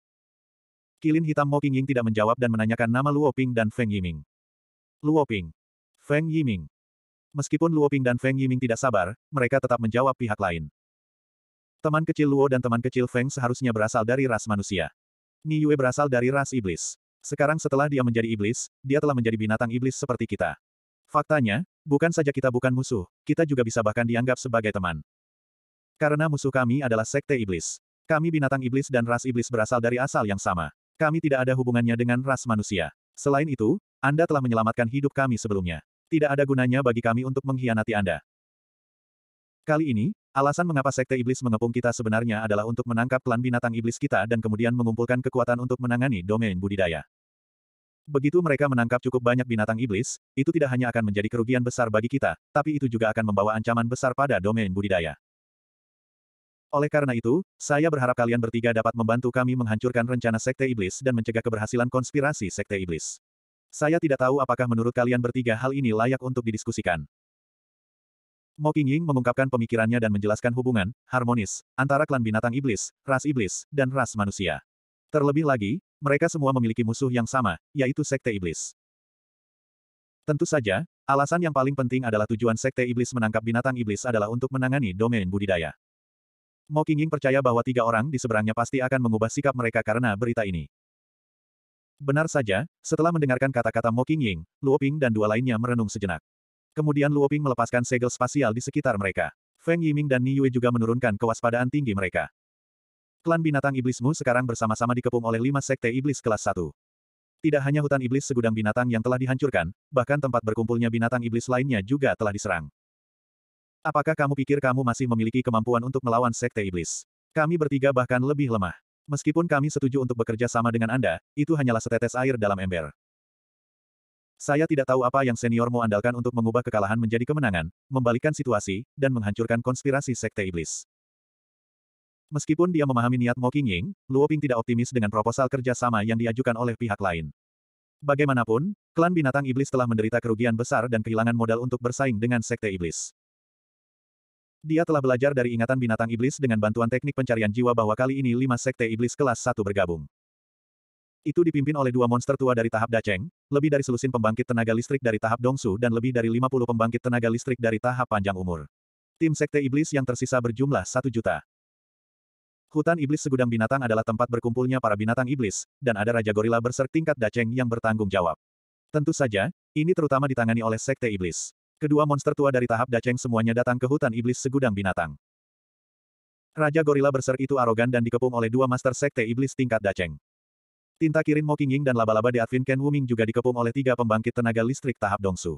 Kilin hitam Mo Qingying tidak menjawab dan menanyakan nama Luo Ping dan Feng Yiming. Luo Ping. Feng Yiming. Meskipun Luo Ping dan Feng Yiming tidak sabar, mereka tetap menjawab pihak lain. Teman kecil Luo dan teman kecil Feng seharusnya berasal dari ras manusia. Ni Yue berasal dari ras iblis. Sekarang setelah dia menjadi iblis, dia telah menjadi binatang iblis seperti kita. Faktanya, bukan saja kita bukan musuh, kita juga bisa bahkan dianggap sebagai teman. Karena musuh kami adalah sekte iblis. Kami binatang iblis dan ras iblis berasal dari asal yang sama. Kami tidak ada hubungannya dengan ras manusia. Selain itu, Anda telah menyelamatkan hidup kami sebelumnya tidak ada gunanya bagi kami untuk mengkhianati Anda. Kali ini, alasan mengapa Sekte Iblis mengepung kita sebenarnya adalah untuk menangkap klan binatang iblis kita dan kemudian mengumpulkan kekuatan untuk menangani domain budidaya. Begitu mereka menangkap cukup banyak binatang iblis, itu tidak hanya akan menjadi kerugian besar bagi kita, tapi itu juga akan membawa ancaman besar pada domain budidaya. Oleh karena itu, saya berharap kalian bertiga dapat membantu kami menghancurkan rencana Sekte Iblis dan mencegah keberhasilan konspirasi Sekte Iblis. Saya tidak tahu apakah menurut kalian bertiga hal ini layak untuk didiskusikan. Mo Qingying mengungkapkan pemikirannya dan menjelaskan hubungan, harmonis, antara klan binatang iblis, ras iblis, dan ras manusia. Terlebih lagi, mereka semua memiliki musuh yang sama, yaitu sekte iblis. Tentu saja, alasan yang paling penting adalah tujuan sekte iblis menangkap binatang iblis adalah untuk menangani domain budidaya. Mo Qingying percaya bahwa tiga orang di seberangnya pasti akan mengubah sikap mereka karena berita ini. Benar saja, setelah mendengarkan kata-kata Mo Qingying, Luo Ping dan dua lainnya merenung sejenak. Kemudian Luo Ping melepaskan segel spasial di sekitar mereka. Feng Yiming dan Ni Yue juga menurunkan kewaspadaan tinggi mereka. Klan binatang iblismu sekarang bersama-sama dikepung oleh lima sekte iblis kelas 1. Tidak hanya hutan iblis segudang binatang yang telah dihancurkan, bahkan tempat berkumpulnya binatang iblis lainnya juga telah diserang. Apakah kamu pikir kamu masih memiliki kemampuan untuk melawan sekte iblis? Kami bertiga bahkan lebih lemah. Meskipun kami setuju untuk bekerja sama dengan Anda, itu hanyalah setetes air dalam ember. Saya tidak tahu apa yang seniormu andalkan untuk mengubah kekalahan menjadi kemenangan, membalikkan situasi, dan menghancurkan konspirasi sekte iblis. Meskipun dia memahami niat Mo Ying, Luo Ping tidak optimis dengan proposal kerjasama yang diajukan oleh pihak lain. Bagaimanapun, klan binatang iblis telah menderita kerugian besar dan kehilangan modal untuk bersaing dengan sekte iblis. Dia telah belajar dari ingatan binatang iblis dengan bantuan teknik pencarian jiwa bahwa kali ini lima sekte iblis kelas satu bergabung. Itu dipimpin oleh dua monster tua dari tahap daceng, lebih dari selusin pembangkit tenaga listrik dari tahap Dongsu dan lebih dari 50 pembangkit tenaga listrik dari tahap panjang umur. Tim sekte iblis yang tersisa berjumlah satu juta. Hutan iblis segudang binatang adalah tempat berkumpulnya para binatang iblis, dan ada Raja Gorila berserk tingkat Daceng yang bertanggung jawab. Tentu saja, ini terutama ditangani oleh sekte iblis. Kedua monster tua dari tahap Daceng semuanya datang ke hutan iblis segudang binatang. Raja gorila berser itu arogan dan dikepung oleh dua master sekte iblis tingkat Daceng. Tinta kirin Mokinging dan laba-laba di Advin Ken Wuming juga dikepung oleh tiga pembangkit tenaga listrik tahap Dongsu.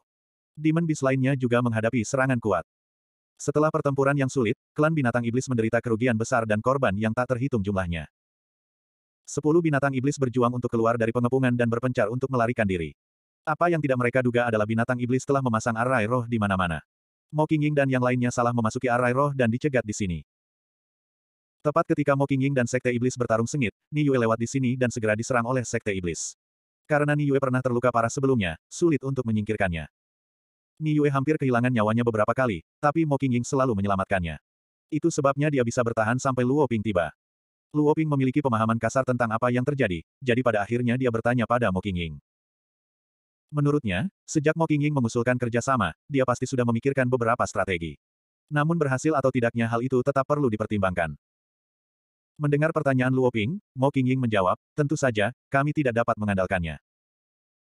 Demon Beast lainnya juga menghadapi serangan kuat. Setelah pertempuran yang sulit, klan binatang iblis menderita kerugian besar dan korban yang tak terhitung jumlahnya. Sepuluh binatang iblis berjuang untuk keluar dari pengepungan dan berpencar untuk melarikan diri. Apa yang tidak mereka duga adalah binatang iblis telah memasang arai roh di mana-mana. Mo Qingying dan yang lainnya salah memasuki arai roh dan dicegat di sini. Tepat ketika Mo Qingying dan Sekte Iblis bertarung sengit, Ni Yue lewat di sini dan segera diserang oleh Sekte Iblis. Karena Ni Yue pernah terluka parah sebelumnya, sulit untuk menyingkirkannya. Ni Yue hampir kehilangan nyawanya beberapa kali, tapi Mo Qingying selalu menyelamatkannya. Itu sebabnya dia bisa bertahan sampai Luo Ping tiba. Luo Ping memiliki pemahaman kasar tentang apa yang terjadi, jadi pada akhirnya dia bertanya pada Mo Qingying. Menurutnya, sejak Mo Qingying mengusulkan kerjasama, dia pasti sudah memikirkan beberapa strategi. Namun berhasil atau tidaknya hal itu tetap perlu dipertimbangkan. Mendengar pertanyaan Luo Ping, Mo Qingying menjawab, tentu saja, kami tidak dapat mengandalkannya.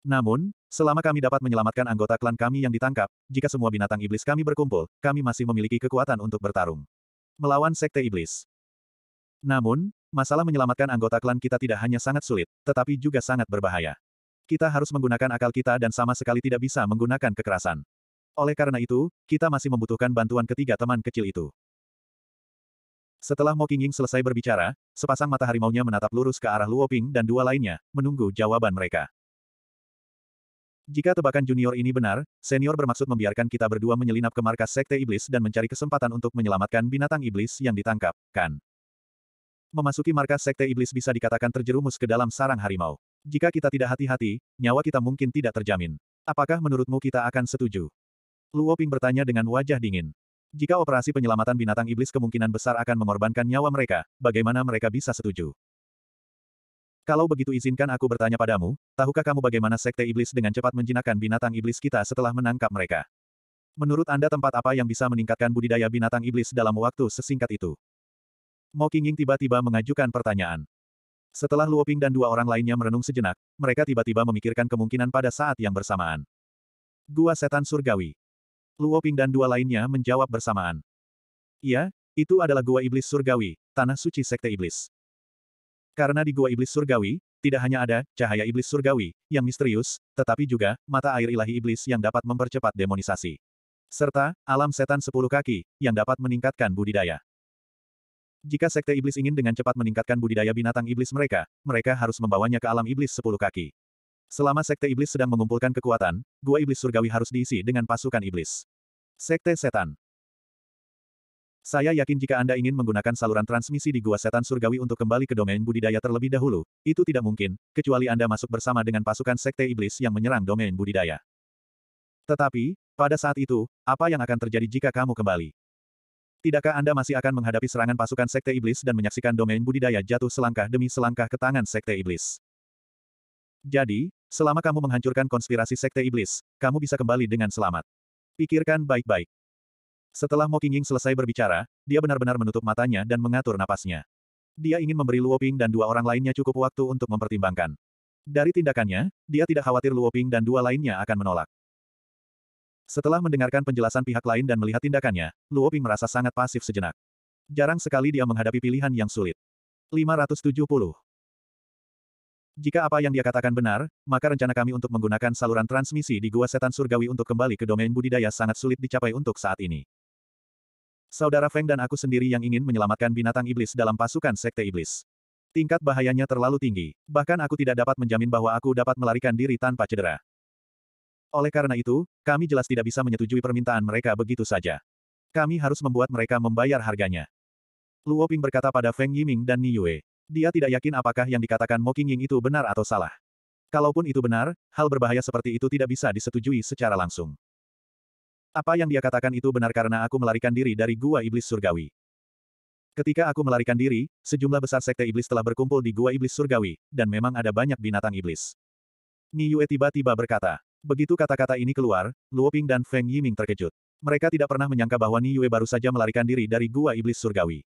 Namun, selama kami dapat menyelamatkan anggota klan kami yang ditangkap, jika semua binatang iblis kami berkumpul, kami masih memiliki kekuatan untuk bertarung. Melawan Sekte Iblis. Namun, masalah menyelamatkan anggota klan kita tidak hanya sangat sulit, tetapi juga sangat berbahaya kita harus menggunakan akal kita dan sama sekali tidak bisa menggunakan kekerasan. Oleh karena itu, kita masih membutuhkan bantuan ketiga teman kecil itu. Setelah Mo Qingying selesai berbicara, sepasang mata harimaunya menatap lurus ke arah Luo Ping dan dua lainnya, menunggu jawaban mereka. Jika tebakan junior ini benar, senior bermaksud membiarkan kita berdua menyelinap ke markas Sekte Iblis dan mencari kesempatan untuk menyelamatkan binatang iblis yang ditangkap, kan? Memasuki markas Sekte Iblis bisa dikatakan terjerumus ke dalam sarang harimau. Jika kita tidak hati-hati, nyawa kita mungkin tidak terjamin. Apakah menurutmu kita akan setuju? Luo Ping bertanya dengan wajah dingin. Jika operasi penyelamatan binatang iblis kemungkinan besar akan mengorbankan nyawa mereka, bagaimana mereka bisa setuju? Kalau begitu izinkan aku bertanya padamu, tahukah kamu bagaimana sekte iblis dengan cepat menjinakkan binatang iblis kita setelah menangkap mereka? Menurut Anda tempat apa yang bisa meningkatkan budidaya binatang iblis dalam waktu sesingkat itu? Mo Qingying tiba-tiba mengajukan pertanyaan. Setelah Luoping dan dua orang lainnya merenung sejenak, mereka tiba-tiba memikirkan kemungkinan pada saat yang bersamaan. Gua Setan Surgawi. Luoping dan dua lainnya menjawab bersamaan. Iya, itu adalah Gua Iblis Surgawi, Tanah Suci Sekte Iblis. Karena di Gua Iblis Surgawi, tidak hanya ada cahaya iblis surgawi yang misterius, tetapi juga mata air ilahi iblis yang dapat mempercepat demonisasi. Serta alam setan sepuluh kaki yang dapat meningkatkan budidaya. Jika sekte iblis ingin dengan cepat meningkatkan budidaya binatang iblis mereka, mereka harus membawanya ke alam iblis sepuluh kaki. Selama sekte iblis sedang mengumpulkan kekuatan, gua iblis surgawi harus diisi dengan pasukan iblis. Sekte setan. Saya yakin jika Anda ingin menggunakan saluran transmisi di gua setan surgawi untuk kembali ke domain budidaya terlebih dahulu, itu tidak mungkin, kecuali Anda masuk bersama dengan pasukan sekte iblis yang menyerang domain budidaya. Tetapi, pada saat itu, apa yang akan terjadi jika kamu kembali? Tidakkah Anda masih akan menghadapi serangan pasukan Sekte Iblis dan menyaksikan domain budidaya jatuh selangkah demi selangkah ke tangan Sekte Iblis? Jadi, selama kamu menghancurkan konspirasi Sekte Iblis, kamu bisa kembali dengan selamat. Pikirkan baik-baik. Setelah Mo Qingying selesai berbicara, dia benar-benar menutup matanya dan mengatur napasnya. Dia ingin memberi Luoping dan dua orang lainnya cukup waktu untuk mempertimbangkan. Dari tindakannya, dia tidak khawatir Luoping dan dua lainnya akan menolak. Setelah mendengarkan penjelasan pihak lain dan melihat tindakannya, Luo Ping merasa sangat pasif sejenak. Jarang sekali dia menghadapi pilihan yang sulit. 570. Jika apa yang dia katakan benar, maka rencana kami untuk menggunakan saluran transmisi di Gua Setan Surgawi untuk kembali ke domain budidaya sangat sulit dicapai untuk saat ini. Saudara Feng dan aku sendiri yang ingin menyelamatkan binatang iblis dalam pasukan Sekte Iblis. Tingkat bahayanya terlalu tinggi, bahkan aku tidak dapat menjamin bahwa aku dapat melarikan diri tanpa cedera. Oleh karena itu, kami jelas tidak bisa menyetujui permintaan mereka begitu saja. Kami harus membuat mereka membayar harganya. Luo Ping berkata pada Feng Yiming dan Ni Yue. Dia tidak yakin apakah yang dikatakan Mo Qingying itu benar atau salah. Kalaupun itu benar, hal berbahaya seperti itu tidak bisa disetujui secara langsung. Apa yang dia katakan itu benar karena aku melarikan diri dari gua iblis surgawi. Ketika aku melarikan diri, sejumlah besar sekte iblis telah berkumpul di gua iblis surgawi, dan memang ada banyak binatang iblis. Ni Yue tiba-tiba berkata, Begitu kata-kata ini keluar, Luoping dan Feng Yiming terkejut. Mereka tidak pernah menyangka bahwa Ni Yue baru saja melarikan diri dari Gua Iblis Surgawi.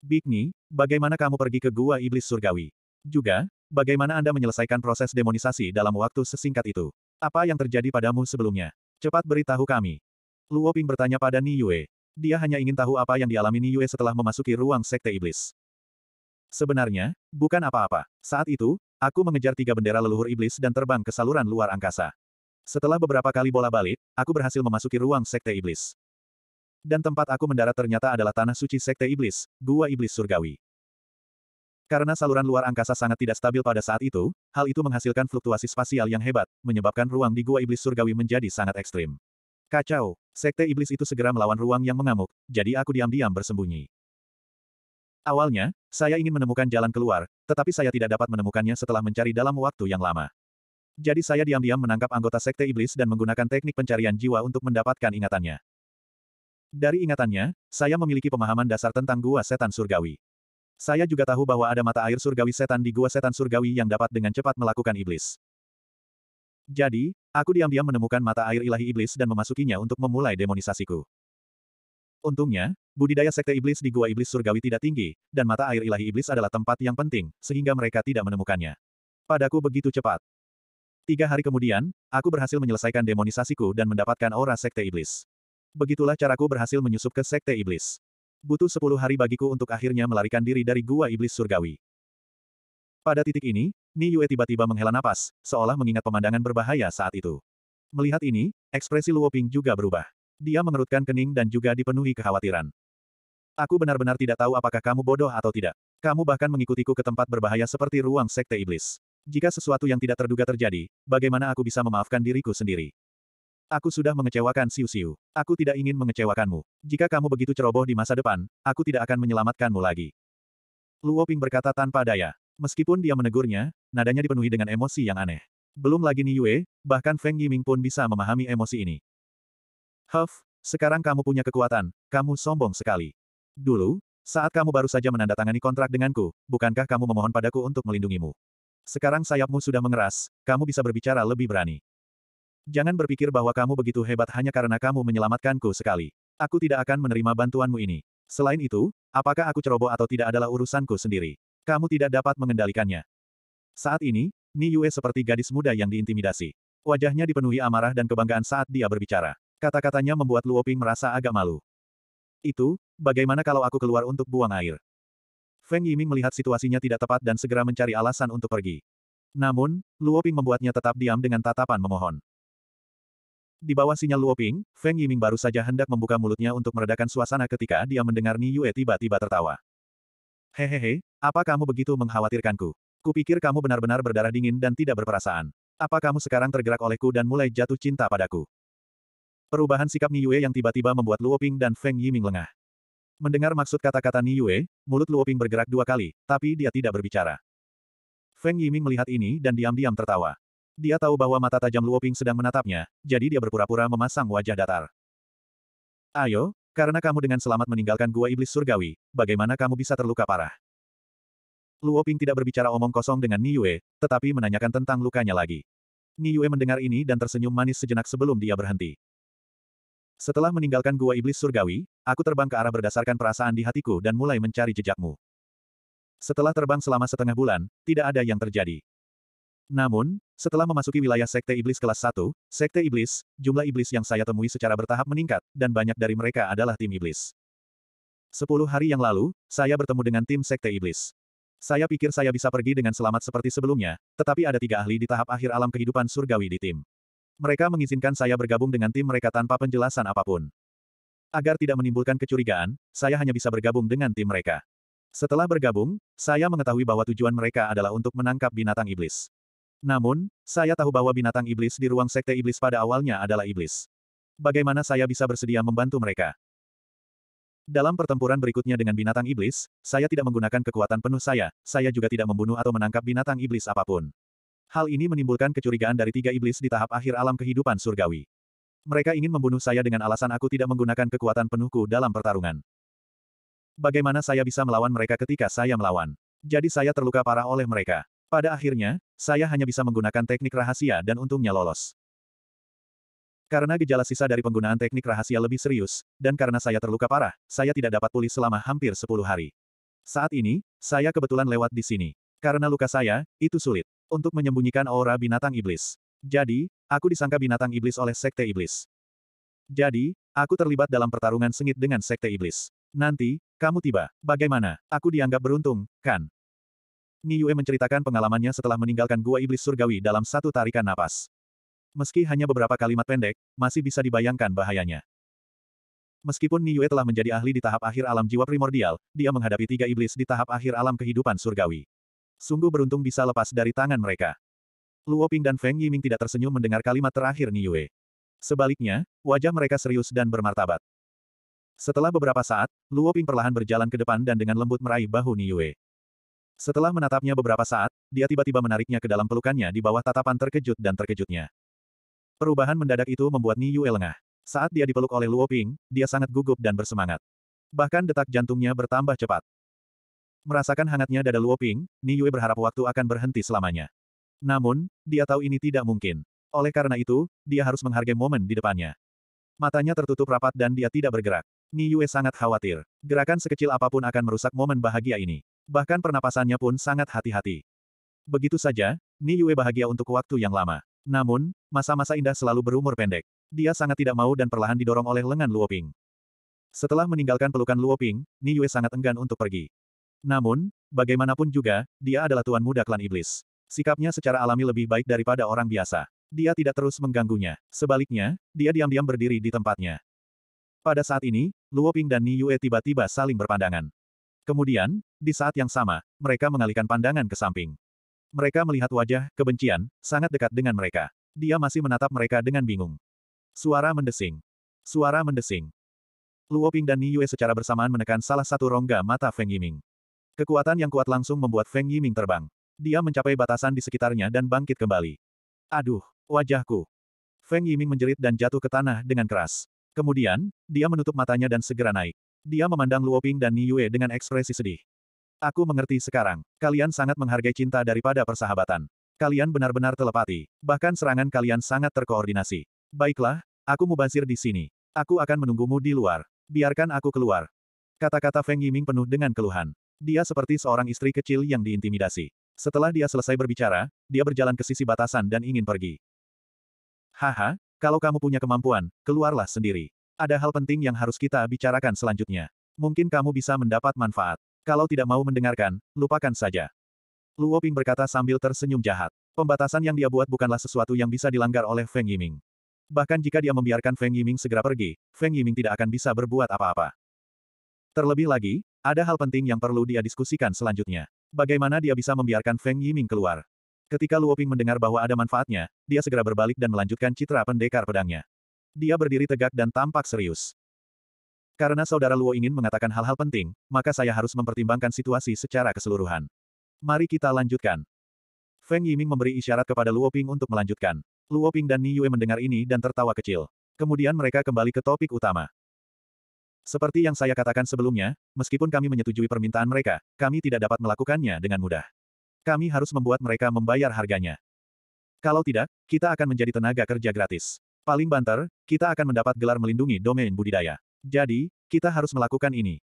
Big Ni, bagaimana kamu pergi ke Gua Iblis Surgawi? Juga, bagaimana Anda menyelesaikan proses demonisasi dalam waktu sesingkat itu? Apa yang terjadi padamu sebelumnya? Cepat beritahu kami. Luoping bertanya pada Ni Yue. Dia hanya ingin tahu apa yang dialami Ni Yue setelah memasuki ruang Sekte Iblis. Sebenarnya, bukan apa-apa. Saat itu, aku mengejar tiga bendera leluhur iblis dan terbang ke saluran luar angkasa. Setelah beberapa kali bola balik, aku berhasil memasuki ruang sekte iblis. Dan tempat aku mendarat ternyata adalah tanah suci sekte iblis, gua iblis surgawi. Karena saluran luar angkasa sangat tidak stabil pada saat itu, hal itu menghasilkan fluktuasi spasial yang hebat, menyebabkan ruang di gua iblis surgawi menjadi sangat ekstrim. Kacau, sekte iblis itu segera melawan ruang yang mengamuk, jadi aku diam-diam bersembunyi. Awalnya, saya ingin menemukan jalan keluar, tetapi saya tidak dapat menemukannya setelah mencari dalam waktu yang lama. Jadi saya diam-diam menangkap anggota Sekte Iblis dan menggunakan teknik pencarian jiwa untuk mendapatkan ingatannya. Dari ingatannya, saya memiliki pemahaman dasar tentang gua setan surgawi. Saya juga tahu bahwa ada mata air surgawi setan di gua setan surgawi yang dapat dengan cepat melakukan iblis. Jadi, aku diam-diam menemukan mata air ilahi iblis dan memasukinya untuk memulai demonisasiku. Untungnya, budidaya sekte iblis di Gua Iblis Surgawi tidak tinggi, dan mata air ilahi iblis adalah tempat yang penting, sehingga mereka tidak menemukannya. Padaku begitu cepat. Tiga hari kemudian, aku berhasil menyelesaikan demonisasiku dan mendapatkan aura sekte iblis. Begitulah caraku berhasil menyusup ke sekte iblis. Butuh sepuluh hari bagiku untuk akhirnya melarikan diri dari Gua Iblis Surgawi. Pada titik ini, Ni Yue tiba-tiba menghela napas, seolah mengingat pemandangan berbahaya saat itu. Melihat ini, ekspresi Luo Ping juga berubah. Dia mengerutkan kening dan juga dipenuhi kekhawatiran. Aku benar-benar tidak tahu apakah kamu bodoh atau tidak. Kamu bahkan mengikutiku ke tempat berbahaya seperti ruang sekte iblis. Jika sesuatu yang tidak terduga terjadi, bagaimana aku bisa memaafkan diriku sendiri? Aku sudah mengecewakan Siu-Siu. Aku tidak ingin mengecewakanmu. Jika kamu begitu ceroboh di masa depan, aku tidak akan menyelamatkanmu lagi. Luo Ping berkata tanpa daya. Meskipun dia menegurnya, nadanya dipenuhi dengan emosi yang aneh. Belum lagi Ni Yue, bahkan Feng Yiming pun bisa memahami emosi ini. Huff, sekarang kamu punya kekuatan, kamu sombong sekali. Dulu, saat kamu baru saja menandatangani kontrak denganku, bukankah kamu memohon padaku untuk melindungimu? Sekarang sayapmu sudah mengeras, kamu bisa berbicara lebih berani. Jangan berpikir bahwa kamu begitu hebat hanya karena kamu menyelamatkanku sekali. Aku tidak akan menerima bantuanmu ini. Selain itu, apakah aku ceroboh atau tidak adalah urusanku sendiri. Kamu tidak dapat mengendalikannya. Saat ini, Ni Yue seperti gadis muda yang diintimidasi. Wajahnya dipenuhi amarah dan kebanggaan saat dia berbicara. Kata-katanya membuat Luoping merasa agak malu. Itu, bagaimana kalau aku keluar untuk buang air? Feng Yiming melihat situasinya tidak tepat dan segera mencari alasan untuk pergi. Namun, Luoping membuatnya tetap diam dengan tatapan memohon. Di bawah sinyal Luoping, Feng Yiming baru saja hendak membuka mulutnya untuk meredakan suasana ketika dia mendengar Ni Yue tiba-tiba tertawa. Hehehe, apa kamu begitu mengkhawatirkanku? Kupikir kamu benar-benar berdarah dingin dan tidak berperasaan. Apa kamu sekarang tergerak olehku dan mulai jatuh cinta padaku? Perubahan sikap Ni Yue yang tiba-tiba membuat Luoping dan Feng Yiming lengah. Mendengar maksud kata-kata Ni Yue, mulut Luoping bergerak dua kali, tapi dia tidak berbicara. Feng Yiming melihat ini dan diam-diam tertawa. Dia tahu bahwa mata tajam Luoping sedang menatapnya, jadi dia berpura-pura memasang wajah datar. Ayo, karena kamu dengan selamat meninggalkan gua iblis surgawi, bagaimana kamu bisa terluka parah? Luoping tidak berbicara omong kosong dengan Ni Yue, tetapi menanyakan tentang lukanya lagi. Ni Yue mendengar ini dan tersenyum manis sejenak sebelum dia berhenti. Setelah meninggalkan gua iblis surgawi, aku terbang ke arah berdasarkan perasaan di hatiku dan mulai mencari jejakmu. Setelah terbang selama setengah bulan, tidak ada yang terjadi. Namun, setelah memasuki wilayah Sekte Iblis kelas 1, Sekte Iblis, jumlah iblis yang saya temui secara bertahap meningkat, dan banyak dari mereka adalah tim iblis. Sepuluh hari yang lalu, saya bertemu dengan tim Sekte Iblis. Saya pikir saya bisa pergi dengan selamat seperti sebelumnya, tetapi ada tiga ahli di tahap akhir alam kehidupan surgawi di tim. Mereka mengizinkan saya bergabung dengan tim mereka tanpa penjelasan apapun. Agar tidak menimbulkan kecurigaan, saya hanya bisa bergabung dengan tim mereka. Setelah bergabung, saya mengetahui bahwa tujuan mereka adalah untuk menangkap binatang iblis. Namun, saya tahu bahwa binatang iblis di ruang sekte iblis pada awalnya adalah iblis. Bagaimana saya bisa bersedia membantu mereka? Dalam pertempuran berikutnya dengan binatang iblis, saya tidak menggunakan kekuatan penuh saya, saya juga tidak membunuh atau menangkap binatang iblis apapun. Hal ini menimbulkan kecurigaan dari tiga iblis di tahap akhir alam kehidupan surgawi. Mereka ingin membunuh saya dengan alasan aku tidak menggunakan kekuatan penuhku dalam pertarungan. Bagaimana saya bisa melawan mereka ketika saya melawan? Jadi saya terluka parah oleh mereka. Pada akhirnya, saya hanya bisa menggunakan teknik rahasia dan untungnya lolos. Karena gejala sisa dari penggunaan teknik rahasia lebih serius, dan karena saya terluka parah, saya tidak dapat pulih selama hampir 10 hari. Saat ini, saya kebetulan lewat di sini. Karena luka saya, itu sulit untuk menyembunyikan aura binatang iblis. Jadi, aku disangka binatang iblis oleh sekte iblis. Jadi, aku terlibat dalam pertarungan sengit dengan sekte iblis. Nanti, kamu tiba. Bagaimana? Aku dianggap beruntung, kan? Niyue menceritakan pengalamannya setelah meninggalkan gua iblis surgawi dalam satu tarikan napas. Meski hanya beberapa kalimat pendek, masih bisa dibayangkan bahayanya. Meskipun Niyue telah menjadi ahli di tahap akhir alam jiwa primordial, dia menghadapi tiga iblis di tahap akhir alam kehidupan surgawi. Sungguh beruntung bisa lepas dari tangan mereka. Luo Ping dan Feng Yiming tidak tersenyum mendengar kalimat terakhir Ni Yue. Sebaliknya, wajah mereka serius dan bermartabat. Setelah beberapa saat, Luo Ping perlahan berjalan ke depan dan dengan lembut meraih bahu Ni Yue. Setelah menatapnya beberapa saat, dia tiba-tiba menariknya ke dalam pelukannya di bawah tatapan terkejut dan terkejutnya. Perubahan mendadak itu membuat Ni Yue lengah. Saat dia dipeluk oleh Luo Ping, dia sangat gugup dan bersemangat. Bahkan detak jantungnya bertambah cepat. Merasakan hangatnya dada Luoping, Ni Yue berharap waktu akan berhenti selamanya. Namun, dia tahu ini tidak mungkin. Oleh karena itu, dia harus menghargai momen di depannya. Matanya tertutup rapat dan dia tidak bergerak. Ni Yue sangat khawatir. Gerakan sekecil apapun akan merusak momen bahagia ini. Bahkan pernapasannya pun sangat hati-hati. Begitu saja, Ni Yue bahagia untuk waktu yang lama. Namun, masa-masa indah selalu berumur pendek. Dia sangat tidak mau dan perlahan didorong oleh lengan Luoping. Setelah meninggalkan pelukan Luoping, Ni Yue sangat enggan untuk pergi. Namun, bagaimanapun juga, dia adalah tuan muda klan iblis. Sikapnya secara alami lebih baik daripada orang biasa. Dia tidak terus mengganggunya. Sebaliknya, dia diam-diam berdiri di tempatnya. Pada saat ini, Luo Ping dan Ni Yue tiba-tiba saling berpandangan. Kemudian, di saat yang sama, mereka mengalihkan pandangan ke samping. Mereka melihat wajah kebencian sangat dekat dengan mereka. Dia masih menatap mereka dengan bingung. Suara mendesing. Suara mendesing. Luo Ping dan Ni Yue secara bersamaan menekan salah satu rongga mata Feng Yiming. Kekuatan yang kuat langsung membuat Feng Yiming terbang. Dia mencapai batasan di sekitarnya dan bangkit kembali. Aduh, wajahku. Feng Yiming menjerit dan jatuh ke tanah dengan keras. Kemudian, dia menutup matanya dan segera naik. Dia memandang Luo Ping dan Ni Yue dengan ekspresi sedih. Aku mengerti sekarang. Kalian sangat menghargai cinta daripada persahabatan. Kalian benar-benar telepati. Bahkan serangan kalian sangat terkoordinasi. Baiklah, aku mubazir di sini. Aku akan menunggumu di luar. Biarkan aku keluar. Kata-kata Feng Yiming penuh dengan keluhan. Dia seperti seorang istri kecil yang diintimidasi. Setelah dia selesai berbicara, dia berjalan ke sisi batasan dan ingin pergi. Haha, kalau kamu punya kemampuan, keluarlah sendiri. Ada hal penting yang harus kita bicarakan selanjutnya. Mungkin kamu bisa mendapat manfaat. Kalau tidak mau mendengarkan, lupakan saja. Luo Ping berkata sambil tersenyum jahat. Pembatasan yang dia buat bukanlah sesuatu yang bisa dilanggar oleh Feng Yiming. Bahkan jika dia membiarkan Feng Yiming segera pergi, Feng Yiming tidak akan bisa berbuat apa-apa. Terlebih lagi, ada hal penting yang perlu dia diskusikan selanjutnya. Bagaimana dia bisa membiarkan Feng Yiming keluar? Ketika Luoping mendengar bahwa ada manfaatnya, dia segera berbalik dan melanjutkan citra pendekar pedangnya. Dia berdiri tegak dan tampak serius. Karena saudara Luo ingin mengatakan hal-hal penting, maka saya harus mempertimbangkan situasi secara keseluruhan. Mari kita lanjutkan. Feng Yiming memberi isyarat kepada Luoping untuk melanjutkan. Luoping dan Ni Yue mendengar ini dan tertawa kecil. Kemudian mereka kembali ke topik utama. Seperti yang saya katakan sebelumnya, meskipun kami menyetujui permintaan mereka, kami tidak dapat melakukannya dengan mudah. Kami harus membuat mereka membayar harganya. Kalau tidak, kita akan menjadi tenaga kerja gratis. Paling banter, kita akan mendapat gelar melindungi domain budidaya. Jadi, kita harus melakukan ini.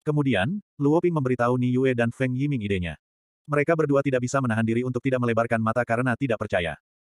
Kemudian, Luo Ping memberitahu Ni Yue dan Feng Yiming idenya. Mereka berdua tidak bisa menahan diri untuk tidak melebarkan mata karena tidak percaya.